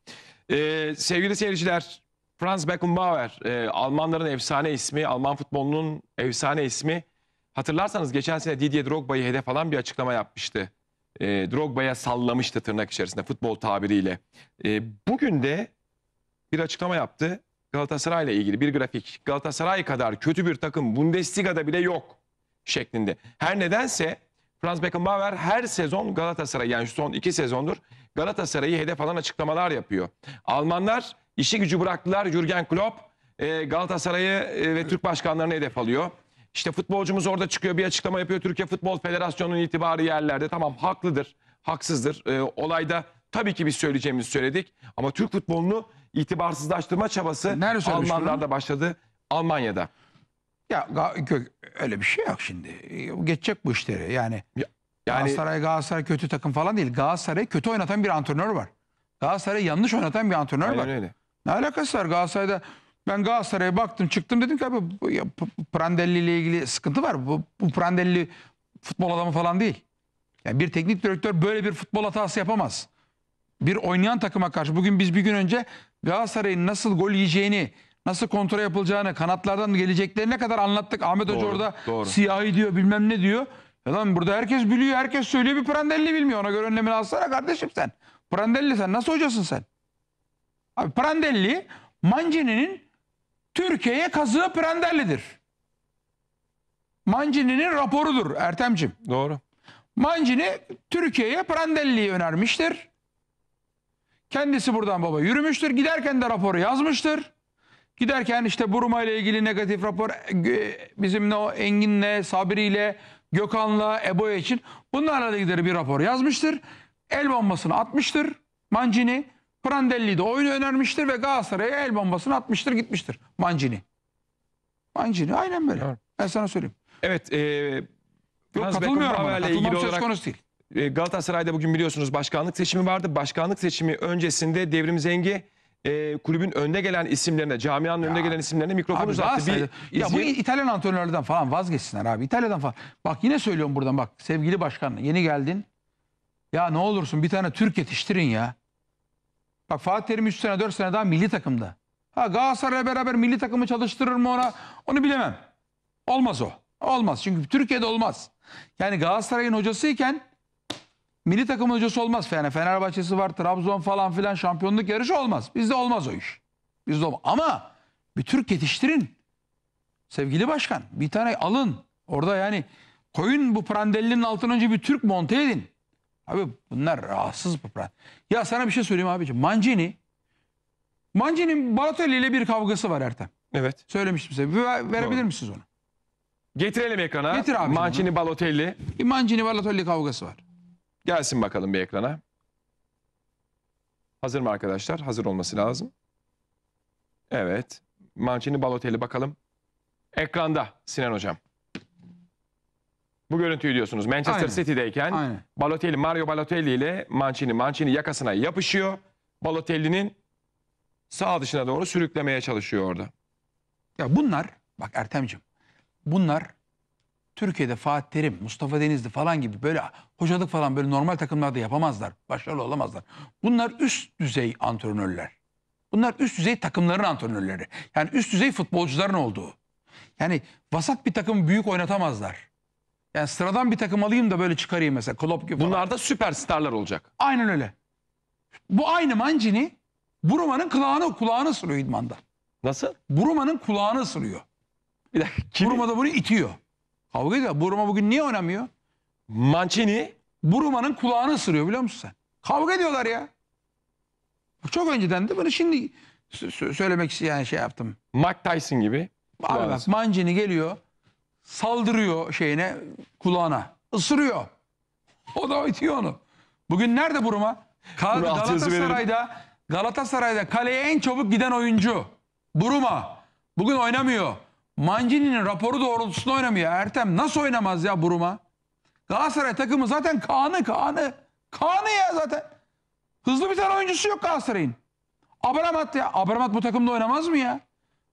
Ee, sevgili seyirciler Franz Beckenbauer e, Almanların efsane ismi, Alman futbolunun efsane ismi. Hatırlarsanız geçen sene Didier Drogba'yı hedef alan bir açıklama yapmıştı. E, Drogba'ya sallamıştı tırnak içerisinde futbol tabiriyle. E, bugün de bir açıklama yaptı. Galatasaray ile ilgili bir grafik. Galatasaray kadar kötü bir takım Bundesliga'da bile yok şeklinde. Her nedense Franz Beckenbauer her sezon Galatasaray yani son iki sezondur Galatasaray'ı hedef alan açıklamalar yapıyor. Almanlar işi gücü bıraktılar. Jürgen Klopp e, Galatasaray'ı e, ve Türk başkanlarını hedef alıyor. İşte futbolcumuz orada çıkıyor bir açıklama yapıyor. Türkiye Futbol Federasyonu'nun itibarı yerlerde. Tamam haklıdır, haksızdır. E, olayda tabii ki biz söyleyeceğimizi söyledik. Ama Türk futbolunu itibarsızlaştırma çabası e, Nerede söylemiş Almanlarda başladı. Almanya'da. Ya öyle bir şey yok şimdi. E, geçecek bu işleri. Yani, Ya- yani- Galatasaray Galatasaray kötü takım falan değil. Galatasaray kötü oynatan bir antrenör var. Galatasaray yanlış oynatan bir antrenör var. öyle. Ne alakası var Galatasaray'da? Ben Galatasaray'a baktım çıktım dedim ki abi bu ya Prandelli ile ilgili sıkıntı var. Bu, bu Prandelli futbol adamı falan değil. Yani bir teknik direktör böyle bir futbol hatası yapamaz. Bir oynayan takıma karşı bugün biz bir gün önce Galatasaray'ın nasıl gol yiyeceğini, nasıl kontrol yapılacağını, kanatlardan geleceklerine kadar anlattık. Ahmet Hoca orada doğru. siyahi diyor bilmem ne diyor. Ya lan burada herkes biliyor, herkes söylüyor bir Prandelli bilmiyor. Ona göre önlemini alsana kardeşim sen. Prandelli sen nasıl hocasın sen? Abi Prandelli Mancini'nin Türkiye'ye kazığı Prandelli'dir. Mancini'nin raporudur Ertem'cim. Doğru. Mancini Türkiye'ye Prandelli'yi önermiştir. Kendisi buradan baba yürümüştür. Giderken de raporu yazmıştır. Giderken işte Buruma ile ilgili negatif rapor e, bizimle o Engin'le, Sabri'yle, Gökhan'la, Eboya için bunlarla ilgili bir rapor yazmıştır. El bombasını atmıştır Mancini. Prandelli de oyunu önermiştir ve Galatasaray'a el bombasını atmıştır gitmiştir Mancini. Mancini aynen böyle. Evet. Ben sana söyleyeyim. Evet. Ee, Yok katılmıyorum bana. Katılmam söz olarak... konusu değil. Ee, Galatasaray'da bugün biliyorsunuz başkanlık seçimi vardı. Başkanlık seçimi öncesinde Devrim Zengi e, kulübün önde gelen isimlerine, camianın ya. önde gelen isimlerine mikrofonu abi uzattı. Bir, ya bu İtalyan antrenörlerden falan vazgeçsinler abi. İtalya'dan falan. Bak yine söylüyorum buradan bak sevgili başkan yeni geldin. Ya ne olursun bir tane Türk yetiştirin ya. Bak Fatih Terim 3 sene 4 sene daha milli takımda. Ha Galatasaray'la beraber milli takımı çalıştırır mı ona? Onu bilemem. Olmaz o. Olmaz. Çünkü Türkiye'de olmaz. Yani Galatasaray'ın hocasıyken milli takım hocası olmaz. Yani Fenerbahçe'si var, Trabzon falan filan şampiyonluk yarışı olmaz. Bizde olmaz o iş. Bizde olmaz. Ama bir Türk yetiştirin. Sevgili başkan bir tane alın. Orada yani koyun bu prandellinin altına önce bir Türk monte edin. Abi bunlar rahatsız bu prand. Ya sana bir şey söyleyeyim abiciğim. Mancini Mancini'nin Balotelli ile bir kavgası var Ertem. Evet. Söylemiştim size. verebilir Doğru. misiniz onu? Getirelim ekrana. Getir abi. Mancini Balotelli. Bir Mancini Balotelli kavgası var. Gelsin bakalım bir ekrana. Hazır mı arkadaşlar? Hazır olması lazım. Evet. Mancini Balotelli bakalım. Ekranda Sinan Hocam. Bu görüntüyü diyorsunuz. Manchester Aynen. City'deyken Aynen. Balotelli, Mario Balotelli ile Mancini. Mancini yakasına yapışıyor. Balotelli'nin sağ dışına doğru sürüklemeye çalışıyor orada. Ya bunlar, bak Ertemcim, bunlar Türkiye'de Fatih Terim, Mustafa Denizli falan gibi böyle hocalık falan böyle normal takımlarda yapamazlar. Başarılı olamazlar. Bunlar üst düzey antrenörler. Bunlar üst düzey takımların antrenörleri. Yani üst düzey futbolcuların olduğu. Yani vasat bir takım büyük oynatamazlar. Yani sıradan bir takım alayım da böyle çıkarayım mesela Klopp gibi falan. Bunlar da süperstarlar olacak. Aynen öyle. Bu aynı Mancini Buruma'nın kulağını, kulağını ısırıyor idmanda. Nasıl? Buruma'nın kulağını ısırıyor. Bir dakika. Buruma da bunu itiyor. Kavga ediyor. Buruma bugün niye oynamıyor? Mancini Buruma'nın kulağını ısırıyor biliyor musun sen? Kavga ediyorlar ya. Çok önceden de bunu şimdi söylemek için yani şey yaptım. Mike Tyson gibi. Abi bak Mancini geliyor saldırıyor şeyine kulağına ısırıyor. O da itiyor onu. Bugün nerede Buruma? Ka- Galatasaray'da Galatasaray'da kaleye en çabuk giden oyuncu. Buruma. Bugün oynamıyor. Mancini'nin raporu doğrultusunda oynamıyor. Ertem nasıl oynamaz ya Buruma? Galatasaray takımı zaten kanı kanı. Kanı ya zaten. Hızlı bir tane oyuncusu yok Galatasaray'ın. Abramat ya. Abramat bu takımda oynamaz mı ya?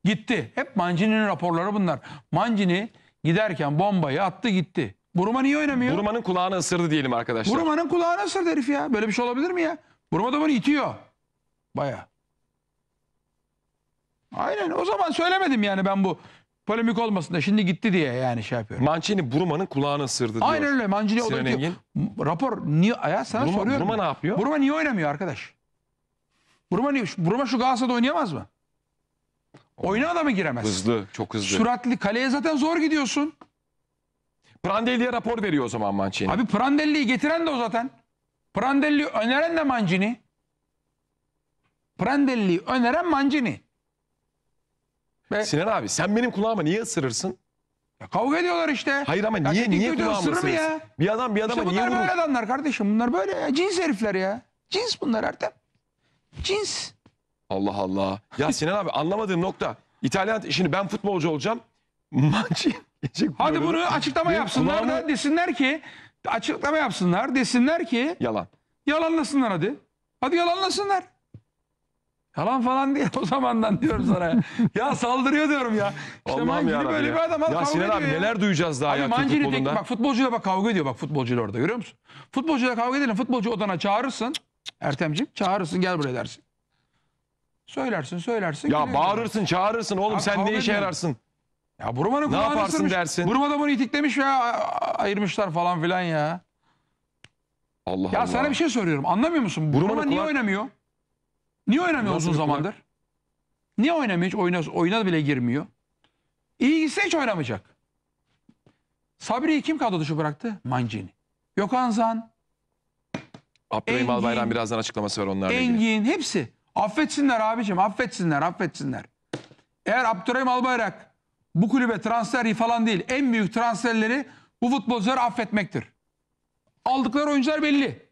Gitti. Hep Mancini'nin raporları bunlar. Mancini giderken bombayı attı gitti. Buruma niye oynamıyor? Buruma'nın kulağını ısırdı diyelim arkadaşlar. Buruma'nın kulağını ısırdı herif ya. Böyle bir şey olabilir mi ya? Buruma da bunu itiyor. Baya. Aynen o zaman söylemedim yani ben bu polemik olmasın da şimdi gitti diye yani şey yapıyor. Mancini Buruma'nın kulağını ısırdı diyor. Aynen öyle Mancini o da diyor. Rapor niye ya sana Buruma- soruyorum. Buruma ne yapıyor? Buruma niye oynamıyor arkadaş? Buruma niye? Buruma şu Galatasaray'da oynayamaz mı? Oyuna da mı giremez? Hızlı, çok hızlı. Süratli kaleye zaten zor gidiyorsun. Prandelli'ye rapor veriyor o zaman Mancini. Abi Prandelli'yi getiren de o zaten. Prandelli'yi öneren de Mancini. Prandelli'yi öneren Mancini. Be. Sinan abi sen benim kulağıma niye ısırırsın? Ya kavga ediyorlar işte. Hayır ama niye ya niye kulağıma ısırırsın? Ya. Bir adam bir adama işte niye vurur? Bunlar böyle adamlar kardeşim. Bunlar böyle ya. cins herifler ya. Cins bunlar Ertem. Cins. Allah Allah. Ya Sinan abi anlamadığım nokta. İtalyan şimdi ben futbolcu olacağım. Mancini. [laughs] Hadi bunu açıklama yapsınlar kulağıma... da desinler ki açıklama yapsınlar desinler ki yalan. Yalanlasınlar hadi. Hadi yalanlasınlar. Yalan falan diye o zamandan diyorum sana. ya, saldırıyor diyorum ya. İşte Allah'ım Mancini böyle bir adam Ya Sinan abi ya. neler duyacağız daha ya Abi Türk Mancini tek, futbolunda. bak futbolcuyla bak kavga ediyor bak futbolcuyla orada görüyor musun? Futbolcuyla kavga edelim futbolcu odana çağırırsın. Ertemciğim çağırırsın gel buraya dersin. Söylersin söylersin. Ya geliyor. bağırırsın çağırırsın oğlum Abi sen ne işe ediyor. yararsın? Ya Burman'ın kulağını yaparsın ısırmış. dersin? Buruma da bunu itiklemiş ya ayırmışlar falan filan ya. Allah Ya Allah. sana bir şey soruyorum anlamıyor musun? Buruma Burma niye kulak- oynamıyor? Niye oynamıyor uzun zamandır? Niye oynamıyor hiç? Oyuna, oyuna bile girmiyor. İyi gitse hiç oynamayacak. Sabri'yi kim kadro dışı bıraktı? Mancini. Gökhan Zan, Abdurrahim Engin- Albayrak'ın birazdan açıklaması var onlarla ilgili. Engin hepsi. Affetsinler abicim affetsinler affetsinler. Eğer Abdurrahim Albayrak bu kulübe transfer falan değil en büyük transferleri bu futbolcuları affetmektir. Aldıkları oyuncular belli.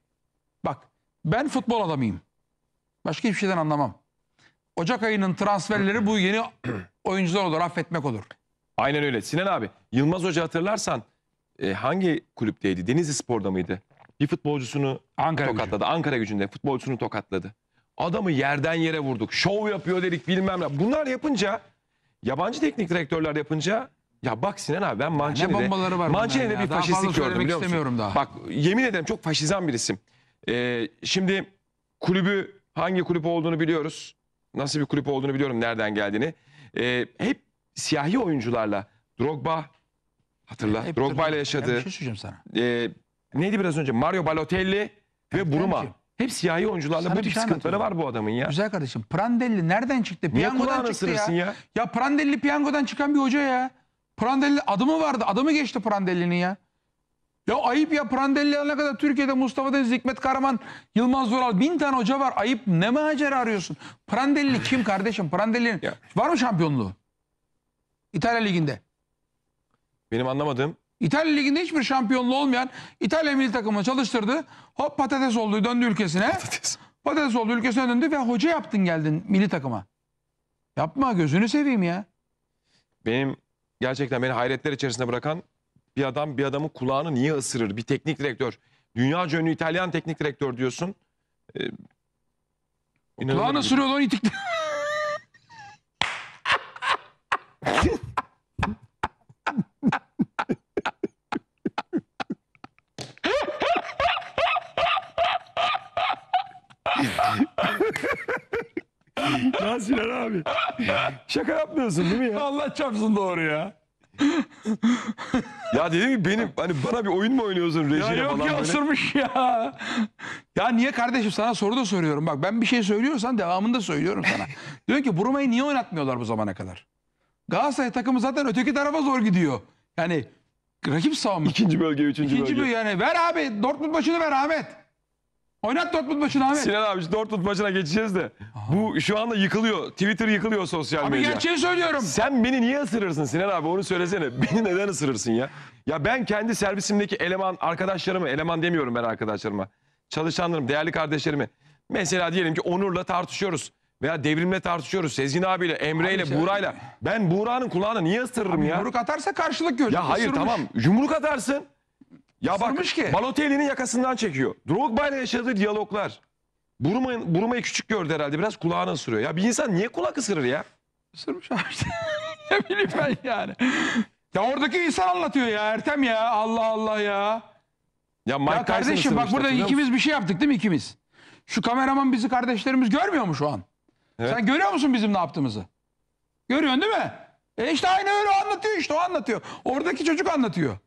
Bak ben futbol adamıyım. Başka hiçbir şeyden anlamam. Ocak ayının transferleri bu yeni [clears throat] oyuncular olur, affetmek olur. Aynen öyle. Sinan abi, Yılmaz Hoca hatırlarsan e, hangi kulüpteydi? Denizli Spor'da mıydı? Bir futbolcusunu Ankara tokatladı. Gücü. Ankara gücünde futbolcusunu tokatladı. Adamı yerden yere vurduk. Şov yapıyor dedik bilmem ne. Bunlar yapınca, yabancı teknik direktörler yapınca ya bak Sinan abi ben Mançeli'de, Mançeli'de bir faşistlik gördüm biliyor musun? Daha. Bak yemin ederim çok faşizan bir isim. Ee, şimdi kulübü Hangi kulüp olduğunu biliyoruz. Nasıl bir kulüp olduğunu biliyorum nereden geldiğini. Ee, hep siyahi oyuncularla Drogba hatırla. Hep Drogba ile yaşadı. Bir şey sana. E, neydi biraz önce? Mario Balotelli ve hep Buruma. Şey. Hep siyahi oyuncularla Sana bu tip sıkıntıları var bu adamın ya. Güzel kardeşim. Prandelli nereden çıktı? Piyangodan çıktı ya. ya. Ya Prandelli piyangodan çıkan bir hoca ya. Prandelli adımı vardı. Adımı geçti Prandelli'nin ya. Ya ayıp ya Prandelli Prandelli'ye kadar Türkiye'de Mustafa Deniz, Hikmet Karaman, Yılmaz Vural bin tane hoca var. Ayıp ne macera arıyorsun? Prandelli kim kardeşim? Prandelli'nin var mı şampiyonluğu? İtalya Ligi'nde. Benim anlamadığım İtalya Ligi'nde hiçbir şampiyonluğu olmayan İtalya milli takımını çalıştırdı. Hop patates oldu döndü ülkesine. Patates. Patates oldu ülkesine döndü ve hoca yaptın geldin milli takıma. Yapma gözünü seveyim ya. benim gerçekten beni hayretler içerisinde bırakan bir adam bir adamın kulağını niye ısırır? Bir teknik direktör. Dünya ünlü İtalyan teknik direktör diyorsun. Ee, Kulağını sürüyor onu itik. [laughs] Nasıl abi? Şaka yapmıyorsun değil mi ya? Allah çarpsın doğru ya ya dedim ki benim hani bana bir oyun mu oynuyorsun rejiyle ya yok ya sormuş ya. Ya niye kardeşim sana soru da soruyorum. Bak ben bir şey söylüyorsan devamında söylüyorum sana. [laughs] Diyor ki Buruma'yı niye oynatmıyorlar bu zamana kadar? Galatasaray takımı zaten öteki tarafa zor gidiyor. Yani rakip savunma. İkinci bölge, üçüncü İkinci bölge. bölge yani ver abi Dortmund başını ver Ahmet. Oynat Dortmund maçını abi. Sinan abi Dortmund maçına geçeceğiz de. Bu şu anda yıkılıyor. Twitter yıkılıyor sosyal medya. Abi medya. gerçeği söylüyorum. Sen beni niye ısırırsın Sinan abi onu söylesene. [laughs] Beni neden ısırırsın ya? Ya ben kendi servisimdeki eleman arkadaşlarımı, eleman demiyorum ben arkadaşlarıma. Çalışanlarım, değerli kardeşlerimi. Mesela diyelim ki Onur'la tartışıyoruz. Veya devrimle tartışıyoruz. Sezgin abiyle, Emre'yle, Abi şey- Buğra'yla. Ben Buğra'nın kulağına niye ısırırım ya? Yumruk atarsa karşılık görecek. Ya hayır Isırmış. tamam yumruk atarsın. Ya bak ki. Balotelli'nin yakasından çekiyor. Drogba ile yaşadığı diyaloglar. Buruma'yı burumayı küçük gördü herhalde biraz kulağını ısırıyor. Ya bir insan niye kulak ısırır ya? Isırmış abi işte. [laughs] ne bileyim ben yani. Ya oradaki insan anlatıyor ya Ertem ya. Allah Allah ya. Ya, ya kardeşim bak burada ikimiz bir şey yaptık değil mi ikimiz? Şu kameraman bizi kardeşlerimiz görmüyor mu şu an? Evet. Sen görüyor musun bizim ne yaptığımızı? Görüyorsun değil mi? E işte aynı öyle anlatıyor işte o anlatıyor. Oradaki çocuk anlatıyor.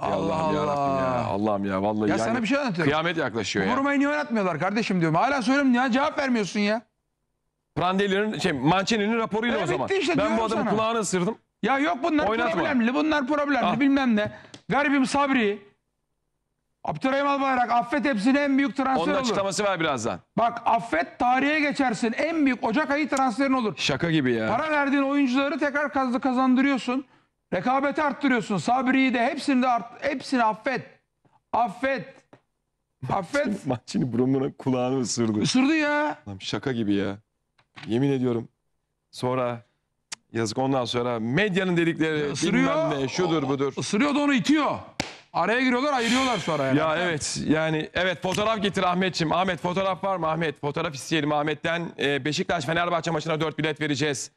Allah Allah'ım ya Rabbim ya. Allah'ım ya vallahi Ya yani sana bir şey anlatıyorum. kıyamet yaklaşıyor ya. Vurmayı niye oynatmıyorlar kardeşim diyorum. Hala söylüyorum niye cevap vermiyorsun ya. Prandelli'nin şey Mancini'nin raporuyla E, o zaman. işte, ben bu adamın kulağını ısırdım. Ya yok bunlar Oynatma. problemli, bunlar problemli Ah. bilmem ne. Garibim Sabri. Abdurrahim Albayrak affet hepsini en büyük transfer Onun olur. açıklaması var birazdan. Bak affet tarihe geçersin en büyük Ocak ayı transferin olur. Şaka gibi ya. Para verdiğin oyuncuları tekrar kaz- kazandırıyorsun. Rekabet arttırıyorsun. Sabri'yi de hepsini de art, hepsini affet. Affet. Affet. Maçini [laughs] burnuna kulağını ısırdı. Isırdı ya. Lan şaka gibi ya. Yemin ediyorum. Sonra yazık ondan sonra medyanın dedikleri Isırıyor. bilmem ne şudur budur. Isırıyor da onu itiyor. Araya giriyorlar ayırıyorlar sonra. Yani. Ya evet yani evet fotoğraf getir Ahmetçim. Ahmet fotoğraf var mı Ahmet? Fotoğraf isteyelim Ahmet'ten. Ee, Beşiktaş Fenerbahçe maçına 4 bilet vereceğiz.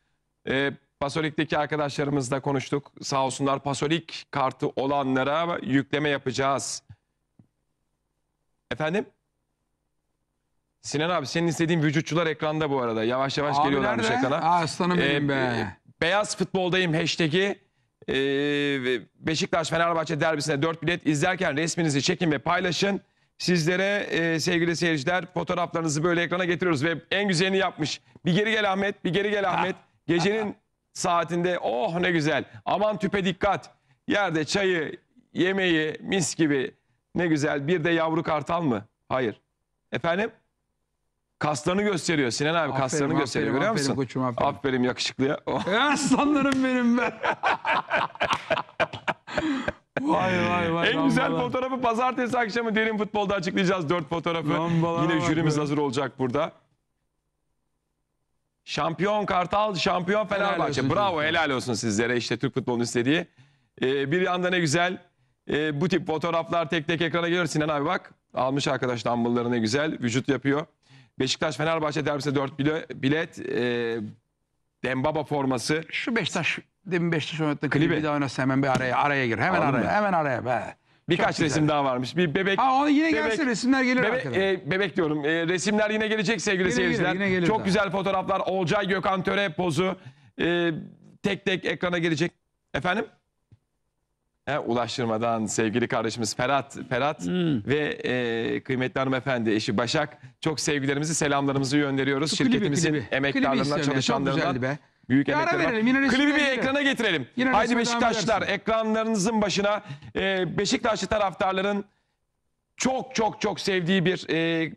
Ee, Pasolik'teki arkadaşlarımızla konuştuk. Sağ olsunlar Pasolik kartı olanlara yükleme yapacağız. Efendim? Sinan abi senin istediğin vücutçular ekranda bu arada. Yavaş yavaş abi geliyorlarmış nerede? ekrana. Aa, aslanım ee, benim be. Beyaz futboldayım hashtag'i. Ee, Beşiktaş Fenerbahçe derbisine 4 bilet izlerken resminizi çekin ve paylaşın. Sizlere e, sevgili seyirciler fotoğraflarınızı böyle ekrana getiriyoruz ve en güzelini yapmış. Bir geri gel Ahmet, bir geri gel Ahmet. Gecenin saatinde oh ne güzel aman tüpe dikkat yerde çayı yemeği mis gibi ne güzel bir de yavru kartal mı? Hayır. Efendim? Kaslarını gösteriyor Sinan abi aferin, kaslarını aferin, gösteriyor aferin, görüyor aferin, musun? Koçum, aferin. aferin yakışıklıya. Ey oh. aslanlarım benim ben. vay vay vay. En lambalar. güzel fotoğrafı pazartesi akşamı derin futbolda açıklayacağız. Dört fotoğrafı. Lambalar Yine jürimiz be. hazır olacak burada. Şampiyon Kartal, şampiyon Fenerbahçe. Helal Bravo, canım. helal olsun sizlere. işte Türk futbolunun istediği. Ee, bir yanda ne güzel. Ee, bu tip fotoğraflar tek tek ekrana geliyor. Sinan abi bak. Almış arkadaş dumbbellları ne güzel. Vücut yapıyor. Beşiktaş Fenerbahçe derbisi 4 bilet. E, Dembaba forması. Şu Beşiktaş demin Beşiktaş oynadığı klibi, bir daha oynasa hemen bir araya araya gir. Hemen Anladın araya. Mı? Hemen araya be. Birkaç Çok resim güzel. daha varmış. Bir bebek. Ha onu yine bebek, gelse resimler gelir bebek, e, bebek diyorum. E, resimler yine gelecek sevgili yine seyirciler. Gelir, yine gelir Çok daha. güzel fotoğraflar. Olcay Gökhan Töre pozu. E, tek tek ekrana gelecek. Efendim? He, ulaştırmadan sevgili kardeşimiz Ferhat Ferhat hmm. ve e, kıymetli hanımefendi eşi Başak çok sevgilerimizi selamlarımızı gönderiyoruz. Şirketimizin klibi, klibi. emektarlarından klibi çalışanlarından. Büyük bir emekleri ara verelim. Yine Klibi bir ekrana getirelim. Yine Haydi Beşiktaşlılar ekranlarınızın başına e, Beşiktaşlı taraftarların çok çok çok sevdiği bir e,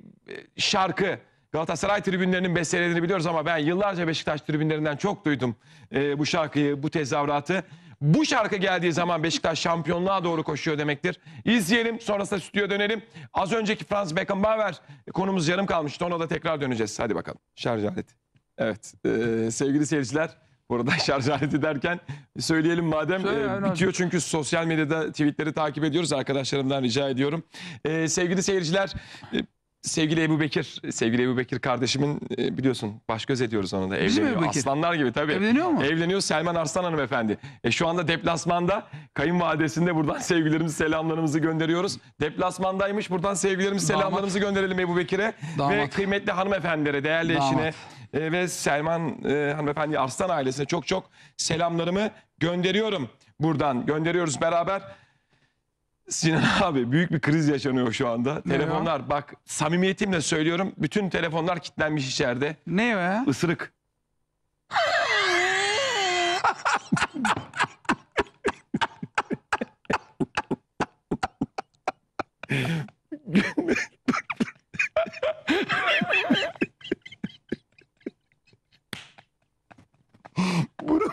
şarkı. Galatasaray tribünlerinin bestelediğini biliyoruz ama ben yıllarca Beşiktaş tribünlerinden çok duydum e, bu şarkıyı, bu tezahüratı. Bu şarkı geldiği zaman Beşiktaş şampiyonluğa doğru koşuyor demektir. İzleyelim sonrasında stüdyoya dönelim. Az önceki Franz Beckenbauer konumuz yarım kalmıştı ona da tekrar döneceğiz. Hadi bakalım şarj aleti. Evet e, sevgili seyirciler burada [laughs] şarj aleti derken söyleyelim madem Söyle, e, bitiyor çünkü sosyal medyada tweetleri takip ediyoruz arkadaşlarımdan rica ediyorum. E, sevgili seyirciler e, sevgili Ebu Bekir sevgili Ebu Bekir kardeşimin e, biliyorsun baş göz ediyoruz onu da Bizim evleniyor. Aslanlar gibi tabii. Evleniyor mu? Evleniyor Selman Arslan hanımefendi. E, şu anda deplasmanda kayınvalidesinde buradan [laughs] sevgilerimizi selamlarımızı gönderiyoruz. Deplasmandaymış buradan sevgilerimizi selamlarımızı gönderelim Ebu Bekir'e ve kıymetli hanımefendilere değerli Damat. eşine e, ve Selman e, hanımefendi Arslan ailesine çok çok selamlarımı gönderiyorum buradan. Gönderiyoruz beraber. Sinan [laughs] abi büyük bir kriz yaşanıyor şu anda. Ne telefonlar ya? bak samimiyetimle söylüyorum bütün telefonlar kilitlenmiş içeride. Ne ya? Isırık. [laughs] [laughs] Burun.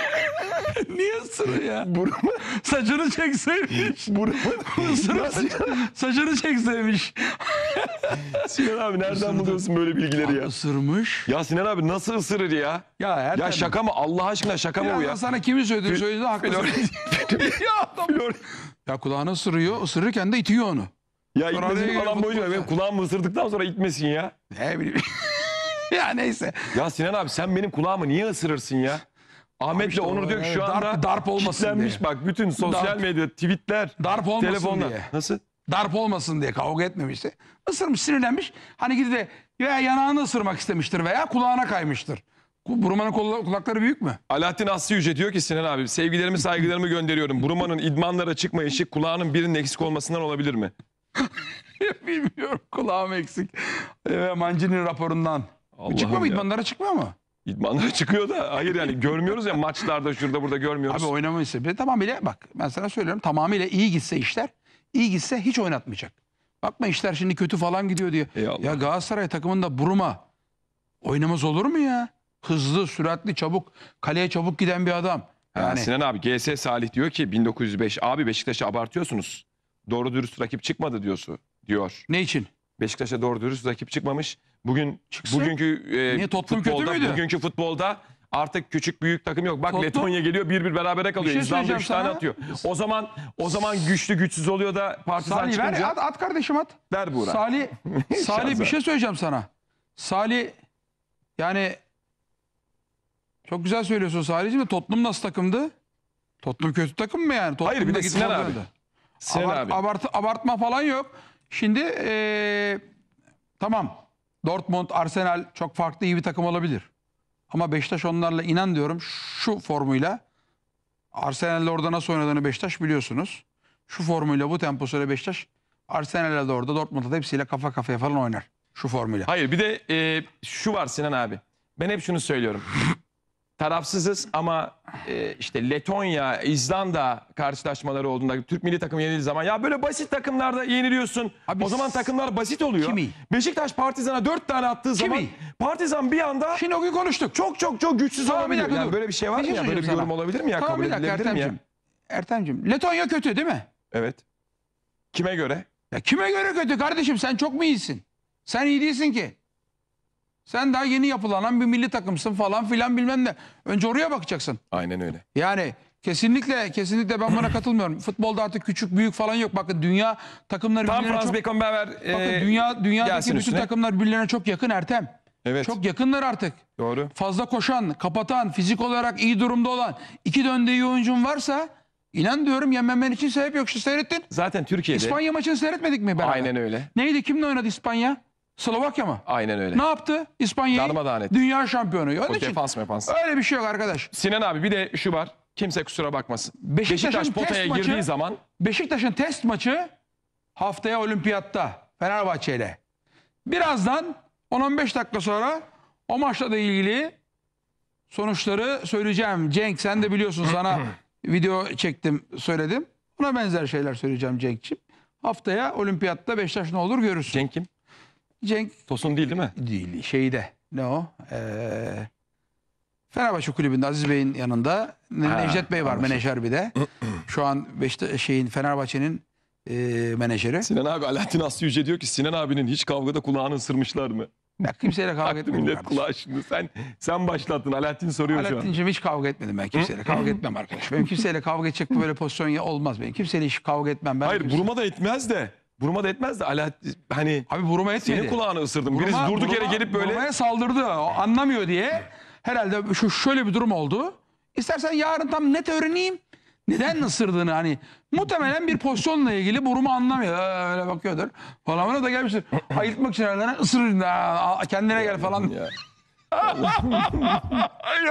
[laughs] Niye ısırıyor ya? Burun. Saçını çekseymiş. Burun. Isırıp saç- saçını çekseymiş. Sinan abi nereden buluyorsun böyle bilgileri ya? Isırmış. Ya Sinan abi nasıl ısırır ya? Ya her. Ya şaka mı? Allah aşkına şaka mı bu ya? sana kimin söyledi söyledi haklısın. [laughs] ya adam. Ya kulağını ısırıyor. ısırırken de itiyor onu. Ya Sonra itmesin nereye falan boyunca. kulağımı ısırdıktan sonra itmesin ya. Ne bileyim. [laughs] ya neyse. Ya Sinan abi sen benim kulağımı niye ısırırsın ya? Ahmet'le işte Onur diyor şu darp, anda darp, darp olmasın kitlenmiş diye. bak bütün sosyal darp, medya, tweetler, darp olmasın telefonlar. diye. Nasıl? Darp olmasın diye kavga etmemişti. Isırmış, sinirlenmiş. Hani gidi de veya yanağını ısırmak istemiştir veya kulağına kaymıştır. Burman'ın kulakları büyük mü? Alaaddin Aslı Yüce diyor ki Sinan abi sevgilerimi saygılarımı gönderiyorum. Burman'ın idmanlara çıkma işi kulağının birinin eksik olmasından olabilir mi? [laughs] Bilmiyorum kulağım eksik. Ee, Mancini'nin raporundan. Allah'ım çıkmıyor mu? ya. İdmanlara çıkmıyor mu? İdmanlara çıkıyor da hayır yani görmüyoruz ya maçlarda şurada burada görmüyoruz. Abi oynama sebebi tamamıyla bak ben sana söylüyorum tamamıyla iyi gitse işler iyi gitse hiç oynatmayacak. Bakma işler şimdi kötü falan gidiyor diye. Ey Allah. Ya Galatasaray takımında Buruma oynamaz olur mu ya? Hızlı, süratli, çabuk, kaleye çabuk giden bir adam. Ha, Yani Sinan abi GS Salih diyor ki 1905 abi Beşiktaş'a abartıyorsunuz. Doğru dürüst rakip çıkmadı diyorsun diyor. ne için? Beşiktaş'a doğru dürüst rakip çıkmamış. Bugün Çıksın. bugünkü e, Niye, Tottenham kötü futbolda, müydü? bugünkü futbolda artık küçük büyük takım yok. Bak Tottenham- Letonya geliyor bir bir berabere kalıyor. şey İzlanda söyleyeceğim tane atıyor. O zaman o zaman güçlü güçsüz oluyor da Partizan Salih ver at, at kardeşim at. Ver Buğra. Salih, [laughs] Salih bir şey söyleyeceğim sana. Salih yani çok güzel söylüyorsun Salih'cim de Tottenham nasıl takımdı? Tottenham kötü takım mı yani? Hayır, bir de Tottenham'da Sinan abi. Sinan abi. abart- abartma falan yok. Şimdi eee, tamam Dortmund, Arsenal çok farklı iyi bir takım olabilir. Ama Beşiktaş onlarla inan diyorum şu formuyla Arsenal'le orada nasıl oynadığını Beşiktaş biliyorsunuz. Şu formuyla bu temposuyla Beşiktaş Arsenal'le de orada Dortmund'da da hepsiyle kafa kafaya falan oynar. Şu formuyla. Hayır bir de e, şu var Sinan abi. Ben hep şunu söylüyorum tarafsızız ama e, işte Letonya, İzlanda karşılaşmaları olduğunda Türk milli takım yenildiği zaman ya böyle basit takımlarda yeniliyorsun. Abi o zaman takımlar basit oluyor. Kimi? Beşiktaş Partizan'a 4 tane attığı zaman Kimi? Partizan bir anda Şimdi o gün konuştuk. çok çok çok güçsüz Tamam, olabilir. dakika, Yani böyle bir şey var mı ya? Böyle bir söyleyeceğim olabilir mi ya? Tamam Kabul bir dakika edilebilir mi Ertem'cim. Letonya kötü değil mi? Evet. Kime göre? Ya kime göre kötü kardeşim sen çok mu iyisin? Sen iyi değilsin ki. Sen daha yeni yapılanan bir milli takımsın falan filan bilmem ne. Önce oraya bakacaksın. Aynen öyle. Yani kesinlikle kesinlikle ben buna katılmıyorum. Futbolda artık küçük büyük falan yok. Bakın dünya takımları Tam birbirlerine Franz çok... Beckenbauer e, Bakın dünya, dünyadaki bütün takımlar birbirlerine çok yakın Ertem. Evet. Çok yakınlar artık. Doğru. Fazla koşan, kapatan, fizik olarak iyi durumda olan iki dönde iyi oyuncun varsa inan diyorum yenmemen için sebep yok. Şu seyrettin. Zaten Türkiye'de. İspanya maçını seyretmedik mi beraber? Aynen öyle. Neydi? Kimle oynadı İspanya? Slovakya mı? Aynen öyle. Ne yaptı? İspanya'yı Darmadağın etti. dünya şampiyonu. Onun için defans mefans. öyle bir şey yok arkadaş. Sinan abi bir de şu var. Kimse kusura bakmasın. Beşiktaş'ın Beşiktaş potaya maçı- girdiği zaman Beşiktaş'ın test maçı haftaya olimpiyatta Fenerbahçe ile. Birazdan 10-15 dakika sonra o maçla da ilgili sonuçları söyleyeceğim. Cenk sen de biliyorsun sana [clears throat] video çektim söyledim. Buna benzer şeyler söyleyeceğim Cenk'ciğim. Haftaya olimpiyatta Beşiktaş ne olur görürsün. Cenk kim? Cenk Tosun değil değil mi? değil şeyde ne o? Ee, Fenerbahçe kulübünde Aziz Bey'in yanında Ne- Ha, Necdet Bey var menajer bir de. [clears throat] Şu an beşte şeyin Fenerbahçe'nin e, menajeri. Sinan abi Alaaddin Aslı Yüce diyor ki Sinan abinin hiç kavgada kulağını ısırmışlar mı? Ben kimseyle kavga Baktı etmedim. millet kulağı şimdi sen sen başlattın Alaaddin soruyor şu an. hiç kavga etmedim ben kimseyle. kavga [clears throat] etmem arkadaş. Benim kimseyle kavga edecek böyle pozisyon ya- olmaz benim. Kimseyle hiç kavga etmem. Ben Hayır kimse- buruma da etmez de Buruma da etmez de Alaaddin hani Abi buruma etmedi. senin kulağını ısırdım. Birisi Vuruma- durduk yere gelip böyle Vurmaya saldırdı. O anlamıyor diye. Herhalde şu şöyle bir durum oldu. İstersen yarın tam net öğreneyim. Neden ısırdığını hani. Muhtemelen bir pozisyonla ilgili burumu anlamıyor. Ee, Öyle bakıyordur. Falan bana da gelmiştir. Ayıltmak için herhalde ısırır. kendine gel falan. Ya.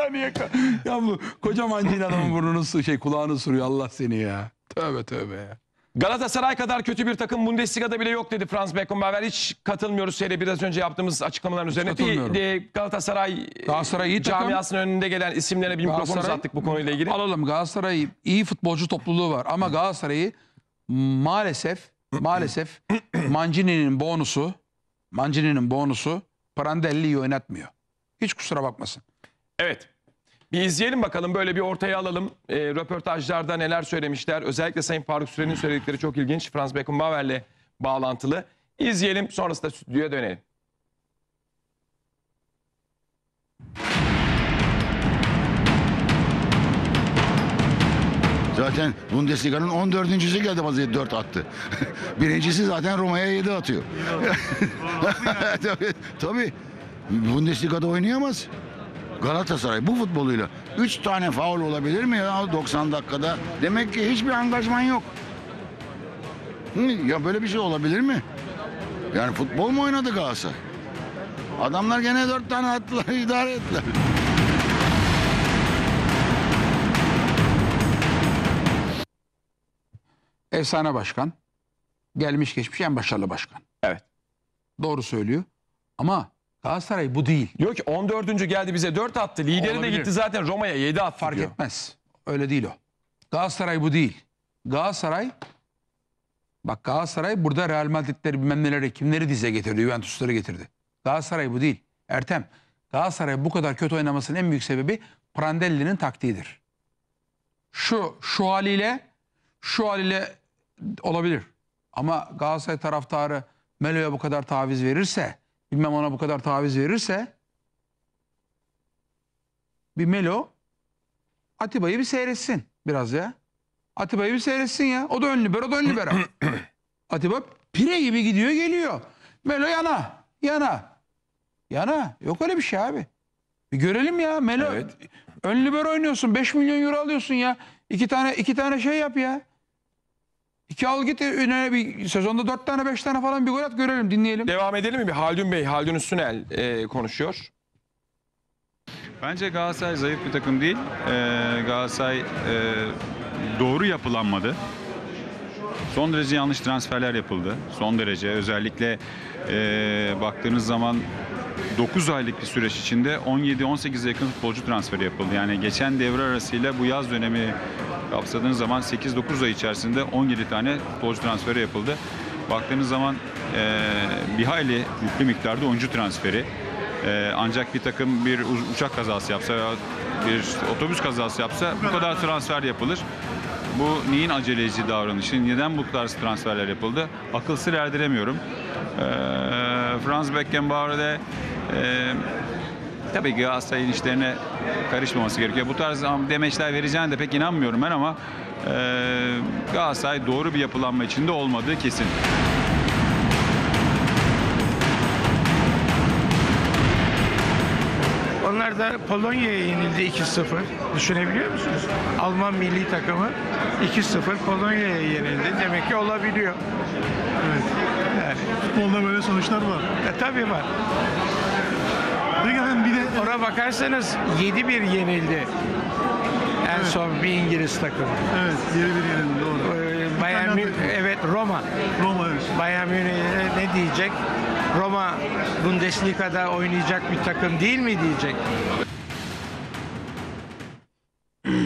[laughs] niye Ya bu kocaman cin adamın burnunu sı- şey kulağını ısırıyor Allah seni ya. Tövbe tövbe ya. Galatasaray kadar kötü bir takım Bundesliga'da bile yok dedi Franz Beckenbauer. Hiç katılmıyoruz şeyle biraz önce yaptığımız açıklamaların üzerine. Bir Galatasaray, Galatasaray iyi camiasının takım. önünde gelen isimlere bir mikrofon uzattık bu konuyla ilgili. Alalım Galatasaray iyi futbolcu topluluğu var ama Galatasaray'ı maalesef maalesef [clears throat] Mancini'nin bonusu Mancini'nin bonusu Prandelli'yi oynatmıyor. Hiç kusura bakmasın. Evet. Bir izleyelim bakalım böyle bir ortaya alalım. E, röportajlarda neler söylemişler. Özellikle Sayın Faruk Süren'in söyledikleri çok ilginç. Franz Beckenbauer'le bağlantılı. İzleyelim sonrasında stüdyoya dönelim. Zaten Bundesliga'nın 14.sü geldi vaziyet 4 attı. [laughs] Birincisi zaten Roma'ya 7 atıyor. [laughs] tabii, tabii. Bundesliga'da oynayamaz. Galatasaray bu futboluyla 3 tane faul olabilir mi ya 90 dakikada? Demek ki hiçbir angajman yok. ya böyle bir şey olabilir mi? Yani futbol mu oynadı Galatasaray? Adamlar gene 4 tane attılar, [laughs] idare ettiler. Efsane başkan. Gelmiş geçmiş en başarılı başkan. Evet. Doğru söylüyor. Ama Galatasaray bu değil. Yok ki 14. geldi bize 4 attı. Lideri de gitti zaten Roma'ya 7 attı Fark diyor. etmez. Öyle değil o. Galatasaray bu değil. Galatasaray bak Galatasaray burada Real Madrid'leri bilmem neleri kimleri dize getirdi Juventus'ları getirdi. Galatasaray bu değil. Ertem Galatasaray bu kadar kötü oynamasının en büyük sebebi Prandelli'nin taktiğidir. Şu şu haliyle şu haliyle olabilir. Ama Galatasaray taraftarı Melo'ya bu kadar taviz verirse bilmem ona bu kadar taviz verirse bir Melo Atiba'yı bir seyretsin biraz ya. Atiba'yı bir seyretsin ya. O da ön libero, o da ön libero. [clears throat] Atiba pire gibi gidiyor geliyor. Melo yana, yana, yana. Yok öyle bir şey abi. Bir görelim ya Melo. Evet. Ön libero oynuyorsun. 5 milyon euro alıyorsun ya. İki tane iki tane şey yap ya. İki al git önüne bir sezonda dört tane beş tane falan bir gol at görelim dinleyelim. Devam edelim mi? Bir Haldun Bey, Haldun Üstünel e, konuşuyor. Bence Galatasaray zayıf bir takım değil. Ee, Galatasaray e, doğru yapılanmadı. Son derece yanlış transferler yapıldı. Son derece özellikle e, baktığınız zaman 9 aylık bir süreç içinde 17-18'e yakın futbolcu transferi yapıldı. Yani geçen devre arasıyla bu yaz dönemi kapsadığınız zaman 8-9 ay içerisinde 17 tane futbolcu transferi yapıldı. Baktığınız zaman e, bir hayli yüklü miktarda oyuncu transferi. E, ancak bir takım bir uçak kazası yapsa veya bir otobüs kazası yapsa bu kadar transfer yapılır. Bu neyin aceleci davranışı, neden bu tarz transferler yapıldı? Akılsız erdiremiyorum. Ee, Franz Beckenbauer'de e, tabii ki Galatasaray'ın işlerine karışmaması gerekiyor. Bu tarz demeçler vereceğine de pek inanmıyorum ben ama e, Galatasaray doğru bir yapılanma içinde olmadığı kesin. Onlar da Polonya'ya yenildi 2-0. Düşünebiliyor musunuz? Alman milli takımı 2-0 Polonya'ya yenildi. Demek ki olabiliyor. Evet. Futbolda böyle sonuçlar var. E tabii var. Peki efendim bir de... Ona bakarsanız 7-1 yenildi. En evet. son bir İngiliz takımı. Evet, 7-1 yenildi doğru. Ee, Bayern Münih, evet Roma. Roma evet. Bayern Münih'e ne diyecek? Roma Bundesliga'da oynayacak bir takım değil mi diyecek.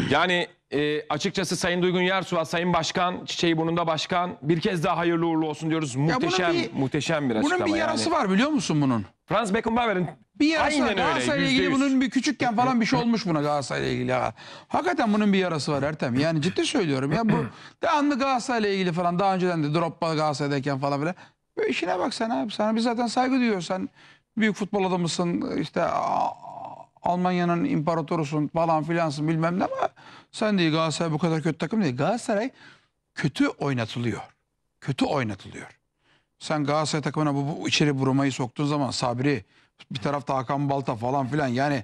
Yani e, açıkçası Sayın Duygun Yersuat, Sayın Başkan, Çiçeği Burnu'nda Başkan bir kez daha hayırlı uğurlu olsun diyoruz. Muhteşem, bir, muhteşem bir açıklama Bunun bir yarası yani. var biliyor musun bunun? Franz Beckenbauer'in bir yarası Aynen var. Galatasaray'la ilgili bunun bir küçükken falan bir şey olmuş buna Galatasaray'la ilgili. Hakikaten bunun bir yarası var Ertem. Yani ciddi söylüyorum ya bu [clears throat] devamlı Galatasaray'la ilgili falan daha önceden de Drogba Galatasaray'dayken falan bile. Böyle işine bak sen abi. Sana biz zaten saygı duyuyoruz. Sen büyük futbol adamısın. İşte Almanya'nın imparatorusun falan filansın bilmem ne ama sen değil Galatasaray bu kadar kötü takım değil. Galatasaray kötü oynatılıyor. Kötü oynatılıyor. Sen Galatasaray takımına bu, bu içeri Buruma'yı soktuğun zaman Sabri bir tarafta Hakan Balta falan filan yani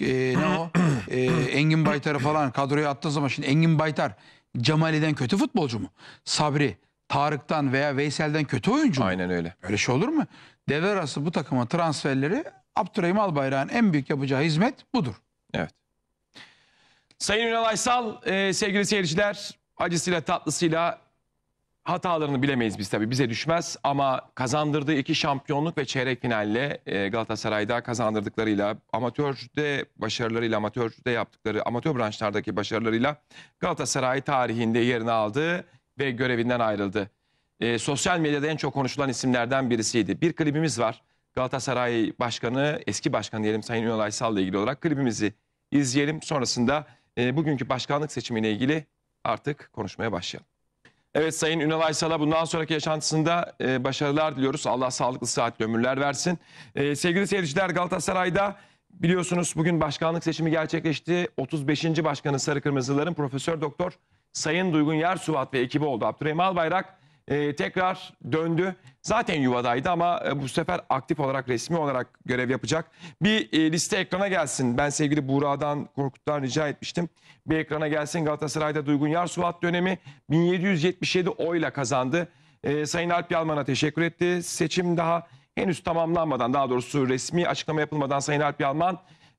e, ne o e, Engin Baytar'ı falan kadroya attığın zaman şimdi Engin Baytar Cemali'den kötü futbolcu mu? Sabri Tarık'tan veya Veysel'den kötü oyuncu mu? Aynen öyle. Öyle şey olur mu? Devre arası bu takıma transferleri Abdurrahim Albayrak'ın en büyük yapacağı hizmet budur. Evet. Sayın Ünal Aysal, e, sevgili seyirciler, acısıyla tatlısıyla hatalarını bilemeyiz biz tabii. Bize düşmez ama kazandırdığı iki şampiyonluk ve çeyrek finalle e, Galatasaray'da kazandırdıklarıyla, amatörde başarılarıyla, amatörde yaptıkları, amatör branşlardaki başarılarıyla Galatasaray tarihinde yerini aldı ve görevinden ayrıldı. E, sosyal medyada en çok konuşulan isimlerden birisiydi. Bir klibimiz var. Galatasaray Başkanı, eski başkan diyelim Sayın Ünal Aysal ile ilgili olarak klibimizi izleyelim. Sonrasında e, bugünkü başkanlık seçimiyle ilgili artık konuşmaya başlayalım. Evet Sayın Ünal Aysal'a bundan sonraki yaşantısında e, başarılar diliyoruz. Allah sağlıklı sıhhatli ömürler versin. E, sevgili seyirciler Galatasaray'da biliyorsunuz bugün başkanlık seçimi gerçekleşti. 35. Başkanı Sarı Kırmızıların Profesör Doktor Sayın Duygun Yersuvat ve ekibi oldu. Abdurrahim Albayrak e, tekrar döndü. Zaten yuvadaydı ama e, bu sefer aktif olarak resmi olarak görev yapacak. Bir e, liste ekrana gelsin. Ben sevgili Buğra'dan Korkut'tan rica etmiştim. Bir ekrana gelsin Galatasaray'da Duygun Yarsuat dönemi 1777 oyla kazandı. E, Sayın Alp Yalman'a teşekkür etti. Seçim daha henüz tamamlanmadan daha doğrusu resmi açıklama yapılmadan Sayın Alp Yalman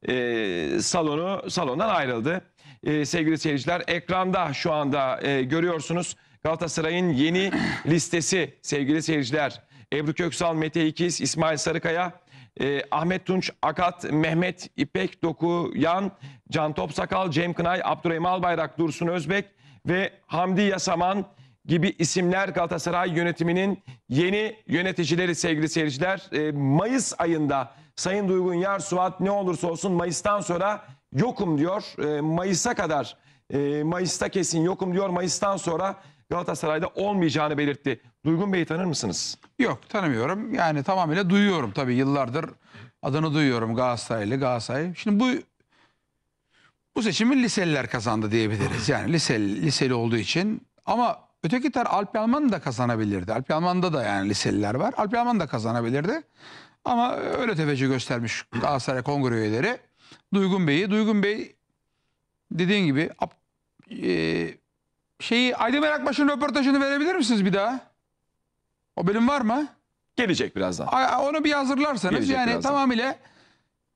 e, salonu salondan ayrıldı. E, sevgili seyirciler ekranda şu anda e, görüyorsunuz. Galatasaray'ın yeni [clears throat] listesi sevgili seyirciler. Ebru Köksal, Mete İkiz, İsmail Sarıkaya, e, Ahmet Tunç, Akat, Mehmet İpek, Dokuyan, Can Topsakal, Cem Kınay, Abdurrahim Albayrak, Dursun Özbek ve Hamdi Yasaman gibi isimler Galatasaray yönetiminin yeni yöneticileri sevgili seyirciler. E, Mayıs ayında Sayın Duygun Yar Suat ne olursa olsun Mayıs'tan sonra yokum diyor. E, Mayıs'a kadar e, Mayıs'ta kesin yokum diyor. Mayıs'tan sonra Galatasaray'da olmayacağını belirtti. Duygun Bey'i tanır mısınız? Yok tanımıyorum. Yani tamamıyla duyuyorum tabii yıllardır adını duyuyorum Galatasaraylı Galatasaray. Şimdi bu bu seçimi liseliler kazandı diyebiliriz. Yani lise liseli olduğu için ama öteki tar Alp Yalman da kazanabilirdi. Alp Yalman'da da yani liseliler var. Alp Yalman da kazanabilirdi. Ama öyle tefeci göstermiş Galatasaray kongre üyeleri. Duygun Bey'i. Duygun Bey dediğin gibi e, şeyi Aydemir Akbaş'ın röportajını verebilir misiniz bir daha? O bölüm var mı? Gelecek birazdan. A- Onu bir hazırlarsanız Gelecek yani birazdan. tamamıyla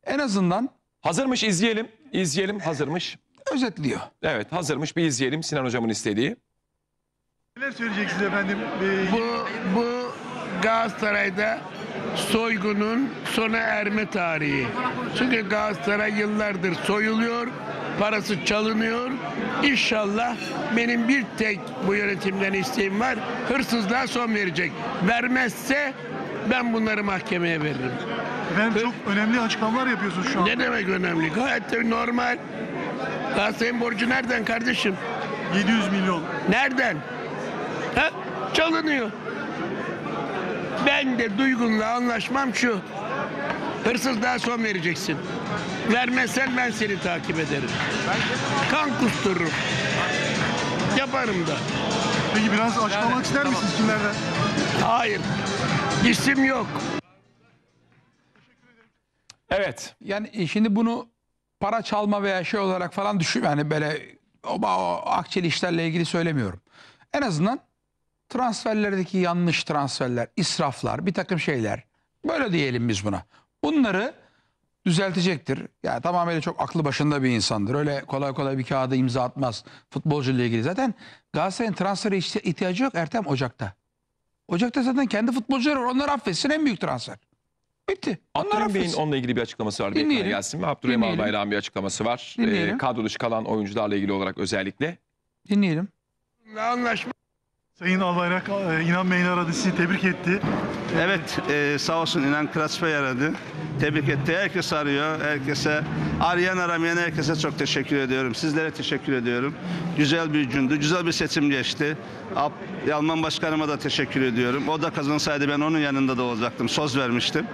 en azından Hazırmış izleyelim. İzleyelim hazırmış. özetliyor. Evet hazırmış bir izleyelim Sinan hocamın istediği. Neler söyleyeceksiniz efendim? Ee, Bu, bu Galatasaray'da soygunun sona erme tarihi. Çünkü Galatasaray yıllardır soyuluyor, parası çalınıyor. İnşallah benim bir tek bu yönetimden isteğim var. Hırsızlığa son verecek. Vermezse ben bunları mahkemeye veririm. Efendim çok önemli açıklamalar yapıyorsun şu an. Ne demek önemli? Gayet de normal. Galatasaray'ın borcu nereden kardeşim? 700 milyon. Nereden? Ha? Çalınıyor. Ben de Duygun'la anlaşmam şu. Hırsız daha son vereceksin. Vermezsen ben seni takip ederim. Kan kustururum. Yaparım da. Peki biraz açıklamak ister misiniz kimlerden? Hayır. İsim yok. Evet. Yani e, şimdi bunu para çalma veya şey olarak falan düşün. Yani böyle o, o akçeli işlerle ilgili söylemiyorum. En azından transferlerdeki yanlış transferler, israflar, bir takım şeyler. Böyle diyelim biz buna. Bunları düzeltecektir. Yani tamamen çok aklı başında bir insandır. Öyle kolay kolay bir kağıda imza atmaz futbolcuyla ilgili. Zaten Galatasaray'ın transferi ihtiyacı yok Ertem Ocak'ta. Ocak'ta zaten kendi futbolcuları var. Onlar affetsin en büyük transfer. Bitti. Onlar Abdurrahim Bey'in onunla ilgili bir açıklaması var. Dinleyelim. Bekler gelsin Abdurrahim Albayrak'ın bir açıklaması var. Dinleyelim. Ee, kadro dışı kalan oyuncularla ilgili olarak özellikle. Dinleyelim. Anlaşma. Sayın Albayrak e, İnan Bey'in aradı sizi tebrik etti. Evet e, sağ olsun İnan Kıraç yaradı. Tebrik etti. Herkes arıyor. Herkese arayan aramayan herkese çok teşekkür ediyorum. Sizlere teşekkür ediyorum. Güzel bir gündü. Güzel bir seçim geçti. Yalman Başkanıma da teşekkür ediyorum. O da kazansaydı ben onun yanında da olacaktım. Söz vermiştim.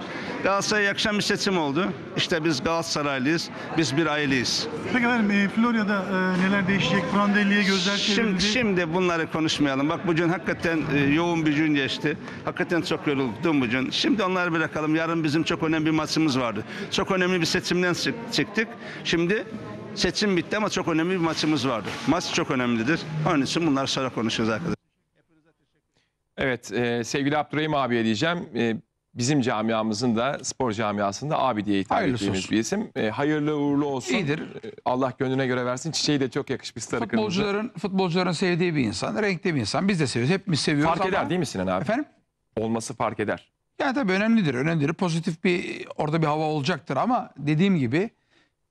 Galatasaray'a akşam bir seçim oldu. İşte biz Galatasaraylıyız. Biz bir aileyiz. Peki efendim e, Florya'da e, neler değişecek? Prandelli'ye gözler çevrildi. Şimdi, şimdi bunları konuşmayalım. Bak bugün hakikaten e, yoğun bir gün geçti. Hakikaten çok yoruldum bugün. Şimdi onları bırakalım. Yarın bizim çok önemli bir maçımız vardı. Çok önemli bir seçimden çıktık. Şimdi seçim bitti ama çok önemli bir maçımız vardı. Maç çok önemlidir. Onun için bunlar sonra konuşacağız arkadaşlar. Evet e, sevgili Abdurrahim abiye diyeceğim. E, bizim camiamızın da spor camiasında abi diye hitap Hayırlısı ettiğimiz olsun. bir isim. E, hayırlı uğurlu olsun. İyidir. E, Allah gönlüne göre versin. Çiçeği de çok yakışmış sarı futbolcuların, kırmızı. Futbolcuların sevdiği bir insan, renkli bir insan. Biz de seviyoruz, hepimiz seviyoruz. Fark ama... eder değil mi Sinan abi? Efendim? Olması fark eder. Yani tabii önemlidir, önemlidir. Pozitif bir, orada bir hava olacaktır ama dediğim gibi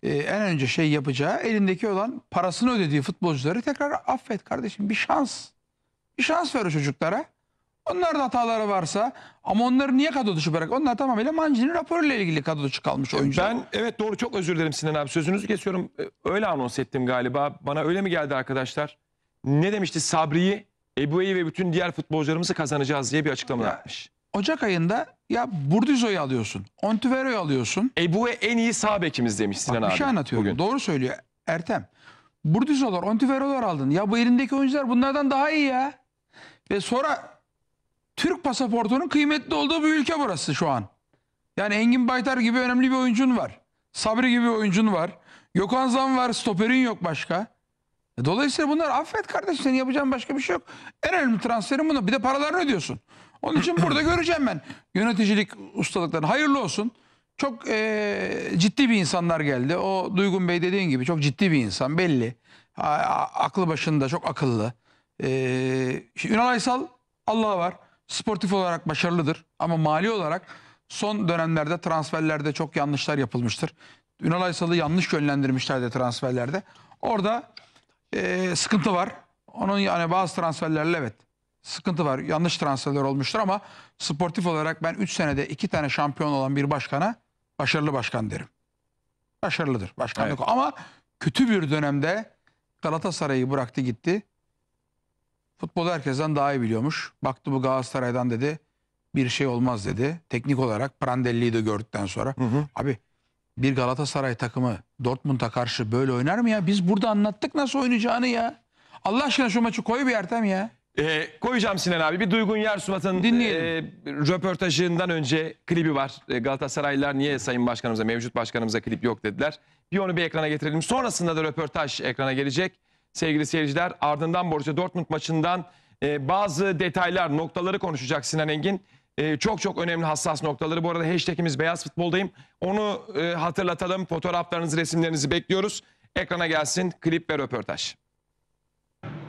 e, en önce şey yapacağı elindeki olan parasını ödediği futbolcuları tekrar affet kardeşim. Bir şans. Bir şans ver o çocuklara. Onlar da hataları varsa ama onları niye kadro dışı bırak? Onlar tamamıyla Mancini'nin raporuyla ilgili kadro dışı kalmış oyuncular. Ben evet doğru çok özür dilerim Sinan abi sözünüzü kesiyorum. Ee, öyle anons ettim galiba. Bana öyle mi geldi arkadaşlar? Ne demişti Sabri'yi, Ebu'yu ve bütün diğer futbolcularımızı kazanacağız diye bir açıklama ya, yapmış. Ocak ayında ya Burdizo'yu alıyorsun. Ontivero'yu alıyorsun. Ebu'ye en iyi sağ bekimiz demiş Sinan Bak, abi. Bir şey anlatıyorum. Bugün. Doğru söylüyor Ertem. Burdizo'lar, Ontivero'lar aldın. Ya bu elindeki oyuncular bunlardan daha iyi ya. Ve sonra Türk pasaportunun kıymetli olduğu bir ülke burası şu an. Yani Engin Baytar gibi önemli bir oyuncun var. Sabri gibi bir oyuncun var. Gökhan Zan var, stoperin yok başka. E, dolayısıyla bunlar affet kardeşim senin yapacağın başka bir şey yok. En önemli transferin bunu. Bir de paralarını ödüyorsun. Onun için burada [clears throat] göreceğim ben yöneticilik ustalıklarını. Hayırlı olsun. Çok e, ciddi bir insanlar geldi. O Duygun Bey dediğin gibi çok ciddi bir insan belli. A, a, aklı başında çok akıllı. E, Ünal Aysal Allah'a var sportif olarak başarılıdır ama mali olarak son dönemlerde transferlerde çok yanlışlar yapılmıştır. Ünal Aysal'ı yanlış yönlendirmişlerdi transferlerde. Orada e, sıkıntı var. Onun yani bazı transferlerle evet sıkıntı var. Yanlış transferler olmuştur ama sportif olarak ben 3 senede 2 tane şampiyon olan bir başkana başarılı başkan derim. Başarılıdır başkanlık. Evet. Ama kötü bir dönemde Galatasaray'ı bıraktı gitti. Futbolu herkesten daha iyi biliyormuş. Baktı bu Galatasaray'dan dedi bir şey olmaz dedi. Teknik olarak Prandelli'yi de gördükten sonra. Hı hı. Abi bir Galatasaray takımı Dortmund'a karşı böyle oynar mı ya? Biz burada anlattık nasıl oynayacağını ya. Allah aşkına şu maçı koy bir Ertem ya. E, koyacağım Sinan abi. Bir Duygun Yersumat'ın e, röportajından önce klibi var. E, Galatasaraylılar niye Sayın Başkanımıza, mevcut başkanımıza klip yok dediler. Bir onu bir ekrana getirelim. Sonrasında da röportaj ekrana gelecek sevgili seyirciler. Ardından Borussia Dortmund maçından e, bazı detaylar, noktaları konuşacak Sinan Engin. E, çok çok önemli hassas noktaları. Bu arada hashtagimiz Beyaz Futboldayım. Onu e, hatırlatalım. Fotoğraflarınızı, resimlerinizi bekliyoruz. Ekrana gelsin klip ve röportaj.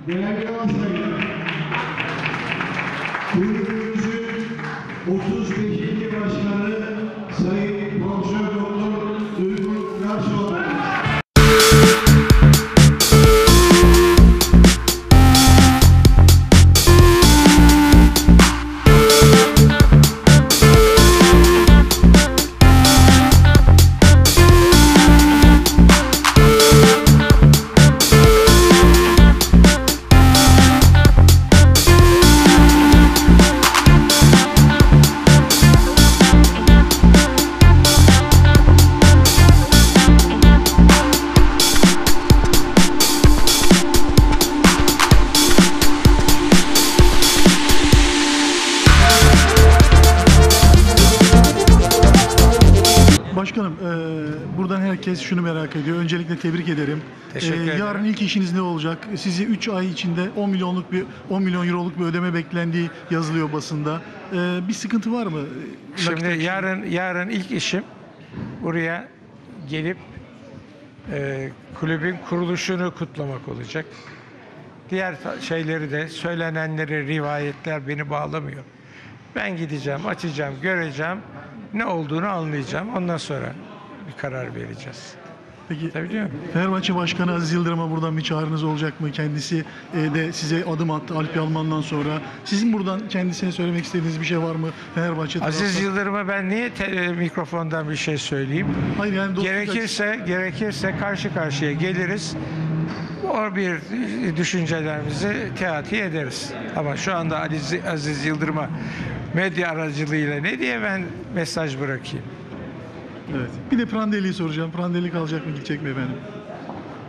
Değerli 30 herkes şunu merak ediyor. Öncelikle tebrik ederim. Teşekkür ee, ederim. Yarın ilk işiniz ne olacak? Sizi 3 ay içinde 10 milyonluk bir 10 milyon euroluk bir ödeme beklendiği yazılıyor basında. Ee, bir sıkıntı var mı? Şimdi Nakit yarın yarın ilk işim buraya gelip e, kulübün kuruluşunu kutlamak olacak. Diğer şeyleri de söylenenleri rivayetler beni bağlamıyor. Ben gideceğim, açacağım, göreceğim. Ne olduğunu anlayacağım. Ondan sonra bir karar vereceğiz. Peki Fenerbahçe Başkanı Aziz Yıldırım'a buradan bir çağrınız olacak mı? Kendisi e, de size adım attı Alp Yalman'dan sonra. Sizin buradan kendisine söylemek istediğiniz bir şey var mı? Fenerbahçe Aziz taraftan- Yıldırım'a ben niye te- e, mikrofondan bir şey söyleyeyim? Hayır yani dostluk açısından- Gerekirse gerekirse karşı karşıya geliriz. O bir düşüncelerimizi teati ederiz. Ama şu anda Aziz, Aziz Yıldırım'a medya aracılığıyla ne diye ben mesaj bırakayım? Evet. Bir de Prandelli'yi soracağım. Prandelli kalacak mı gidecek mi efendim?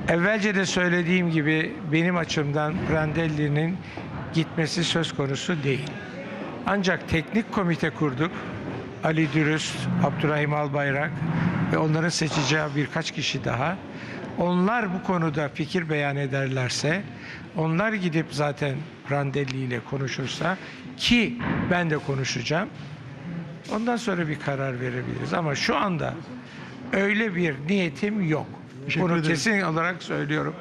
Evvelce de söylediğim gibi benim açımdan Prandelli'nin gitmesi söz konusu değil. Ancak teknik komite kurduk. Ali Dürüst, Abdurrahim Albayrak ve onların seçeceği birkaç kişi daha. Onlar bu konuda fikir beyan ederlerse, onlar gidip zaten Prandelli ile konuşursa ki ben de konuşacağım. Ondan sonra bir karar verebiliriz. Ama şu anda öyle bir niyetim yok. Bunu kesin olarak söylüyorum.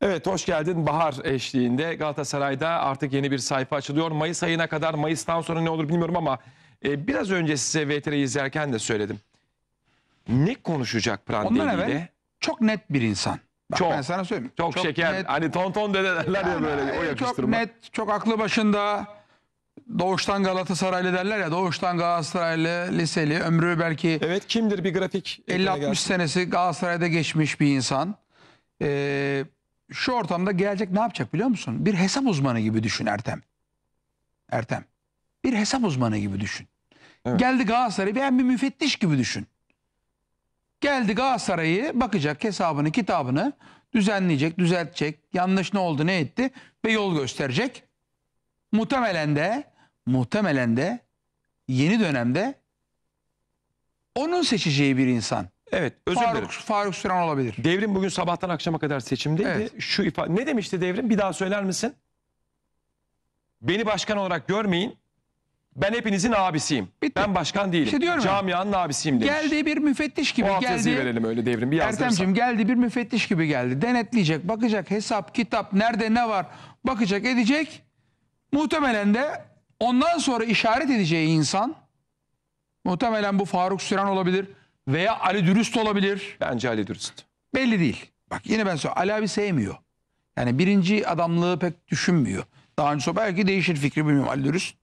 Evet hoş geldin bahar eşliğinde Galatasaray'da artık yeni bir sayfa açılıyor. Mayıs ayına kadar Mayıs'tan sonra ne olur bilmiyorum ama e, biraz önce size VTR'yi izlerken de söyledim. Ne konuşacak Prandelli Ondan evvel çok net bir insan. Bak Çok. ben sana söyleyeyim. Çok, şeker. net, Hani tonton dedeler ya böyle o e, yakıştırma. Çok net, çok aklı başında doğuştan Galatasaraylı derler ya doğuştan Galatasaraylı liseli ömrü belki Evet kimdir bir grafik? 50-60 senesi Galatasaray'da geçmiş bir insan. Ee, şu ortamda gelecek ne yapacak biliyor musun? Bir hesap uzmanı gibi düşün Ertem. Ertem. Bir hesap uzmanı gibi düşün. Evet. Geldi Galatasaray'ı ben bir müfettiş gibi düşün. Geldi Galatasaray'ı bakacak hesabını kitabını düzenleyecek, düzeltecek. Yanlış ne oldu ne etti ve yol gösterecek. Muhtemelen de muhtemelen de yeni dönemde onun seçeceği bir insan. Evet özür Faruk, dilerim. Faruk Süren olabilir. Devrim bugün sabahtan akşama kadar seçimdeydi. Evet. Şu ifade, ne demişti Devrim? Bir daha söyler misin? Beni başkan olarak görmeyin. Ben hepinizin abisiyim. Bitti. Ben başkan değilim. İşte diyorum Camianın ya. abisiyim demiş. Geldi bir müfettiş gibi o geldi. verelim öyle devrim bir Ertemciğim geldi bir müfettiş gibi geldi. Denetleyecek, bakacak hesap, kitap, nerede ne var bakacak edecek. Muhtemelen de Ondan sonra işaret edeceği insan muhtemelen bu Faruk Süren olabilir veya Ali Dürüst olabilir. Bence Ali Dürüst. Belli değil. Bak yine ben söylüyorum. Ali abi sevmiyor. Yani birinci adamlığı pek düşünmüyor. Daha önce belki değişir fikri bilmiyorum Ali Dürüst.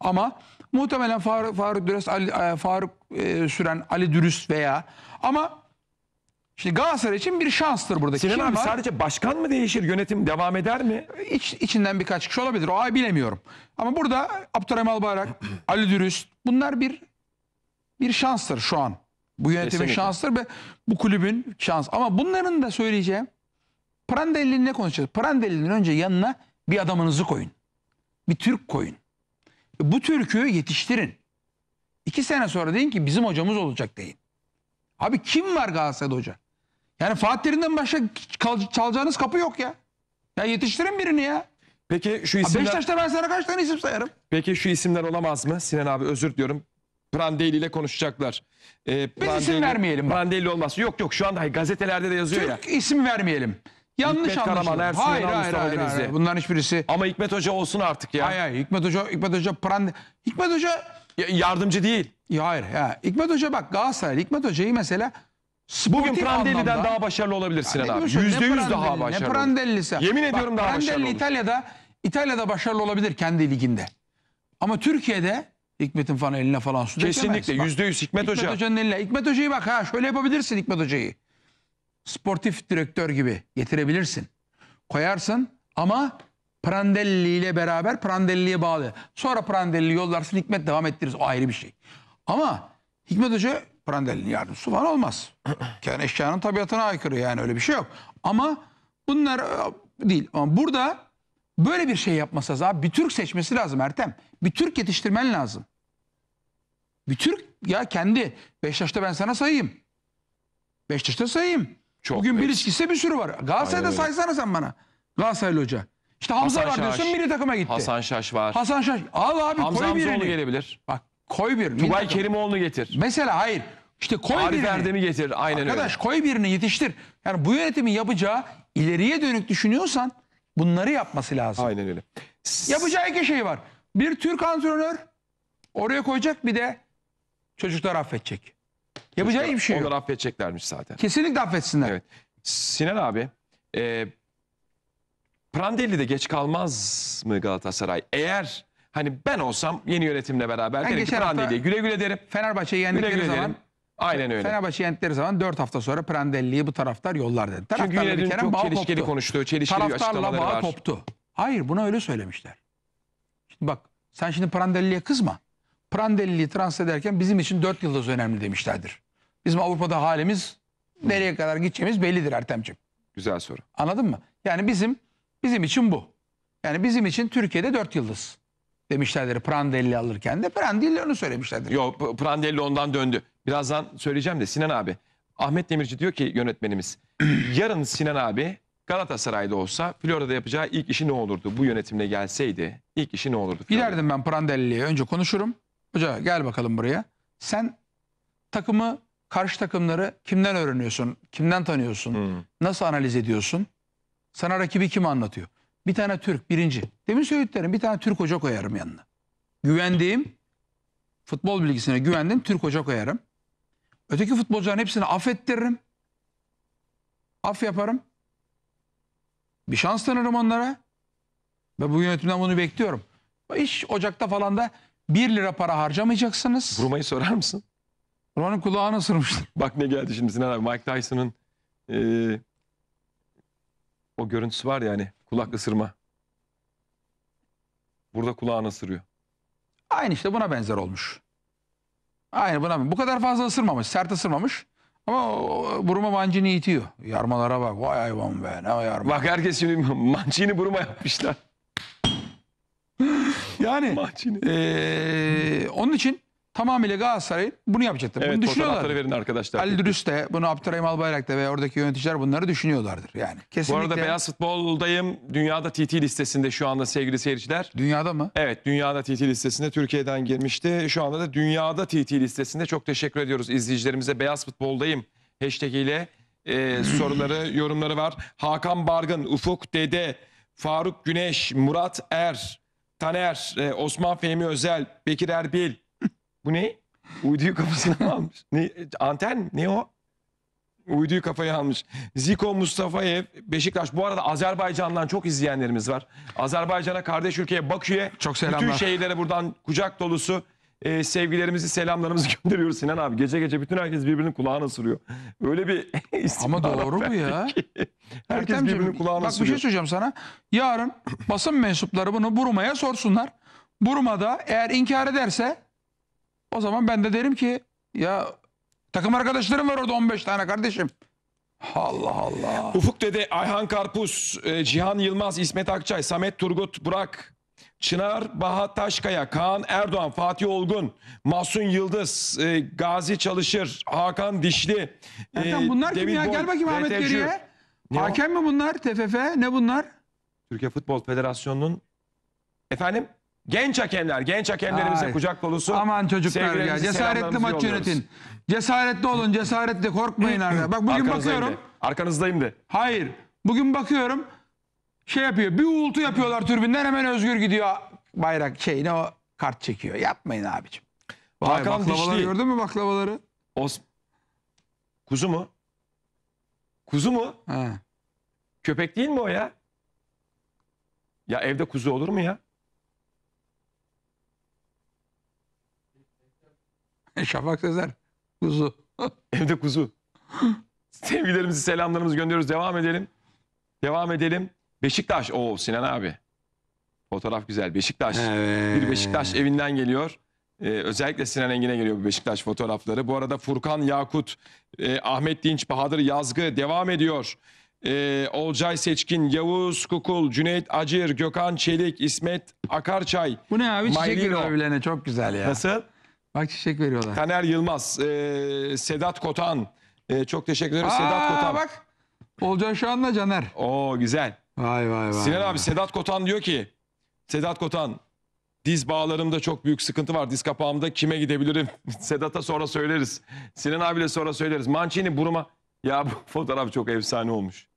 Ama muhtemelen Faruk, Faruk Dürüst, Ali, e, Faruk e, Süren, Ali Dürüst veya ama Şimdi Galatasaray için bir şanstır burada. Sinan Kim abi var? sadece başkan mı değişir, yönetim devam eder mi? İç, içinden birkaç kişi olabilir. O ay bilemiyorum. Ama burada Abdurrahim Albayrak, [clears throat] Ali Dürüst bunlar bir bir şanstır şu an. Bu yönetimin Kesinlikle. şanstır ve bu kulübün şans. Ama bunların da söyleyeceğim. Prandelli'nin ne konuşacağız? Prandelli'nin önce yanına bir adamınızı koyun. Bir Türk koyun. Bu Türk'ü yetiştirin. İki sene sonra deyin ki bizim hocamız olacak deyin. Abi kim var Galatasaray'da hoca? Yani Fatih Terim'den başka çalacağınız kapı yok ya. Ya yetiştirin birini ya. Peki şu isimler... Beşiktaş'ta ben sana kaç tane isim sayarım? Peki şu isimler olamaz mı? Sinan abi özür diliyorum. Prandelli ile konuşacaklar. Ee, Biz Prandelli, isim vermeyelim. Prandelli olmaz. Yok yok şu anda gazetelerde de yazıyor Türk ya. Türk isim vermeyelim. Yanlış Hikmet Karaman, Ersin hayır, hayır, hayır, hayır, hayır. Bunların hiçbirisi. Ama Hikmet Hoca olsun artık ya. Hayır, hayır. Hikmet Hoca, Hikmet Hoca Prandelli. Hikmet Hoca... Ya, yardımcı değil. Ya hayır. Ya. Hikmet Hoca bak Galatasaray. Hikmet Hoca'yı mesela Sportif Bugün Prandelli'den anlamda- daha başarılı olabilir Sinan abi. Yüzde yüz daha başarılı. Ne Prandelli'si. Yemin Bak, ediyorum daha Prandelli başarılı olur. İtalya'da, İtalya'da başarılı olabilir kendi liginde. Ama Türkiye'de Hikmet'in falan eline falan su Kesinlikle dökemez. Bak, yüzde yüz Hikmet Hikmet Hoca. Hoca'nın eline. Hikmet Hoca'yı bak ha şöyle yapabilirsin Hikmet Hoca'yı. Sportif direktör gibi getirebilirsin. Koyarsın ama Prandelli ile beraber Prandelli'ye bağlı. Sonra Prandelli yollarsın Hikmet devam ettirir. O ayrı bir şey. Ama Hikmet Hoca Prandelli'nin yardımcısı falan olmaz. [clears throat] Kendi eşyanın tabiatına aykırı yani öyle bir şey yok. Ama bunlar e, değil. Ama burada böyle bir şey yapmasa abi bir Türk seçmesi lazım Ertem. Bir Türk yetiştirmen lazım. Bir Türk ya kendi. beş Beşiktaş'ta ben sana sayayım. Beş Beşiktaş'ta sayayım. Çok Bugün bir ilişkisi bir sürü var. Galatasaray'da saysana sen bana. Galatasaraylı hoca. İşte Hamza Hasan var diyorsun milli takıma gitti. Hasan Şaş var. Hasan Şaş. Al abi Hamza koy birini. Hamzoğlu gelebilir. Bak Koy bir. Tugay takım. Kerimoğlu'nu getir. Mesela hayır. İşte koy Arif birini. Erdem'i getir. Aynen Arkadaş öyle. koy birini yetiştir. Yani bu yönetimin yapacağı ileriye dönük düşünüyorsan bunları yapması lazım. Aynen öyle. Yapacağı iki şey var. Bir Türk antrenör oraya koyacak bir de çocuklar affedecek. Yapacağı bir şey yok. Onlar affedeceklermiş zaten. Kesinlikle affetsinler. Evet. Sinan abi e, Prandelli de geç kalmaz mı Galatasaray? Eğer Hani ben olsam yeni yönetimle beraber ben derim ki geçen hafta- güle güle derim. Fenerbahçe'yi Güle yendikleri güle zaman derim. Aynen öyle. Fenerbahçe yendikleri zaman 4 hafta sonra Prandelli'yi bu taraftar yollar dedi. Çünkü Taraftarla bir yine dün kere çok bağ çelişkili koptu. konuştu. Çelişkili Taraftarla bağ koptu. Hayır buna öyle söylemişler. Şimdi bak sen şimdi Prandelli'ye kızma. Prandelli'yi transfer ederken bizim için 4 yıldız önemli demişlerdir. Bizim Avrupa'da halimiz nereye kadar gideceğimiz bellidir Ertem'ciğim. Güzel soru. Anladın mı? Yani bizim bizim için bu. Yani bizim için Türkiye'de 4 yıldız demişlerdir Prandelli alırken de Prandelli onu söylemişlerdir. Yok Prandelli ondan döndü. Birazdan söyleyeceğim de Sinan abi. Ahmet Demirci diyor ki yönetmenimiz [clears throat] yarın Sinan abi Galatasaray'da olsa Florida'da yapacağı ilk işi ne olurdu? Bu yönetimle gelseydi ilk işi ne olurdu? Florida'da? Giderdim ben Prandelli'ye önce konuşurum. Hoca gel bakalım buraya. Sen takımı karşı takımları kimden öğreniyorsun? Kimden tanıyorsun? Hmm. Nasıl analiz ediyorsun? Sana rakibi kim anlatıyor? bir tane Türk birinci. Demin söylediklerim bir tane Türk hoca koyarım yanına. Güvendiğim futbol bilgisine güvendiğim Türk hoca koyarım. Öteki futbolcuların hepsini affettiririm. Af yaparım. Bir şans tanırım onlara. Ve bu yönetimden bunu bekliyorum. İş Ocak'ta falan da 1 lira para harcamayacaksınız. Vurmayı sorar mısın? Roman'ın kulağını ısırmıştı. Bak ne geldi şimdi Sinan abi. Mike Tyson'ın e, o görüntüsü var ya hani kulak ısırma. Burada kulağını ısırıyor. Aynı işte buna benzer olmuş. Aynı buna Bu kadar fazla ısırmamış, sert ısırmamış. Ama buruma mancini itiyor. Yarmalara bak. Vay hayvan be ne yarma. Bak herkes şimdi [laughs] mancini buruma yapmışlar. yani mancini. Ee, onun için tamamıyla Galatasaray'ın bunu yapacaktır. Evet, bunu düşünüyorlar. verin arkadaşlar. Ali Dürüst bunu Abdurrahim Albayrak ve oradaki yöneticiler bunları düşünüyorlardır yani. Kesinlikle. Bu arada Beyaz Futbol'dayım. Dünyada TT listesinde şu anda sevgili seyirciler. Dünyada mı? Evet dünyada TT listesinde Türkiye'den girmişti. Şu anda da dünyada TT listesinde çok teşekkür ediyoruz izleyicilerimize. Beyaz Futbol'dayım hashtag ile e, soruları [clears throat] yorumları var. Hakan Bargın, Ufuk Dede, Faruk Güneş, Murat Er, Taner, e, Osman Fehmi Özel, Bekir Erbil, bu ne? Uyduyu kafasına almış. Ne, anten ne o? Uyduyu kafaya almış. Ziko Mustafayev, Beşiktaş. Bu arada Azerbaycan'dan çok izleyenlerimiz var. Azerbaycan'a, kardeş ülkeye, Bakü'ye. Çok selamlar. Bütün şehirlere buradan kucak dolusu e, sevgilerimizi, selamlarımızı [laughs] gönderiyoruz Sinan abi. Gece gece bütün herkes birbirinin kulağını ısırıyor. Böyle bir [laughs] Ama doğru mu ya. herkes Ertemciğim, birbirinin kulağını bak, ısırıyor. Bak bir şey söyleyeceğim sana. Yarın basın mensupları bunu Buruma'ya sorsunlar. Buruma'da eğer inkar ederse o zaman ben de derim ki ya takım arkadaşlarım var orada 15 tane kardeşim. Allah Allah. Ufuk dedi Ayhan Karpuz, e, Cihan Yılmaz, İsmet Akçay, Samet Turgut, Burak, Çınar, Bahat Taşkaya, Kaan Erdoğan, Fatih Olgun, Masun Yıldız, e, Gazi Çalışır, Hakan Dişli. Ertan e, bunlar kim David ya? Gel Boyd, bakayım Ahmet Geri'ye. Ne o? Hakem mi bunlar? TFF? Ne bunlar? Türkiye Futbol Federasyonu'nun efendim Genç hakemler, genç hakemlerimize Ay. kucak dolusu. Aman çocuklar ya cesaretli selamlarımızı maç yönetin. Cesaretli olun cesaretli korkmayın arkadaşlar. Bak bugün bakıyorum. de. Arkanızdayım de. Hayır. Bugün bakıyorum şey yapıyor. Bir uğultu yapıyorlar türbünden hemen Özgür gidiyor bayrak şeyine o kart çekiyor. Yapmayın abicim. Vay, Hakan baklavaları Dişli. gördün mü baklavaları? Os... Kuzu mu? Kuzu mu? Ha. Köpek değil mi o ya? Ya evde kuzu olur mu ya? [laughs] Şafak Sezer. Kuzu. [laughs] Evde kuzu. [laughs] Sevgilerimizi, selamlarımızı gönderiyoruz. Devam edelim. Devam edelim. Beşiktaş. o Sinan abi. Fotoğraf güzel. Beşiktaş. Evet. Bir Beşiktaş evinden geliyor. Ee, özellikle Sinan Engin'e geliyor bu Beşiktaş fotoğrafları. Bu arada Furkan Yakut, e, Ahmet Dinç, Bahadır Yazgı devam ediyor. E, Olcay Seçkin, Yavuz Kukul, Cüneyt Acır, Gökhan Çelik, İsmet Akarçay. Bu ne abi? Çiçek Maylino. gibi çok güzel ya. Nasıl? Bak çiçek veriyorlar. Taner Yılmaz, e, Sedat Kotan. E, çok teşekkür ederiz Sedat Kotan. bak. Olcan Şahan'la Caner. Oo güzel. Vay vay vay. Sinan vay. abi Sedat Kotan diyor ki Sedat Kotan diz bağlarımda çok büyük sıkıntı var. Diz kapağımda kime gidebilirim? [laughs] Sedat'a sonra söyleriz. Sinan abiyle sonra söyleriz. Mancini buruma. Ya bu [laughs] fotoğraf çok efsane olmuş.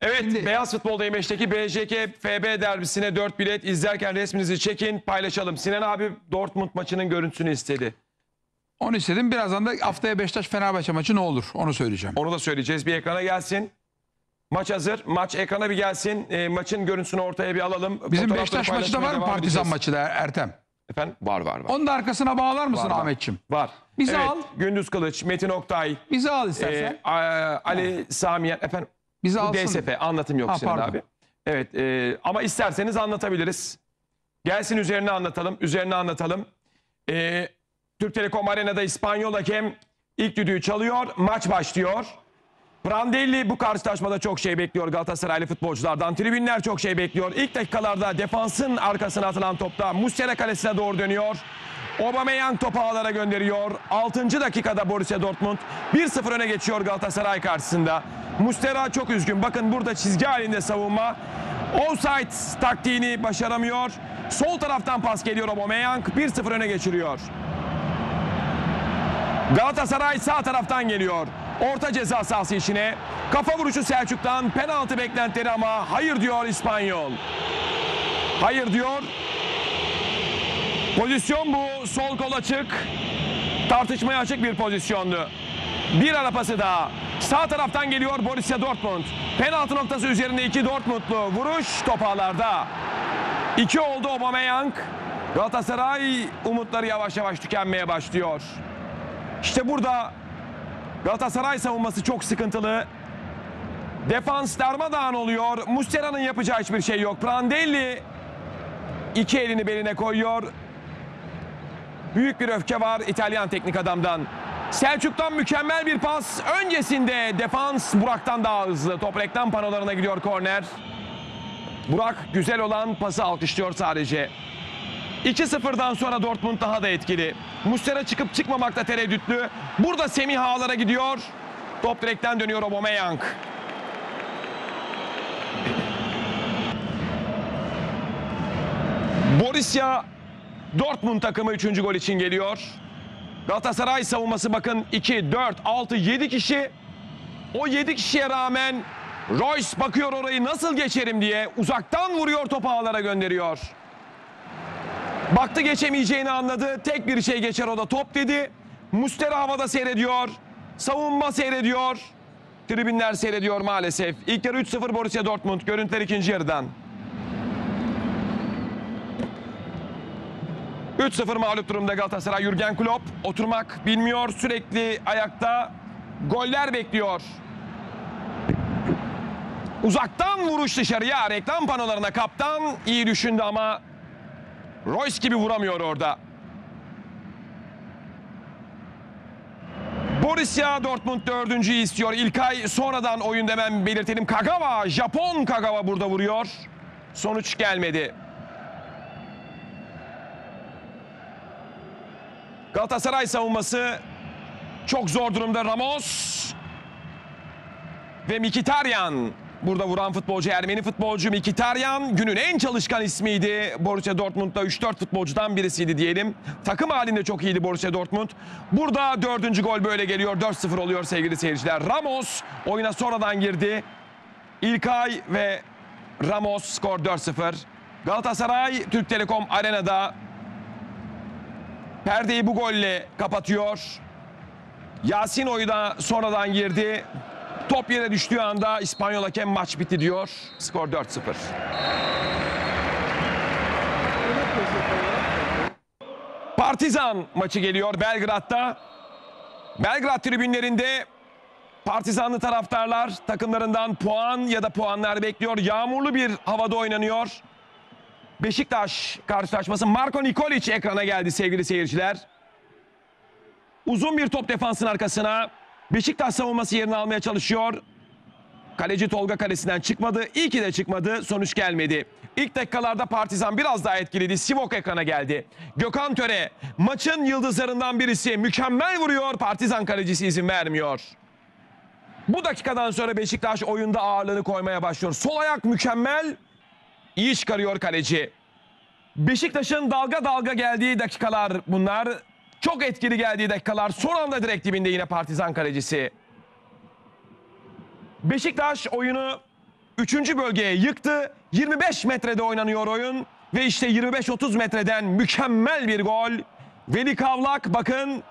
Evet Şimdi... Beyaz futbolda Değmeş'teki BJK FB derbisine 4 bilet izlerken resminizi çekin paylaşalım. Sinan abi Dortmund maçının görüntüsünü istedi. Onu istedim. Birazdan da haftaya Beşiktaş Fenerbahçe maçı ne olur onu söyleyeceğim. Onu da söyleyeceğiz. Bir ekrana gelsin. Maç hazır. Maç ekrana bir gelsin. E, maçın görüntüsünü ortaya bir alalım. Bizim Beşiktaş maçı da var mı Partizan maçı da Ertem? Efendim? Var var var. Onu da arkasına bağlar mısın Ahmetçim? Var. Bizi evet, al. Gündüz Kılıç, Metin Oktay. Bizi al istersen. E, Ali Samiyen. Efendim Bizi Bu alsın. DSP anlatım yok ha, Sinan pardon. abi. Evet e, ama isterseniz anlatabiliriz. Gelsin üzerine anlatalım. Üzerine anlatalım. E, Türk Telekom Arena'da İspanyol hakem ilk düdüğü çalıyor. Maç başlıyor. Brandelli bu karşılaşmada çok şey bekliyor Galatasaraylı futbolculardan. Tribünler çok şey bekliyor. İlk dakikalarda defansın arkasına atılan topta Muslera kalesine doğru dönüyor. Aubameyang topu ağlara gönderiyor. 6. dakikada Borussia Dortmund 1-0 öne geçiyor Galatasaray karşısında. Mustera çok üzgün. Bakın burada çizgi halinde savunma. Offside taktiğini başaramıyor. Sol taraftan pas geliyor Aubameyang. 1-0 öne geçiriyor. Galatasaray sağ taraftan geliyor. Orta ceza sahası içine. Kafa vuruşu Selçuk'tan. Penaltı beklentileri ama hayır diyor İspanyol. Hayır diyor. Pozisyon bu. Sol kol açık. Tartışmaya açık bir pozisyondu. Bir ara pası daha. Sağ taraftan geliyor Borussia Dortmund. Penaltı noktası üzerinde iki Dortmundlu. Vuruş topağlarda. İki oldu Aubameyang. Galatasaray umutları yavaş yavaş tükenmeye başlıyor. İşte burada Galatasaray savunması çok sıkıntılı. Defans darmadağın oluyor. Mustera'nın yapacağı hiçbir şey yok. Prandelli iki elini beline koyuyor. Büyük bir öfke var İtalyan teknik adamdan. Selçuk'tan mükemmel bir pas. Öncesinde defans Burak'tan daha hızlı. Top reklam panolarına gidiyor korner. Burak güzel olan pası alkışlıyor sadece. 2-0'dan sonra Dortmund daha da etkili. Muslera çıkıp çıkmamakta tereddütlü. Burada Semih Ağlar'a gidiyor. Top direkten dönüyor Aubameyang. Borussia Dortmund takımı 3. gol için geliyor. Galatasaray savunması bakın 2, 4, 6, 7 kişi. O 7 kişiye rağmen Royce bakıyor orayı nasıl geçerim diye uzaktan vuruyor topu ağlara gönderiyor. Baktı geçemeyeceğini anladı. Tek bir şey geçer o da top dedi. Mustera havada seyrediyor. Savunma seyrediyor. Tribünler seyrediyor maalesef. İlk yarı 3-0 Borussia Dortmund. Görüntüler ikinci yarıdan. 3-0 mağlup durumda Galatasaray Jürgen Klopp. Oturmak bilmiyor. Sürekli ayakta goller bekliyor. Uzaktan vuruş dışarıya reklam panolarına kaptan iyi düşündü ama Royce gibi vuramıyor orada. Borussia Dortmund dördüncü istiyor. İlkay sonradan oyun demem belirtelim. Kagawa, Japon Kagawa burada vuruyor. Sonuç gelmedi. Galatasaray savunması çok zor durumda Ramos. Ve Mikitaryan. Burada vuran futbolcu Ermeni futbolcu Mikitaryan günün en çalışkan ismiydi. Borussia Dortmund'da 3-4 futbolcudan birisiydi diyelim. Takım halinde çok iyiydi Borussia Dortmund. Burada dördüncü gol böyle geliyor. 4-0 oluyor sevgili seyirciler. Ramos oyuna sonradan girdi. İlkay ve Ramos skor 4-0. Galatasaray Türk Telekom Arena'da Perdeyi bu golle kapatıyor. Yasin Oyu sonradan girdi. Top yere düştüğü anda İspanyol hakem maç bitti diyor. Skor 4-0. Partizan maçı geliyor Belgrad'da. Belgrad tribünlerinde Partizanlı taraftarlar takımlarından puan ya da puanlar bekliyor. Yağmurlu bir havada oynanıyor. Beşiktaş karşılaşması Marko Nikolic ekrana geldi sevgili seyirciler. Uzun bir top defansın arkasına. Beşiktaş savunması yerini almaya çalışıyor. Kaleci Tolga kalesinden çıkmadı. İyi ki de çıkmadı. Sonuç gelmedi. İlk dakikalarda Partizan biraz daha etkiliydi. Sivok ekrana geldi. Gökhan Töre maçın yıldızlarından birisi. Mükemmel vuruyor. Partizan kalecisi izin vermiyor. Bu dakikadan sonra Beşiktaş oyunda ağırlığını koymaya başlıyor. Sol ayak mükemmel. İyi çıkarıyor kaleci. Beşiktaş'ın dalga dalga geldiği dakikalar bunlar. Çok etkili geldiği dakikalar. Son anda direkt dibinde yine Partizan kalecisi. Beşiktaş oyunu 3. bölgeye yıktı. 25 metrede oynanıyor oyun. Ve işte 25-30 metreden mükemmel bir gol. Veli Kavlak bakın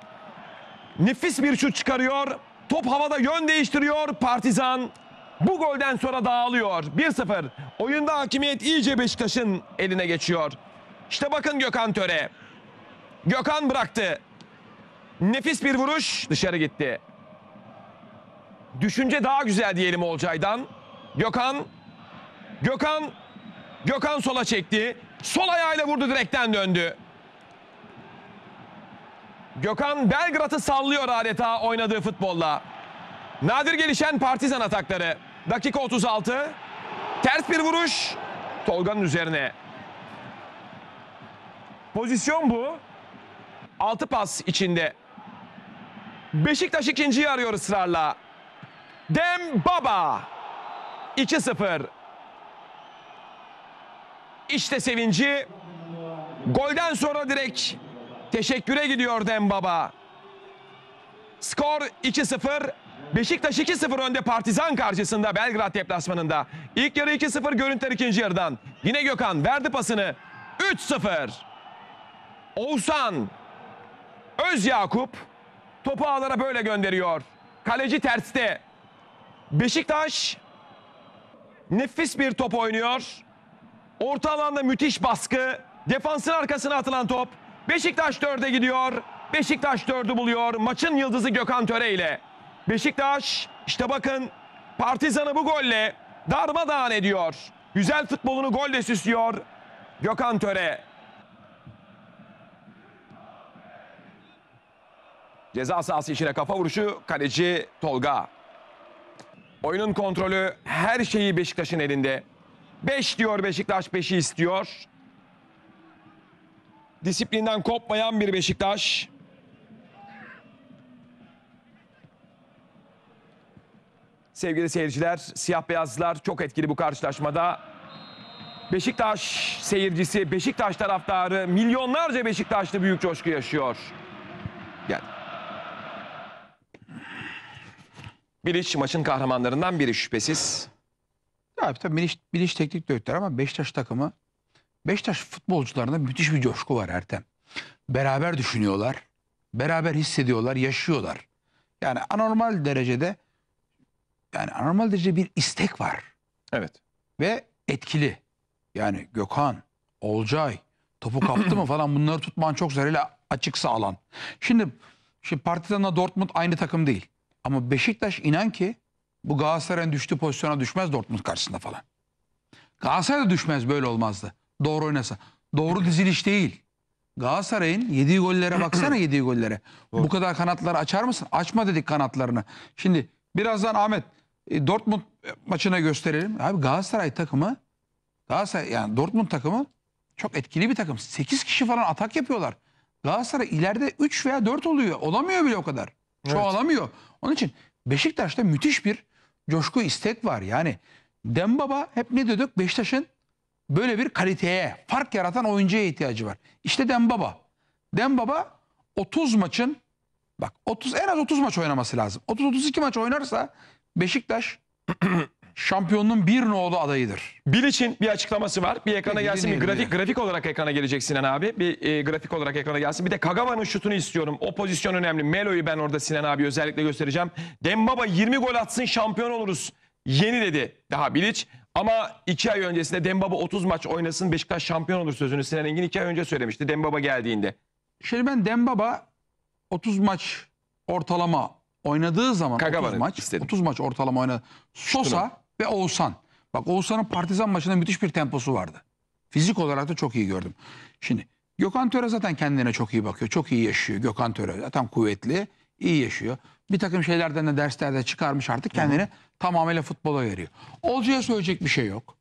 nefis bir şut çıkarıyor. Top havada yön değiştiriyor. Partizan bu golden sonra dağılıyor. 1-0. Oyunda hakimiyet iyice Beşiktaş'ın eline geçiyor. İşte bakın Gökhan Töre. Gökhan bıraktı. Nefis bir vuruş dışarı gitti. Düşünce daha güzel diyelim Olcay'dan. Gökhan. Gökhan. Gökhan sola çekti. Sol ayağıyla vurdu direkten döndü. Gökhan Belgrad'ı sallıyor adeta oynadığı futbolla. Nadir gelişen partizan atakları. Dakika 36. Ters bir vuruş. Tolga'nın üzerine. Pozisyon bu. 6 pas içinde. Beşiktaş ikinciyi arıyor ısrarla. Dembaba. 2-0. İşte sevinci. Golden sonra direkt teşekküre gidiyor Dembaba. Skor 2-0. Beşiktaş 2-0 önde Partizan karşısında Belgrad deplasmanında. İlk yarı 2-0 görüntüler ikinci yarıdan. Yine Gökhan verdi pasını. 3-0. Oğuzhan Öz Yakup topu ağlara böyle gönderiyor. Kaleci terste. Beşiktaş nefis bir top oynuyor. Orta alanda müthiş baskı. Defansın arkasına atılan top. Beşiktaş 4'e gidiyor. Beşiktaş 4'ü buluyor. Maçın yıldızı Gökhan Töre ile. Beşiktaş işte bakın Partizan'ı bu golle darmadağın ediyor. Güzel futbolunu golle süslüyor Gökhan Töre. Ceza sahası içine kafa vuruşu kaleci Tolga. Oyunun kontrolü her şeyi Beşiktaş'ın elinde. 5 Beş diyor Beşiktaş 5'i istiyor. Disiplinden kopmayan bir Beşiktaş. sevgili seyirciler. Siyah beyazlar çok etkili bu karşılaşmada. Beşiktaş seyircisi, Beşiktaş taraftarı, milyonlarca Beşiktaşlı büyük coşku yaşıyor. Gel. Biliş maçın kahramanlarından biri şüphesiz. Abi tabii Biliş, Biliş teknik direktör ama Beşiktaş takımı, Beşiktaş futbolcularında müthiş bir coşku var Ertem. Beraber düşünüyorlar, beraber hissediyorlar, yaşıyorlar. Yani anormal derecede yani anormal derecede bir istek var. Evet. Ve etkili. Yani Gökhan, Olcay, topu kaptı mı [clears throat] falan bunları tutman çok zor. Hele açıksa alan. Şimdi, şimdi Partizan'la Dortmund aynı takım değil. Ama Beşiktaş inan ki bu Galatasaray'ın düştüğü pozisyona düşmez Dortmund karşısında falan. Galatasaray da düşmez böyle olmazdı. Doğru oynasa. Doğru diziliş değil. Galatasaray'ın yediği gollere baksana yediği gollere. [clears throat] Bu kadar kanatları açar mısın? Açma dedik kanatlarını. Şimdi birazdan Ahmet e, Dortmund maçına gösterelim. Abi Galatasaray takımı Galatasaray yani Dortmund takımı çok etkili bir takım. 8 kişi falan atak yapıyorlar. Galatasaray ileride 3 veya 4 oluyor. Olamıyor bile o kadar. Çoğalamıyor. Evet. Onun için Beşiktaş'ta müthiş bir coşku istek var. Yani Dembaba hep ne diyorduk? Beşiktaş'ın böyle bir kaliteye, fark yaratan oyuncuya ihtiyacı var. İşte Dembaba. Dembaba 30 maçın bak 30 en az 30 maç oynaması lazım. 30 32 maç oynarsa Beşiktaş şampiyonluğun bir nolu adayıdır. Bilic'in bir açıklaması var. Bir ekrana Peki, gelsin. Bir grafik, grafik olarak ekrana gelecek Sinan abi. Bir e, grafik olarak ekrana gelsin. Bir de Kagawa'nın şutunu istiyorum. O pozisyon önemli. Melo'yu ben orada Sinan abi özellikle göstereceğim. Dembaba 20 gol atsın şampiyon oluruz. Yeni dedi daha Bilic. Ama iki ay öncesinde Dembaba 30 maç oynasın Beşiktaş şampiyon olur sözünü Sinan Engin iki ay önce söylemişti Dembaba geldiğinde. Şimdi ben Dembaba 30 maç ortalama oynadığı zaman 30 maç, 30 maç ortalama oynadı. Sosa ve Oğuzhan. Bak Oğuzhan'ın Partizan maçında müthiş bir temposu vardı. Fizik olarak da çok iyi gördüm. Şimdi Gökhan Töre zaten kendine çok iyi bakıyor. Çok iyi yaşıyor Gökhan Töre. Zaten kuvvetli, iyi yaşıyor. Bir takım şeylerden de derslerde çıkarmış artık kendini Hı. tamamıyla futbola veriyor. Olcu'ya söyleyecek bir şey yok.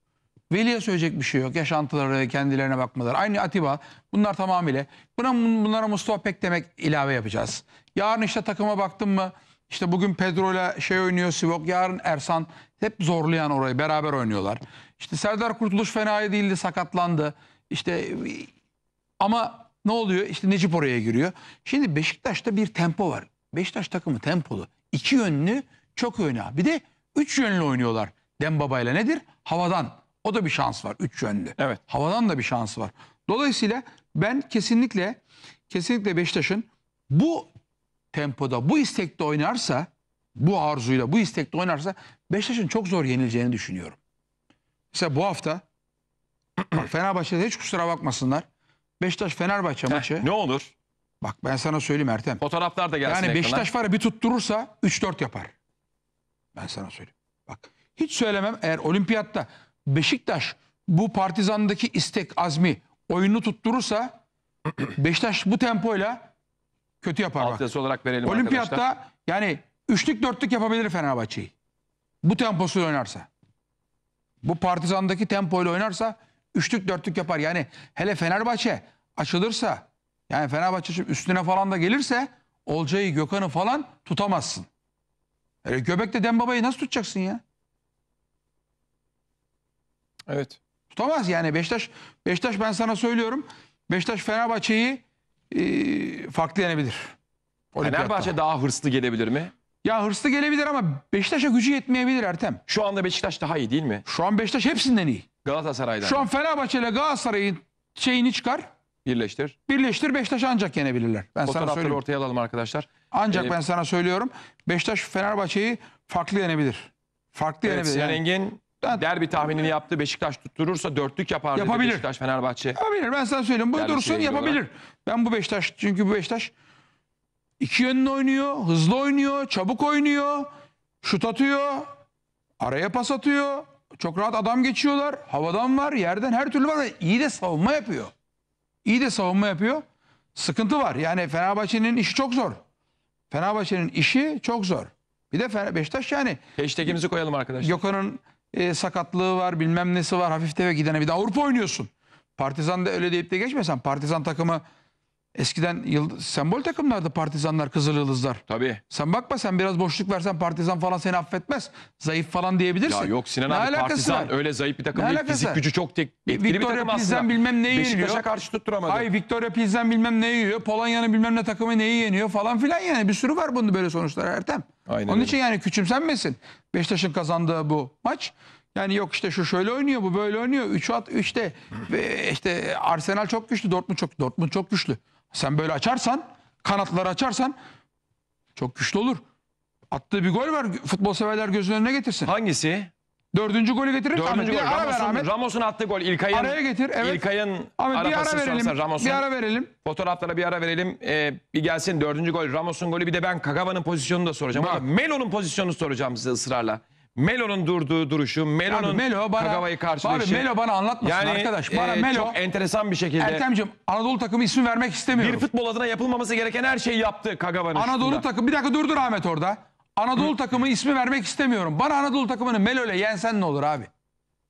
Veli'ye söyleyecek bir şey yok. Yaşantıları, kendilerine bakmalar. Aynı Atiba. Bunlar tamamıyla. Buna, bunlara Mustafa Pek demek ilave yapacağız. Yarın işte takıma baktın mı işte bugün Pedro ile şey oynuyor Sivok. Yarın Ersan hep zorlayan orayı beraber oynuyorlar. İşte Serdar Kurtuluş fena değildi sakatlandı. İşte ama ne oluyor? İşte Necip oraya giriyor. Şimdi Beşiktaş'ta bir tempo var. Beşiktaş takımı tempolu. İki yönlü çok yönlü. Bir de üç yönlü oynuyorlar. Dembaba ile nedir? Havadan. O da bir şans var. Üç yönlü. Evet. Havadan da bir şansı var. Dolayısıyla ben kesinlikle kesinlikle Beşiktaş'ın bu tempoda bu istekte oynarsa, bu arzuyla bu istekte oynarsa Beşiktaş'ın çok zor yenileceğini düşünüyorum. Mesela bu hafta [clears throat] bak Fenerbahçe'de hiç kusura bakmasınlar. Beşiktaş Fenerbahçe Heh, maçı. Ne olur? Bak ben sana söyleyeyim Ertem. Fotoğraflar da gelsin. Yani Beşiktaş var bir tutturursa 3-4 yapar. Ben sana söyleyeyim. Bak hiç söylemem eğer olimpiyatta Beşiktaş bu partizandaki istek azmi oyunu tutturursa [clears throat] Beşiktaş bu tempoyla kötü yapar. Altyazı olarak verelim Olimpiyatta arkadaşlar. yani üçlük dörtlük yapabilir Fenerbahçe'yi. Bu temposuyla oynarsa. Bu partizandaki tempoyla oynarsa üçlük dörtlük yapar. Yani hele Fenerbahçe açılırsa yani Fenerbahçe üstüne falan da gelirse Olcay'ı Gökhan'ı falan tutamazsın. Öyle göbekte Dembaba'yı nasıl tutacaksın ya? Evet. Tutamaz yani beştaş beştaş ben sana söylüyorum. beştaş Fenerbahçe'yi ee, farklı yenebilir. Fenerbahçe daha hırslı gelebilir mi? Ya hırslı gelebilir ama Beşiktaş'a gücü yetmeyebilir Ertem. Şu anda Beşiktaş daha iyi değil mi? Şu an Beşiktaş hepsinden iyi. Galatasaray'dan. Şu an Fenerbahçe ile Galatasaray'ın şeyini çıkar. Birleştir. Birleştir Beşiktaş ancak yenebilirler. Ben sana Fotoğrafları ortaya alalım arkadaşlar. Ancak Ee, ben sana söylüyorum. Beşiktaş Fenerbahçe'yi farklı yenebilir. Farklı Evet, yenebilir. Sinan Yani Engin Zaten- derbi tahminini yaptı. Beşiktaş tutturursa dörtlük yapar Yapabilir. Beşiktaş Fenerbahçe. Yapabilir. Ben sana söyleyeyim. Bu Yani dursun yapabilir. olarak. Ben bu Beşiktaş çünkü bu Beşiktaş iki yönlü oynuyor, hızlı oynuyor, çabuk oynuyor, şut atıyor, araya pas atıyor. Çok rahat adam geçiyorlar. Havadan var, yerden her türlü var. İyi de savunma yapıyor. İyi de savunma yapıyor. Sıkıntı var. Yani Fenerbahçe'nin işi çok zor. Fenerbahçe'nin işi çok zor. Bir de Beşiktaş yani Hashtag'imizi koyalım arkadaşlar. Gökhan'ın e, sakatlığı var bilmem nesi var hafif teve gidene bir de Avrupa oynuyorsun. Partizan'da öyle deyip de geçmesen Partizan takımı Eskiden yıl, sembol takımlardı partizanlar, kızıl yıldızlar. Tabii. Sen bakma sen biraz boşluk versen partizan falan seni affetmez. Zayıf falan diyebilirsin. Ya yok Sinan ne abi partizan var? öyle zayıf bir takım ne değil. Alakası? Fizik gücü çok tek, etkili Victoria bir takım Pilsen aslında. bilmem neyi Beşiktaş'a yeniyor. Beşiktaş'a karşı tutturamadı. Ay Victoria Pilsen bilmem neyi yiyor. Polonya'nın bilmem ne takımı neyi yeniyor falan filan yani. Bir sürü var bunda böyle sonuçlar Ertem. Aynen Onun öyle. için yani küçümsenmesin. Beşiktaş'ın kazandığı bu maç. Yani yok işte şu şöyle oynuyor, bu böyle oynuyor. 3 at 3'te. işte Arsenal çok güçlü, Dortmund çok Dortmund çok güçlü. Sen böyle açarsan, kanatları açarsan çok güçlü olur. Attığı bir gol var. Futbol severler gözünün önüne getirsin. Hangisi? Dördüncü golü getirir. Dördüncü gol. Ramos'un, Ramos'un attığı gol. İlkay'ın, Araya getir. Evet. İlkay'ın Ahmet, bir ara verelim. Ramos'un. Bir ara verelim. Fotoğraflara bir ara verelim. Ee, bir gelsin dördüncü gol. Ramos'un golü. Bir de ben Kagawa'nın pozisyonunu da soracağım. Melo'nun pozisyonunu soracağım size ısrarla. Melo'nun durduğu duruşu, Melo'nun Melo bana- Kagawa'yı karşılayışı. Abi Melo bana anlatmasın yani, arkadaş. Bana e, Melo- çok enteresan bir şekilde Ertem'cim Anadolu takımı ismi vermek istemiyorum. bir futbol adına yapılmaması gereken her şeyi yaptı Kagawa'nın Anadolu üstünde. takımı bir dakika durdur Ahmet orada. Anadolu takımı ismi vermek istemiyorum. Bana Anadolu takımını Melo'yla yensen ne olur abi?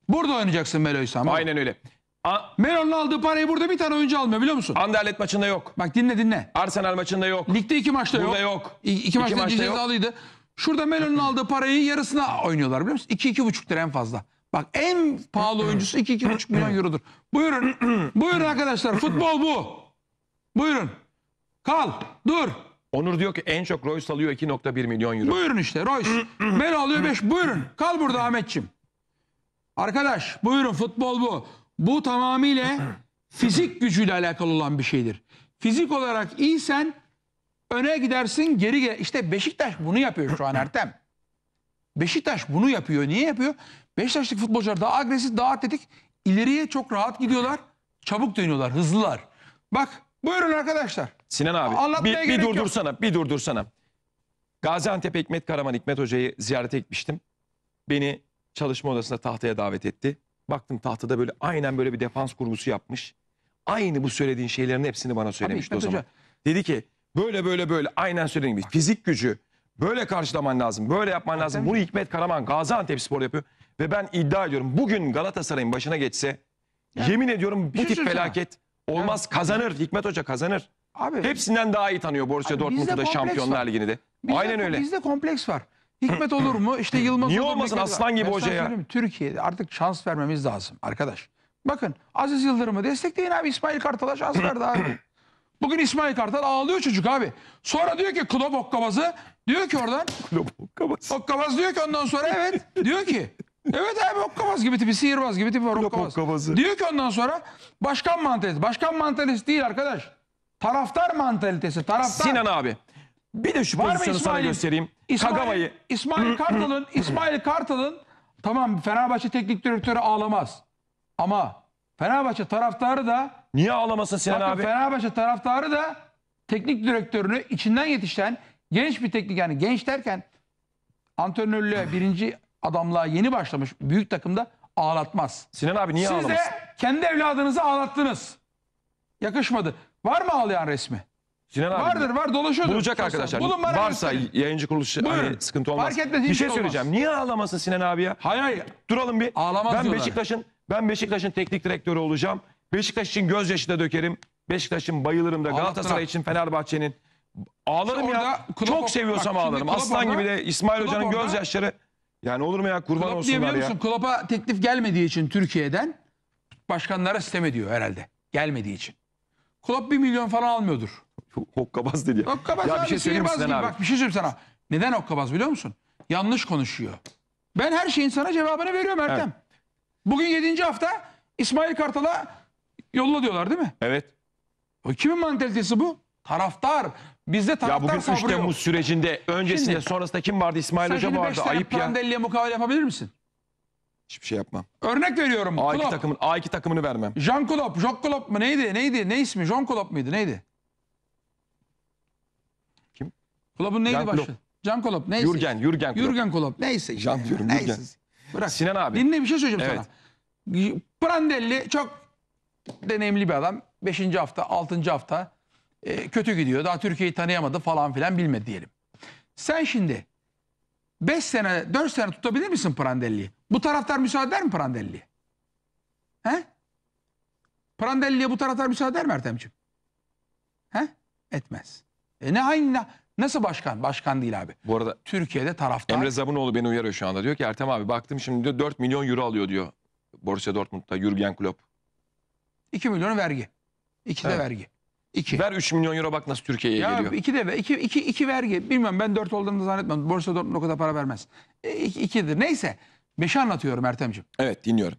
Burada oynayacaksın Melo'ysa ama. Aynen öyle. Melo'nun aldığı parayı burada bir tane oyuncu almıyor biliyor musun? Anderlet maçında yok. Bak dinle dinle. Arsenal maçında yok. Ligde iki maçta Burada yok. yok. İ- İki, İki maçta, maçta maçta yok. cezalıydı. Şurada Melo'nun aldığı parayı yarısına oynuyorlar biliyor musun? 2 iki buçuk'tur en fazla. Bak en pahalı oyuncusu 2 buçuk milyon eurodur. Buyurun. Buyurun arkadaşlar. Futbol bu. Buyurun. Kal. Dur. Onur diyor ki en çok Royce alıyor 2.1 milyon euro. Buyurun işte Royce. Melo alıyor 5. Buyurun. Kal burada Ahmetçim. Arkadaş buyurun futbol bu. Bu tamamıyla fizik gücüyle alakalı olan bir şeydir. Fizik olarak iyisen Öne gidersin geri gel. İşte Beşiktaş bunu yapıyor şu an [clears throat] Ertem. Beşiktaş bunu yapıyor. Niye yapıyor? Beşiktaşlık futbolcular daha agresif, daha atletik. İleriye çok rahat gidiyorlar. Çabuk dönüyorlar, hızlılar. Bak buyurun arkadaşlar. Sinan abi Anlatmaya bir, bir durdursana, yok. bir durdursana. Gaziantep Hikmet Karaman Hikmet Hoca'yı ziyaret etmiştim. Beni çalışma odasında tahtaya davet etti. Baktım tahtada böyle aynen böyle bir defans kurgusu yapmış. Aynı bu söylediğin şeylerin hepsini bana söylemişti Tabii, o zaman. Hoca. Dedi ki Böyle böyle böyle aynen söylediğim gibi fizik gücü böyle karşılaman lazım. Böyle yapman lazım. Bunu Hikmet Karaman Gaziantep Spor yapıyor. Ve ben iddia ediyorum bugün Galatasaray'ın başına geçse yani, yemin ediyorum bu tip felaket sana. olmaz. Yani. Kazanır. Hikmet Hoca kazanır. Abi, Hepsinden daha iyi tanıyor Borussia Dortmund'u da Şampiyonlar Ligi'ni de. Aynen öyle. Bizde kompleks var. Hikmet olur mu? İşte Yılmaz Niye olmasın aslan gibi hoca ya. Türkiye'de artık şans vermemiz lazım arkadaş. Bakın Aziz Yıldırım'ı destekleyin abi İsmail Kartal'a şans verdi abi. [clears throat] Bugün İsmail Kartal ağlıyor çocuk abi. Sonra diyor ki Klopp okkabazı. Diyor ki oradan. Klopp okkabaz. Okkabaz diyor ki ondan sonra evet. diyor ki. Evet abi okkabaz gibi tipi sihirbaz gibi tipi var okkabaz. okkabazı. Diyor ki ondan sonra başkan mantalitesi. Başkan mantalitesi değil arkadaş. Taraftar mantalitesi. Taraftar. Sinan abi. Bir de şu var pozisyonu sana göstereyim. İsmail, İsmail Kartal'ın İsmail Kartal'ın tamam Fenerbahçe teknik direktörü ağlamaz. Ama Fenerbahçe taraftarı da Niye ağlamasın Sinan abi? Fenerbahçe taraftarı da teknik direktörünü içinden yetişen genç bir teknik yani genç derken antrenörlüğe birinci adamlığa yeni başlamış büyük takımda ağlatmaz. Sinan abi niye Siz de kendi evladınızı ağlattınız. Yakışmadı. Var mı ağlayan resmi? Sinan abi Vardır var dolaşıyordur. bulacak arkadaşlar. Bulun bana Varsa gösterin. yayıncı kuruluş hani sıkıntı olmaz. Fark etmez, hiçbir bir şey, şey olmaz. söyleyeceğim. Niye ağlamasın Sinan abi ya? Hayır hayır. Duralım bir. Ağlamaz ben diyorlar. Beşiktaş'ın ben Beşiktaş'ın teknik direktörü olacağım. Beşiktaş için gözyaşı da dökerim. Beşiktaş'ın bayılırım da Galatasaray için Fenerbahçe'nin ağlarım Orada ya. Klopp- Çok seviyorsam Bak ağlarım. Aslan orada- gibi de İsmail Hoca'nın orada- gözyaşları yani olur mu ya kurban Klopp olsunlar diyebiliyor ya. musun? Klopp'a teklif gelmediği için Türkiye'den başkanlara sistem ediyor herhalde. Gelmediği için. Klopp bir milyon falan almıyordur. Hokkabaz dedi ya. Hokkabaz ya abi bir şey söyleyeyim mi abi? Bak bir şey söyleyeyim sana. Neden hokkabaz biliyor musun? Yanlış konuşuyor. Ben her şeyin sana cevabını veriyorum Ertem. Bugün 7. hafta İsmail Kartal'a yolla diyorlar değil mi? Evet. O kimin mantalitesi bu? Taraftar. Bizde taraftar Ya bugün 3 Temmuz sürecinde öncesinde Şimdi- sonrasında kim vardı? İsmail Sen şimdi 5 vardı. tane Ayıp ya. Prandelli'ye mukavele yapabilir misin? Hiçbir şey yapmam. Örnek veriyorum. A2 Klopp. takımın A2 takımını vermem. Jean Klopp, Jock Klopp mu neydi? Neydi? Ne ismi? Jean Klopp muydu? Neydi? Kim? Klopp'un neydi Jean başı? Klopp. Jean Klopp. Neyse. Jürgen, Jürgen Klopp. Jürgen Klopp. Neyse işte. Jean diyorum, Neyse. Jürgen. Bırak. Sinan abi. Dinle bir şey söyleyeceğim Evet. sana. Prandelli çok deneyimli bir adam. Beşinci hafta, altıncı hafta e, kötü gidiyor. Daha Türkiye'yi tanıyamadı falan filan bilmedi diyelim. Sen şimdi 5 sene, 4 sene tutabilir misin Prandelli'yi? Bu taraftar müsaade eder mi Prandelli'ye? He? Prandelli'ye bu taraftar müsaade eder mi Ertem'ciğim? He? Etmez. E ne hangi nasıl başkan? Başkan değil abi. Bu arada Türkiye'de taraftar. Emre Zabunoğlu beni uyarıyor şu anda. Diyor ki Ertem abi baktım şimdi diyor 4 milyon euro alıyor diyor Borussia Dortmund'da Jurgen Klopp. 2 milyon vergi. İki de Evet. vergi. İki. Ver 3 milyon euro bak nasıl Türkiye'ye ya geliyor. iki de ve iki, iki, iki vergi. Bilmem ben dört olduğunu da zannetmem Borussia Dortmund o kadar para vermez. E, iki, ikidir. Neyse. Beşi anlatıyorum Ertem'ciğim. Evet dinliyorum.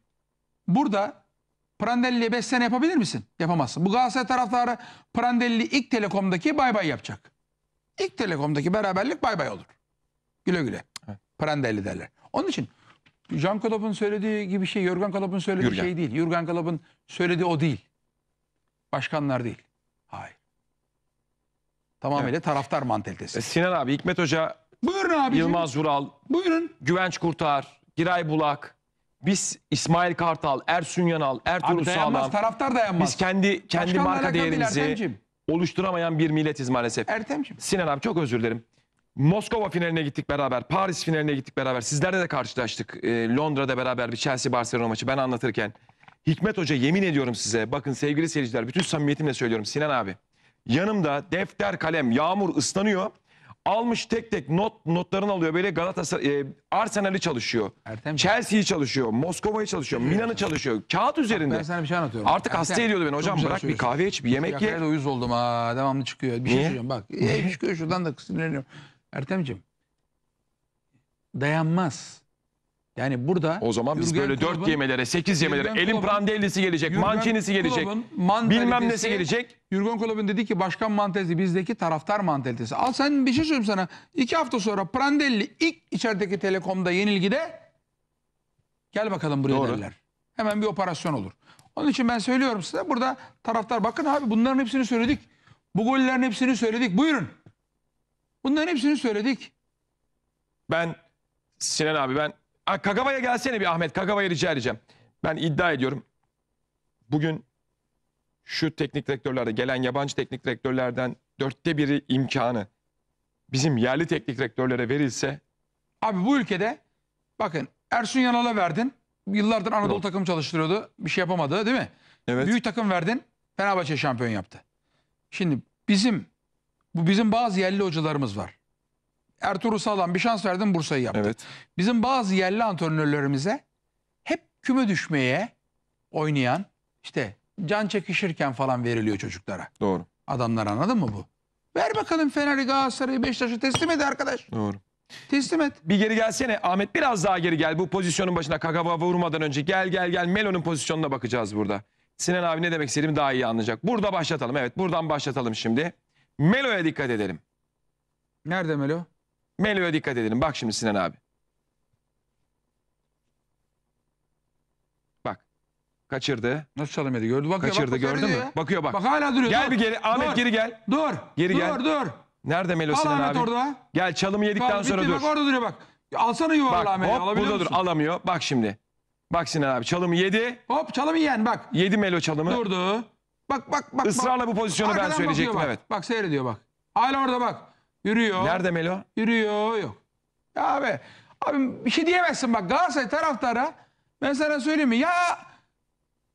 Burada Prandelli'ye 5 sene yapabilir misin? Yapamazsın. Bu Galatasaray taraftarı Prandelli ilk Telekom'daki bay bay yapacak. İlk Telekom'daki beraberlik bay bay olur. Güle güle. Prandelli derler. Onun için Jean Klopp'un söylediği gibi şey, Jurgen Klopp'un söylediği Jürgen. şey değil. Jurgen Klopp'un söylediği o değil. Başkanlar değil. Hayır. Tamamıyla evet. taraftar mantalitesi. E, Sinan abi, Hikmet Hoca, Buyurun abi. Yılmaz Vural, Buyurun. Güvenç Kurtar, Giray Bulak, biz İsmail Kartal, Ersun Yanal, Ertuğrul Abi dayanmaz, Sağlam. taraftar dayanmaz. Biz kendi kendi marka değerimizi oluşturamayan bir milletiz maalesef. Ertemciğim. Sinan abi çok özür dilerim. Moskova finaline gittik beraber, Paris finaline gittik beraber. Sizlerle de karşılaştık. E, Londra'da beraber bir Chelsea-Barcelona maçı ben anlatırken. Hikmet Hoca yemin ediyorum size. Bakın sevgili seyirciler bütün samimiyetimle söylüyorum Sinan abi. Yanımda defter kalem yağmur ıslanıyor. Almış tek tek not notlarını alıyor. Böyle Galatasaray e, Arsenal'i çalışıyor. Ertem Chelsea'yi çalışıyor. Moskova'yı çalışıyor. Milan'ı çalışıyor. Kağıt üzerinde. Ben sana bir şey anlatıyorum. Artık Ertem, hasta ediyordu beni. Hocam bırak bir kahve iç, bir yemek ye. Yakayla uyuz oldum ha. Devamlı çıkıyor. Bir şey söyleyeceğim bak. E, [laughs] çıkıyor şuradan da sinirleniyorum. Ertem'ciğim dayanmaz. Yani burada o zaman biz Jürgen böyle dört 4 yemelere, sekiz yemelere, Jürgen elin Klopp'un- Prandelli'si gelecek, Jürgen gelecek. Klopp'un mantalitesi- Bilmem nesi gelecek. Jürgen Klopp'un dedi ki başkan mantelisi bizdeki taraftar mantalitesi. Al sen bir şey söyleyeyim sana. İki hafta sonra Prandelli ilk içerideki Telekom'da yenilgide gel bakalım buraya Doğru. derler. Hemen bir operasyon olur. Onun için ben söylüyorum size burada taraftar bakın abi bunların hepsini söyledik. Bu gollerin hepsini söyledik. Buyurun. Bunların hepsini söyledik. Ben Sinan abi ben Kagava'ya gelsene bir Ahmet. Kagava'ya rica edeceğim. Ben iddia ediyorum. Bugün şu teknik direktörlerde gelen yabancı teknik direktörlerden dörtte biri imkanı bizim yerli teknik direktörlere verilse abi bu ülkede bakın Ersun Yanal'a verdin. Yıllardır Anadolu Yok. takım çalıştırıyordu. Bir şey yapamadı değil mi? Evet. Büyük takım verdin. Fenerbahçe şampiyon yaptı. Şimdi bizim bu bizim bazı yerli hocalarımız var. Ertuğrul Sağlam bir şans verdim Bursa'yı yaptı. Evet. Bizim bazı yerli antrenörlerimize hep küme düşmeye oynayan işte can çekişirken falan veriliyor çocuklara. Doğru. Adamlar anladın mı bu? Ver bakalım Fener'i Galatasaray'ı Beşiktaş'ı teslim et arkadaş. Doğru. Teslim et. Bir geri gelsene Ahmet biraz daha geri gel. Bu pozisyonun başına kakaba vurmadan önce gel gel gel Melo'nun pozisyonuna bakacağız burada. Sinan abi ne demek istediğimi daha iyi anlayacak. Burada başlatalım evet buradan başlatalım şimdi. Melo'ya dikkat edelim. Nerede Melo? Melo'ya dikkat edelim. Bak şimdi Sinan abi. Bak. Kaçırdı. Nasıl çalamadı? Gördü bak Kaçırdı bak, gördün mü? Bakıyor bak. Bak hala duruyor. Gel dur. bir geri. Ahmet dur. geri gel. Dur. Geri dur, gel. Dur dur. Nerede Melo Al Sinan Ahmet abi? orada. Gel çalımı yedikten bak, sonra bitti, dur. Bak orada duruyor bak. Alsana yuvarlağı Melo'yu alabiliyor burada musun? Dur. Alamıyor. Bak şimdi. Bak Sinan abi çalımı yedi. Hop çalımı yiyen bak. Yedi Melo çalımı. Durdu. Bak bak bak. Israrla bu pozisyonu ben söyleyecektim bakıyor evet. bak. seyrediyor bak. Hala orada bak. Yürüyor. Nerede Melo? Yürüyor yok. Ya abi. Abi bir şey diyemezsin bak Galatasaray taraftara. Ben sana söyleyeyim mi? Ya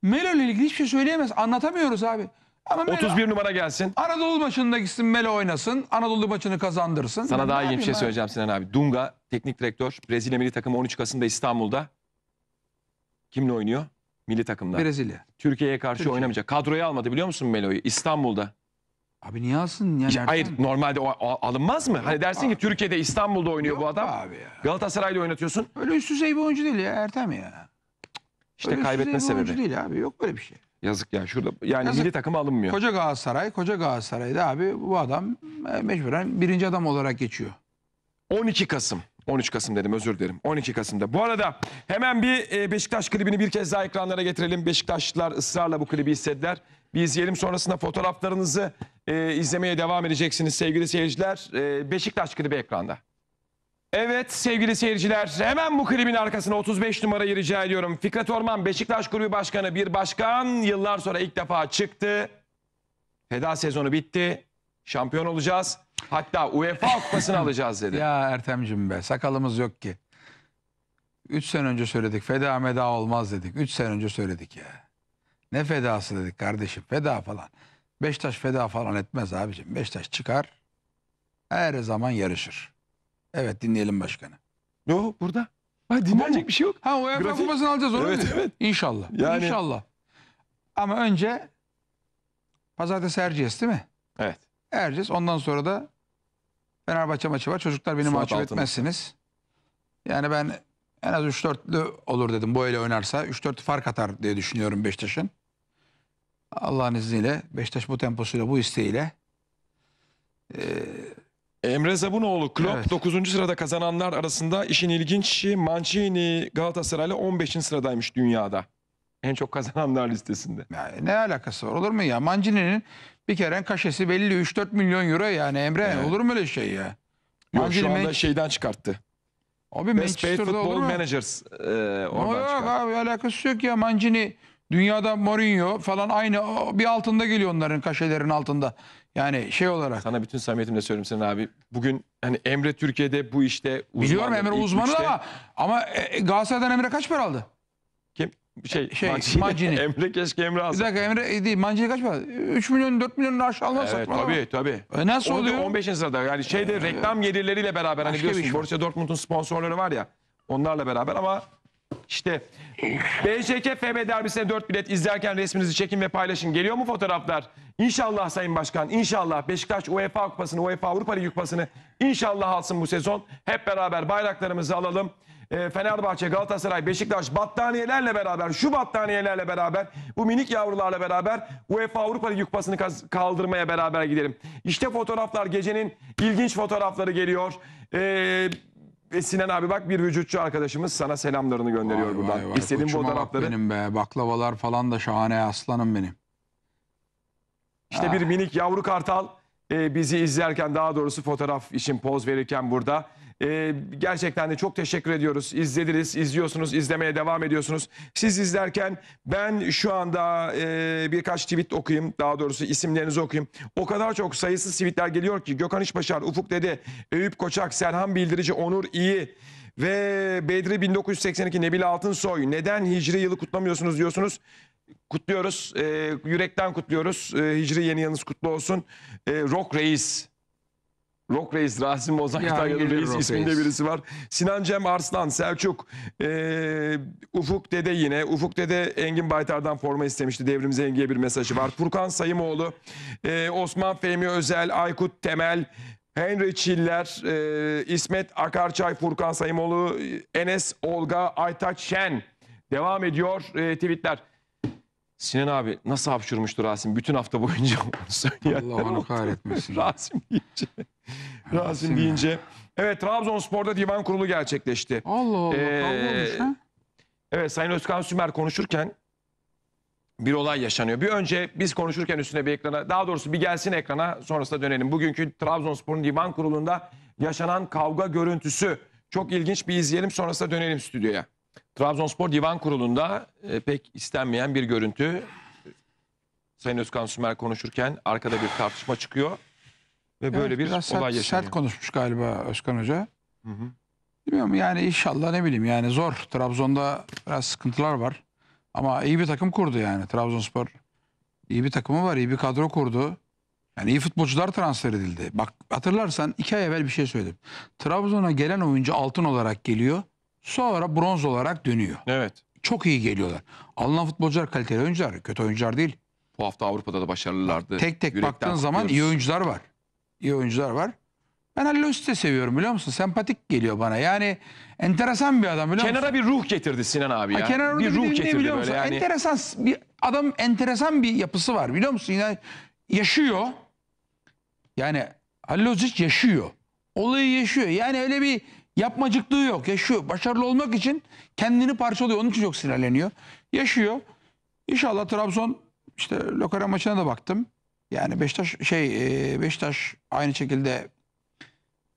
Melo ile ilgili hiçbir şey söyleyemez. Anlatamıyoruz abi. Ama Melo, 31 numara gelsin. Anadolu maçında gitsin Melo oynasın. Anadolu maçını kazandırsın. Sana Ben daha iyi bir şey yapayım şey abi? söyleyeceğim Sinan abi. Dunga teknik direktör Brezilya milli takımı 13 Kasım'da İstanbul'da. Kimle oynuyor? Milli takımda. Brezilya. Türkiye'ye karşı Türkiye. oynamayacak. Kadroyu almadı biliyor musun Melo'yu İstanbul'da. Abi niye alsın? Ya, nereden? Hayır normalde o, alınmaz mı? Hani yok hani dersin abi. ki Türkiye'de İstanbul'da oynuyor Yok bu adam. Abi ya. Galatasaray'da oynatıyorsun. Öyle üst düzey bir oyuncu değil ya Ertem ya. İşte Öyle kaybetme sebebi. Öyle değil abi. Yok böyle bir şey. Yazık ya şurada yani Yazık. milli takım alınmıyor. Koca Galatasaray, Koca Galatasaray'da abi bu adam e, mecburen birinci adam olarak geçiyor. 12 Kasım. 13 Kasım dedim özür dilerim. 12 Kasım'da. Bu arada hemen bir e, Beşiktaş klibini bir kez daha ekranlara getirelim. Beşiktaşlılar ısrarla bu klibi istediler. Bir izleyelim sonrasında fotoğraflarınızı e, izlemeye devam edeceksiniz sevgili seyirciler. E, Beşiktaş klibi ekranda. Evet sevgili seyirciler hemen bu klibin arkasına 35 numarayı rica ediyorum. Fikret Orman Beşiktaş Kulübü Başkanı bir başkan yıllar sonra ilk defa çıktı. Feda sezonu bitti. Şampiyon olacağız. Hatta UEFA kupasını [laughs] alacağız dedi. Ya Ertem'cim be sakalımız yok ki. 3 sene önce söyledik feda meda olmaz dedik. 3 sene önce söyledik ya. Ne fedası dedik kardeşim feda falan. Beşiktaş feda falan etmez abicim. Beşiktaş çıkar her zaman yarışır. Evet dinleyelim başkanı. Yo burada. Ha, dinlenecek bir şey yok. Ha UEFA Grafik- kupasını alacağız onu. Evet, diyor. evet. İnşallah. Yani- İnşallah. Ama önce pazartesi Erciyes değil mi? Evet. Erciyes. Ondan sonra da Fenerbahçe maçı var. Çocuklar beni Saat mahcup etmezsiniz. Yani ben en az 3-4'lü olur dedim. Bu Böyle oynarsa 3-4 fark atar diye düşünüyorum Beşiktaş'ın. Allah'ın izniyle Beşiktaş bu temposuyla, bu isteğiyle eee Emre Zabunoğlu Klopp Evet. 9. sırada kazananlar arasında işin ilginç şey Mancini Galatasaray'la 15. sıradaymış dünyada. En çok kazananlar listesinde. Yani ne alakası var olur mu ya? Mancini'nin bir kere kaşesi belli 3-4 milyon euro yani Emre Evet. olur mu öyle şey ya? Yok şu anda şeyden çıkarttı. abi Best Paid olur Football Managers e, oradan Yok abi alakası yok ya Mancini dünyada Mourinho falan aynı o bir altında geliyor onların kaşelerin altında. Yani şey olarak. Sana bütün samimiyetimle söyleyeyim senin abi. Bugün hani Emre Türkiye'de bu işte uzman. Biliyorum Emre uzmanı üçte. ama ama e, Galatasaray'dan Emre kaç para aldı? Kim? şey, e, şey Mancini. Mancini. [laughs] Emre keşke Emre alsa. Bir dakika Emre e, değil Mancini kaç para? 3 milyon 4 milyon aşağı almaz evet, satma. Tabii tabii. E nasıl oluyor? 15 sırada yani şeyde evet, reklam gelirleriyle beraber hani Başka biliyorsun şey Borussia Dortmund'un sponsorları var ya onlarla beraber ama işte BJK FB derbisine 4 bilet izlerken resminizi çekin ve paylaşın. Geliyor mu fotoğraflar? İnşallah Sayın Başkan, inşallah Beşiktaş UEFA Kupası'nı, UEFA Avrupa Ligi Kupası'nı inşallah alsın bu sezon. Hep beraber bayraklarımızı alalım. Ee, Fenerbahçe, Galatasaray, Beşiktaş battaniyelerle beraber, şu battaniyelerle beraber, bu minik yavrularla beraber UEFA Avrupa Ligi Kupası'nı kaldırmaya beraber gidelim. İşte fotoğraflar, gecenin ilginç fotoğrafları geliyor. Eee... Sinan abi bak bir vücutçu arkadaşımız sana selamlarını gönderiyor vay buradan. Vay İstediğim bu fotoğrafları. benim be baklavalar falan da şahane aslanım benim. İşte ha. bir ah. minik yavru kartal e, bizi izlerken daha doğrusu fotoğraf için poz verirken burada. E, gerçekten de çok teşekkür ediyoruz. İzlediniz, izliyorsunuz, izlemeye devam ediyorsunuz. Siz izlerken ben şu anda e, birkaç tweet okuyayım. Daha doğrusu isimlerinizi okuyayım. O kadar çok sayısız tweetler geliyor ki Gökhan İşbaşar, Ufuk Dede, Eyüp Koçak, Serhan Bildirici, Onur İyi ve Bedri 1982 Nebil Altınsoy. Neden hicri yılı kutlamıyorsunuz diyorsunuz kutluyoruz. E, yürekten kutluyoruz. E, Hicri yeni yılınız kutlu olsun. E, Rock Reis Rock Reis, Rasim Ozak, yani Reis isminde birisi var. Sinan Cem Arslan, Selçuk, e, Ufuk Dede yine. Ufuk Dede Engin Baytar'dan forma istemişti. Devrimize Engin'e bir mesajı var. Furkan Sayımoğlu, e, Osman Fehmi Özel, Aykut Temel, Henry Çiller, e, İsmet Akarçay, Furkan Sayımoğlu, Enes Olga, Aytaç Şen. Devam ediyor e, tweetler. Sinan abi nasıl hapşurmuştu Rasim? Bütün hafta boyunca onu [laughs] söyleyenler Allah onu oldu. kahretmesin. Rasim deyince. Rasim Rasim. deyince. Evet Trabzonspor'da divan kurulu gerçekleşti. Allah Allah Ee, kavga olmuş ha. Evet Sayın Özkan Sümer konuşurken bir olay yaşanıyor. Bir önce biz konuşurken üstüne bir ekrana, daha doğrusu bir gelsin ekrana sonrasında dönelim. Bugünkü Trabzonspor'un divan kurulunda yaşanan kavga görüntüsü. Çok ilginç bir izleyelim sonrasında dönelim stüdyoya. Trabzonspor Divan Kurulu'nda e, pek istenmeyen bir görüntü. Sayın Özkan Sümer konuşurken arkada bir tartışma çıkıyor. Ve böyle bir biraz olay sert, yaşanıyor. sert konuşmuş galiba Özkan Hoca. Hı hı. Bilmiyorum yani inşallah ne bileyim yani zor. Trabzon'da biraz sıkıntılar var. Ama iyi bir takım kurdu yani Trabzonspor. iyi bir takımı var, iyi bir kadro kurdu. Yani iyi futbolcular transfer edildi. Bak hatırlarsan iki ay evvel bir şey söyledim. Trabzon'a gelen oyuncu altın olarak geliyor. Sonra bronz olarak dönüyor. Evet. Çok iyi geliyorlar. Alınan futbolcular kaliteli oyuncular. Kötü oyuncular değil. Bu hafta Avrupa'da da başarılılardı. Tek tek Yürekten baktığın zaman iyi oyuncular var. İyi oyuncular var. Ben Halil Öztürk'ü seviyorum biliyor musun? Sempatik geliyor bana. Yani enteresan bir adam biliyor Kenara musun? bir ruh getirdi Sinan abi ya. Ha, kenara bir ruh getirdi biliyor musun? yani. Enteresan bir adam enteresan bir yapısı var biliyor musun? Yani yaşıyor. Yani Halil Öztürk yaşıyor. Olayı yaşıyor. Yani öyle bir Yapmacıklığı yok. Yaşıyor. Başarılı olmak için kendini parçalıyor. Onun için çok sinirleniyor. Yaşıyor. İnşallah Trabzon işte Lokara maçına da baktım. Yani Beşiktaş şey e, Beşiktaş aynı şekilde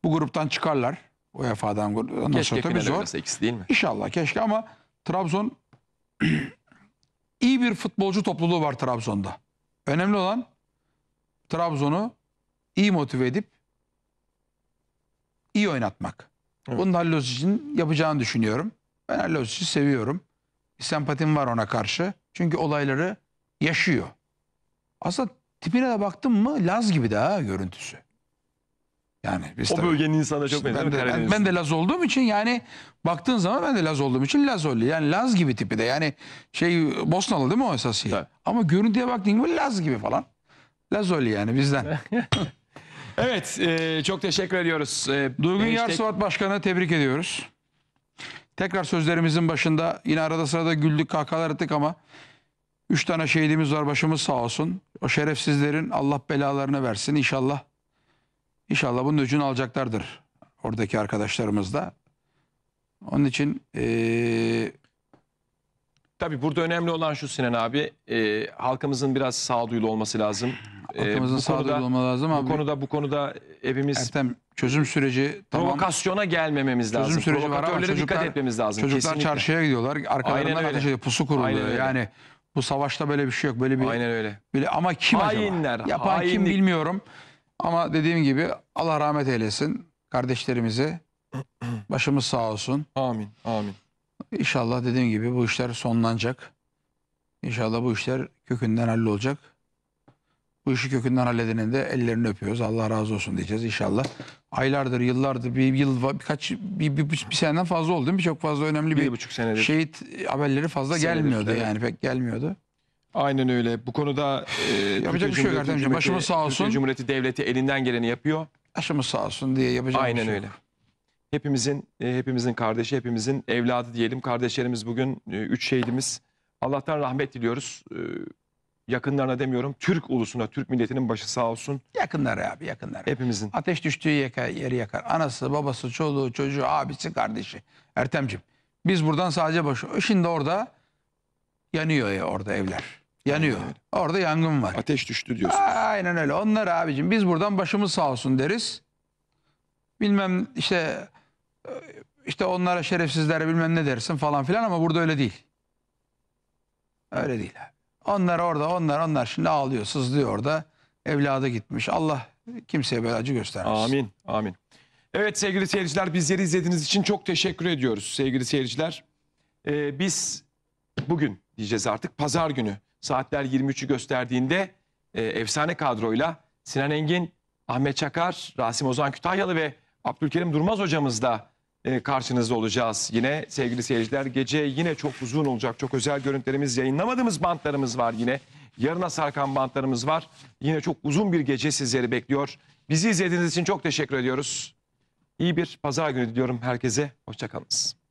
bu gruptan çıkarlar. UEFA'dan gruptan keşke tabii zor. değil mi? İnşallah keşke ama Trabzon [clears throat] iyi bir futbolcu topluluğu var Trabzon'da. Önemli olan Trabzon'u iyi motive edip iyi oynatmak. Evet. Bunu yapacağını düşünüyorum. Ben Halil seviyorum. Bir sempatim var ona karşı. Çünkü olayları yaşıyor. Aslında tipine de baktım mı Laz gibi daha görüntüsü. Yani biz o tabii, bölgenin insanına çok benziyor. Ben, de, ben, ben de Laz olduğum için yani baktığın zaman ben de Laz olduğum için Laz oluyor. Yani Laz gibi tipi de yani şey Bosnalı değil mi o esası? Şey? Evet. Ama görüntüye baktığın gibi Laz gibi falan. Laz oluyor yani bizden. [laughs] Evet, e, çok teşekkür ediyoruz. E, Duygun Yar Suat Başkan'ı tebrik ediyoruz. Tekrar sözlerimizin başında yine arada sırada güldük, kahkahalar ettik ama üç tane şehidimiz var başımız sağ olsun. O şerefsizlerin Allah belalarını versin inşallah. İnşallah bunun öcünü alacaklardır oradaki arkadaşlarımız da. Onun için e, Tabii burada önemli olan şu Sinan abi, e, halkımızın biraz sağduyulu olması lazım. Ee, Aklımızın e, bu konuda olma lazım ama bu konuda bu konuda hepimiz Ertem, çözüm süreci tamam. Provokasyona gelmememiz lazım. Çözüm süreci var ama çocuklar, dikkat etmemiz lazım. Çocuklar kesinlikle. çarşıya gidiyorlar. Arkalarından ateş ediyor. Pusu kuruldu? Yani bu savaşta böyle bir şey yok. Böyle bir Aynen öyle. Böyle ama kim Hainler, acaba? Yapan hainlik. kim bilmiyorum. Ama dediğim gibi Allah rahmet eylesin kardeşlerimizi. Başımız sağ olsun. Amin. Amin. İnşallah dediğim gibi bu işler sonlanacak. İnşallah bu işler kökünden hallolacak. Bu işi kökünden halledeninde ellerini öpüyoruz. Allah razı olsun diyeceğiz inşallah. Aylardır, yıllardır, bir yıl, birkaç, bir, bir, bir, bir seneden fazla oldu değil mi? Çok fazla önemli bir, bir buçuk senedir. şehit haberleri fazla senedir, gelmiyordu evet. yani pek gelmiyordu. Aynen öyle. Bu konuda e, yapacak bir şey yok Ertem Başımız sağ olsun. Türkiye Cumhuriyeti Devleti elinden geleni yapıyor. Başımız sağ olsun diye yapacak Aynen bir şey öyle. Yok. Hepimizin, e, hepimizin kardeşi, hepimizin evladı diyelim. Kardeşlerimiz bugün e, üç şehidimiz. Allah'tan rahmet diliyoruz. E, yakınlarına demiyorum Türk ulusuna, Türk milletinin başı sağ olsun. Yakınları abi yakınları. Hepimizin. Ateş düştüğü yaka, yeri yakar. Anası, babası, çoluğu, çocuğu, abisi, kardeşi. Ertemcim biz buradan sadece başı. Şimdi orada yanıyor ya orada evler. Yanıyor. Evet. Orada yangın var. Ateş düştü diyorsun. Aynen öyle. Onlar abicim biz buradan başımız sağ olsun deriz. Bilmem işte işte onlara şerefsizlere bilmem ne dersin falan filan ama burada öyle değil. Öyle değil abi. Onlar orada onlar onlar şimdi ağlıyor sızlıyor orada. Evladı gitmiş. Allah kimseye belacı göstermesin. Amin amin. Evet sevgili seyirciler bizleri izlediğiniz için çok teşekkür ediyoruz sevgili seyirciler. Ee, biz bugün diyeceğiz artık pazar günü saatler 23'ü gösterdiğinde e, efsane kadroyla Sinan Engin, Ahmet Çakar, Rasim Ozan Kütahyalı ve Abdülkerim Durmaz hocamızla e, karşınızda olacağız yine sevgili seyirciler. Gece yine çok uzun olacak. Çok özel görüntülerimiz, yayınlamadığımız bantlarımız var yine. Yarına sarkan bantlarımız var. Yine çok uzun bir gece sizleri bekliyor. Bizi izlediğiniz için çok teşekkür ediyoruz. İyi bir pazar günü diliyorum herkese. Hoşçakalınız.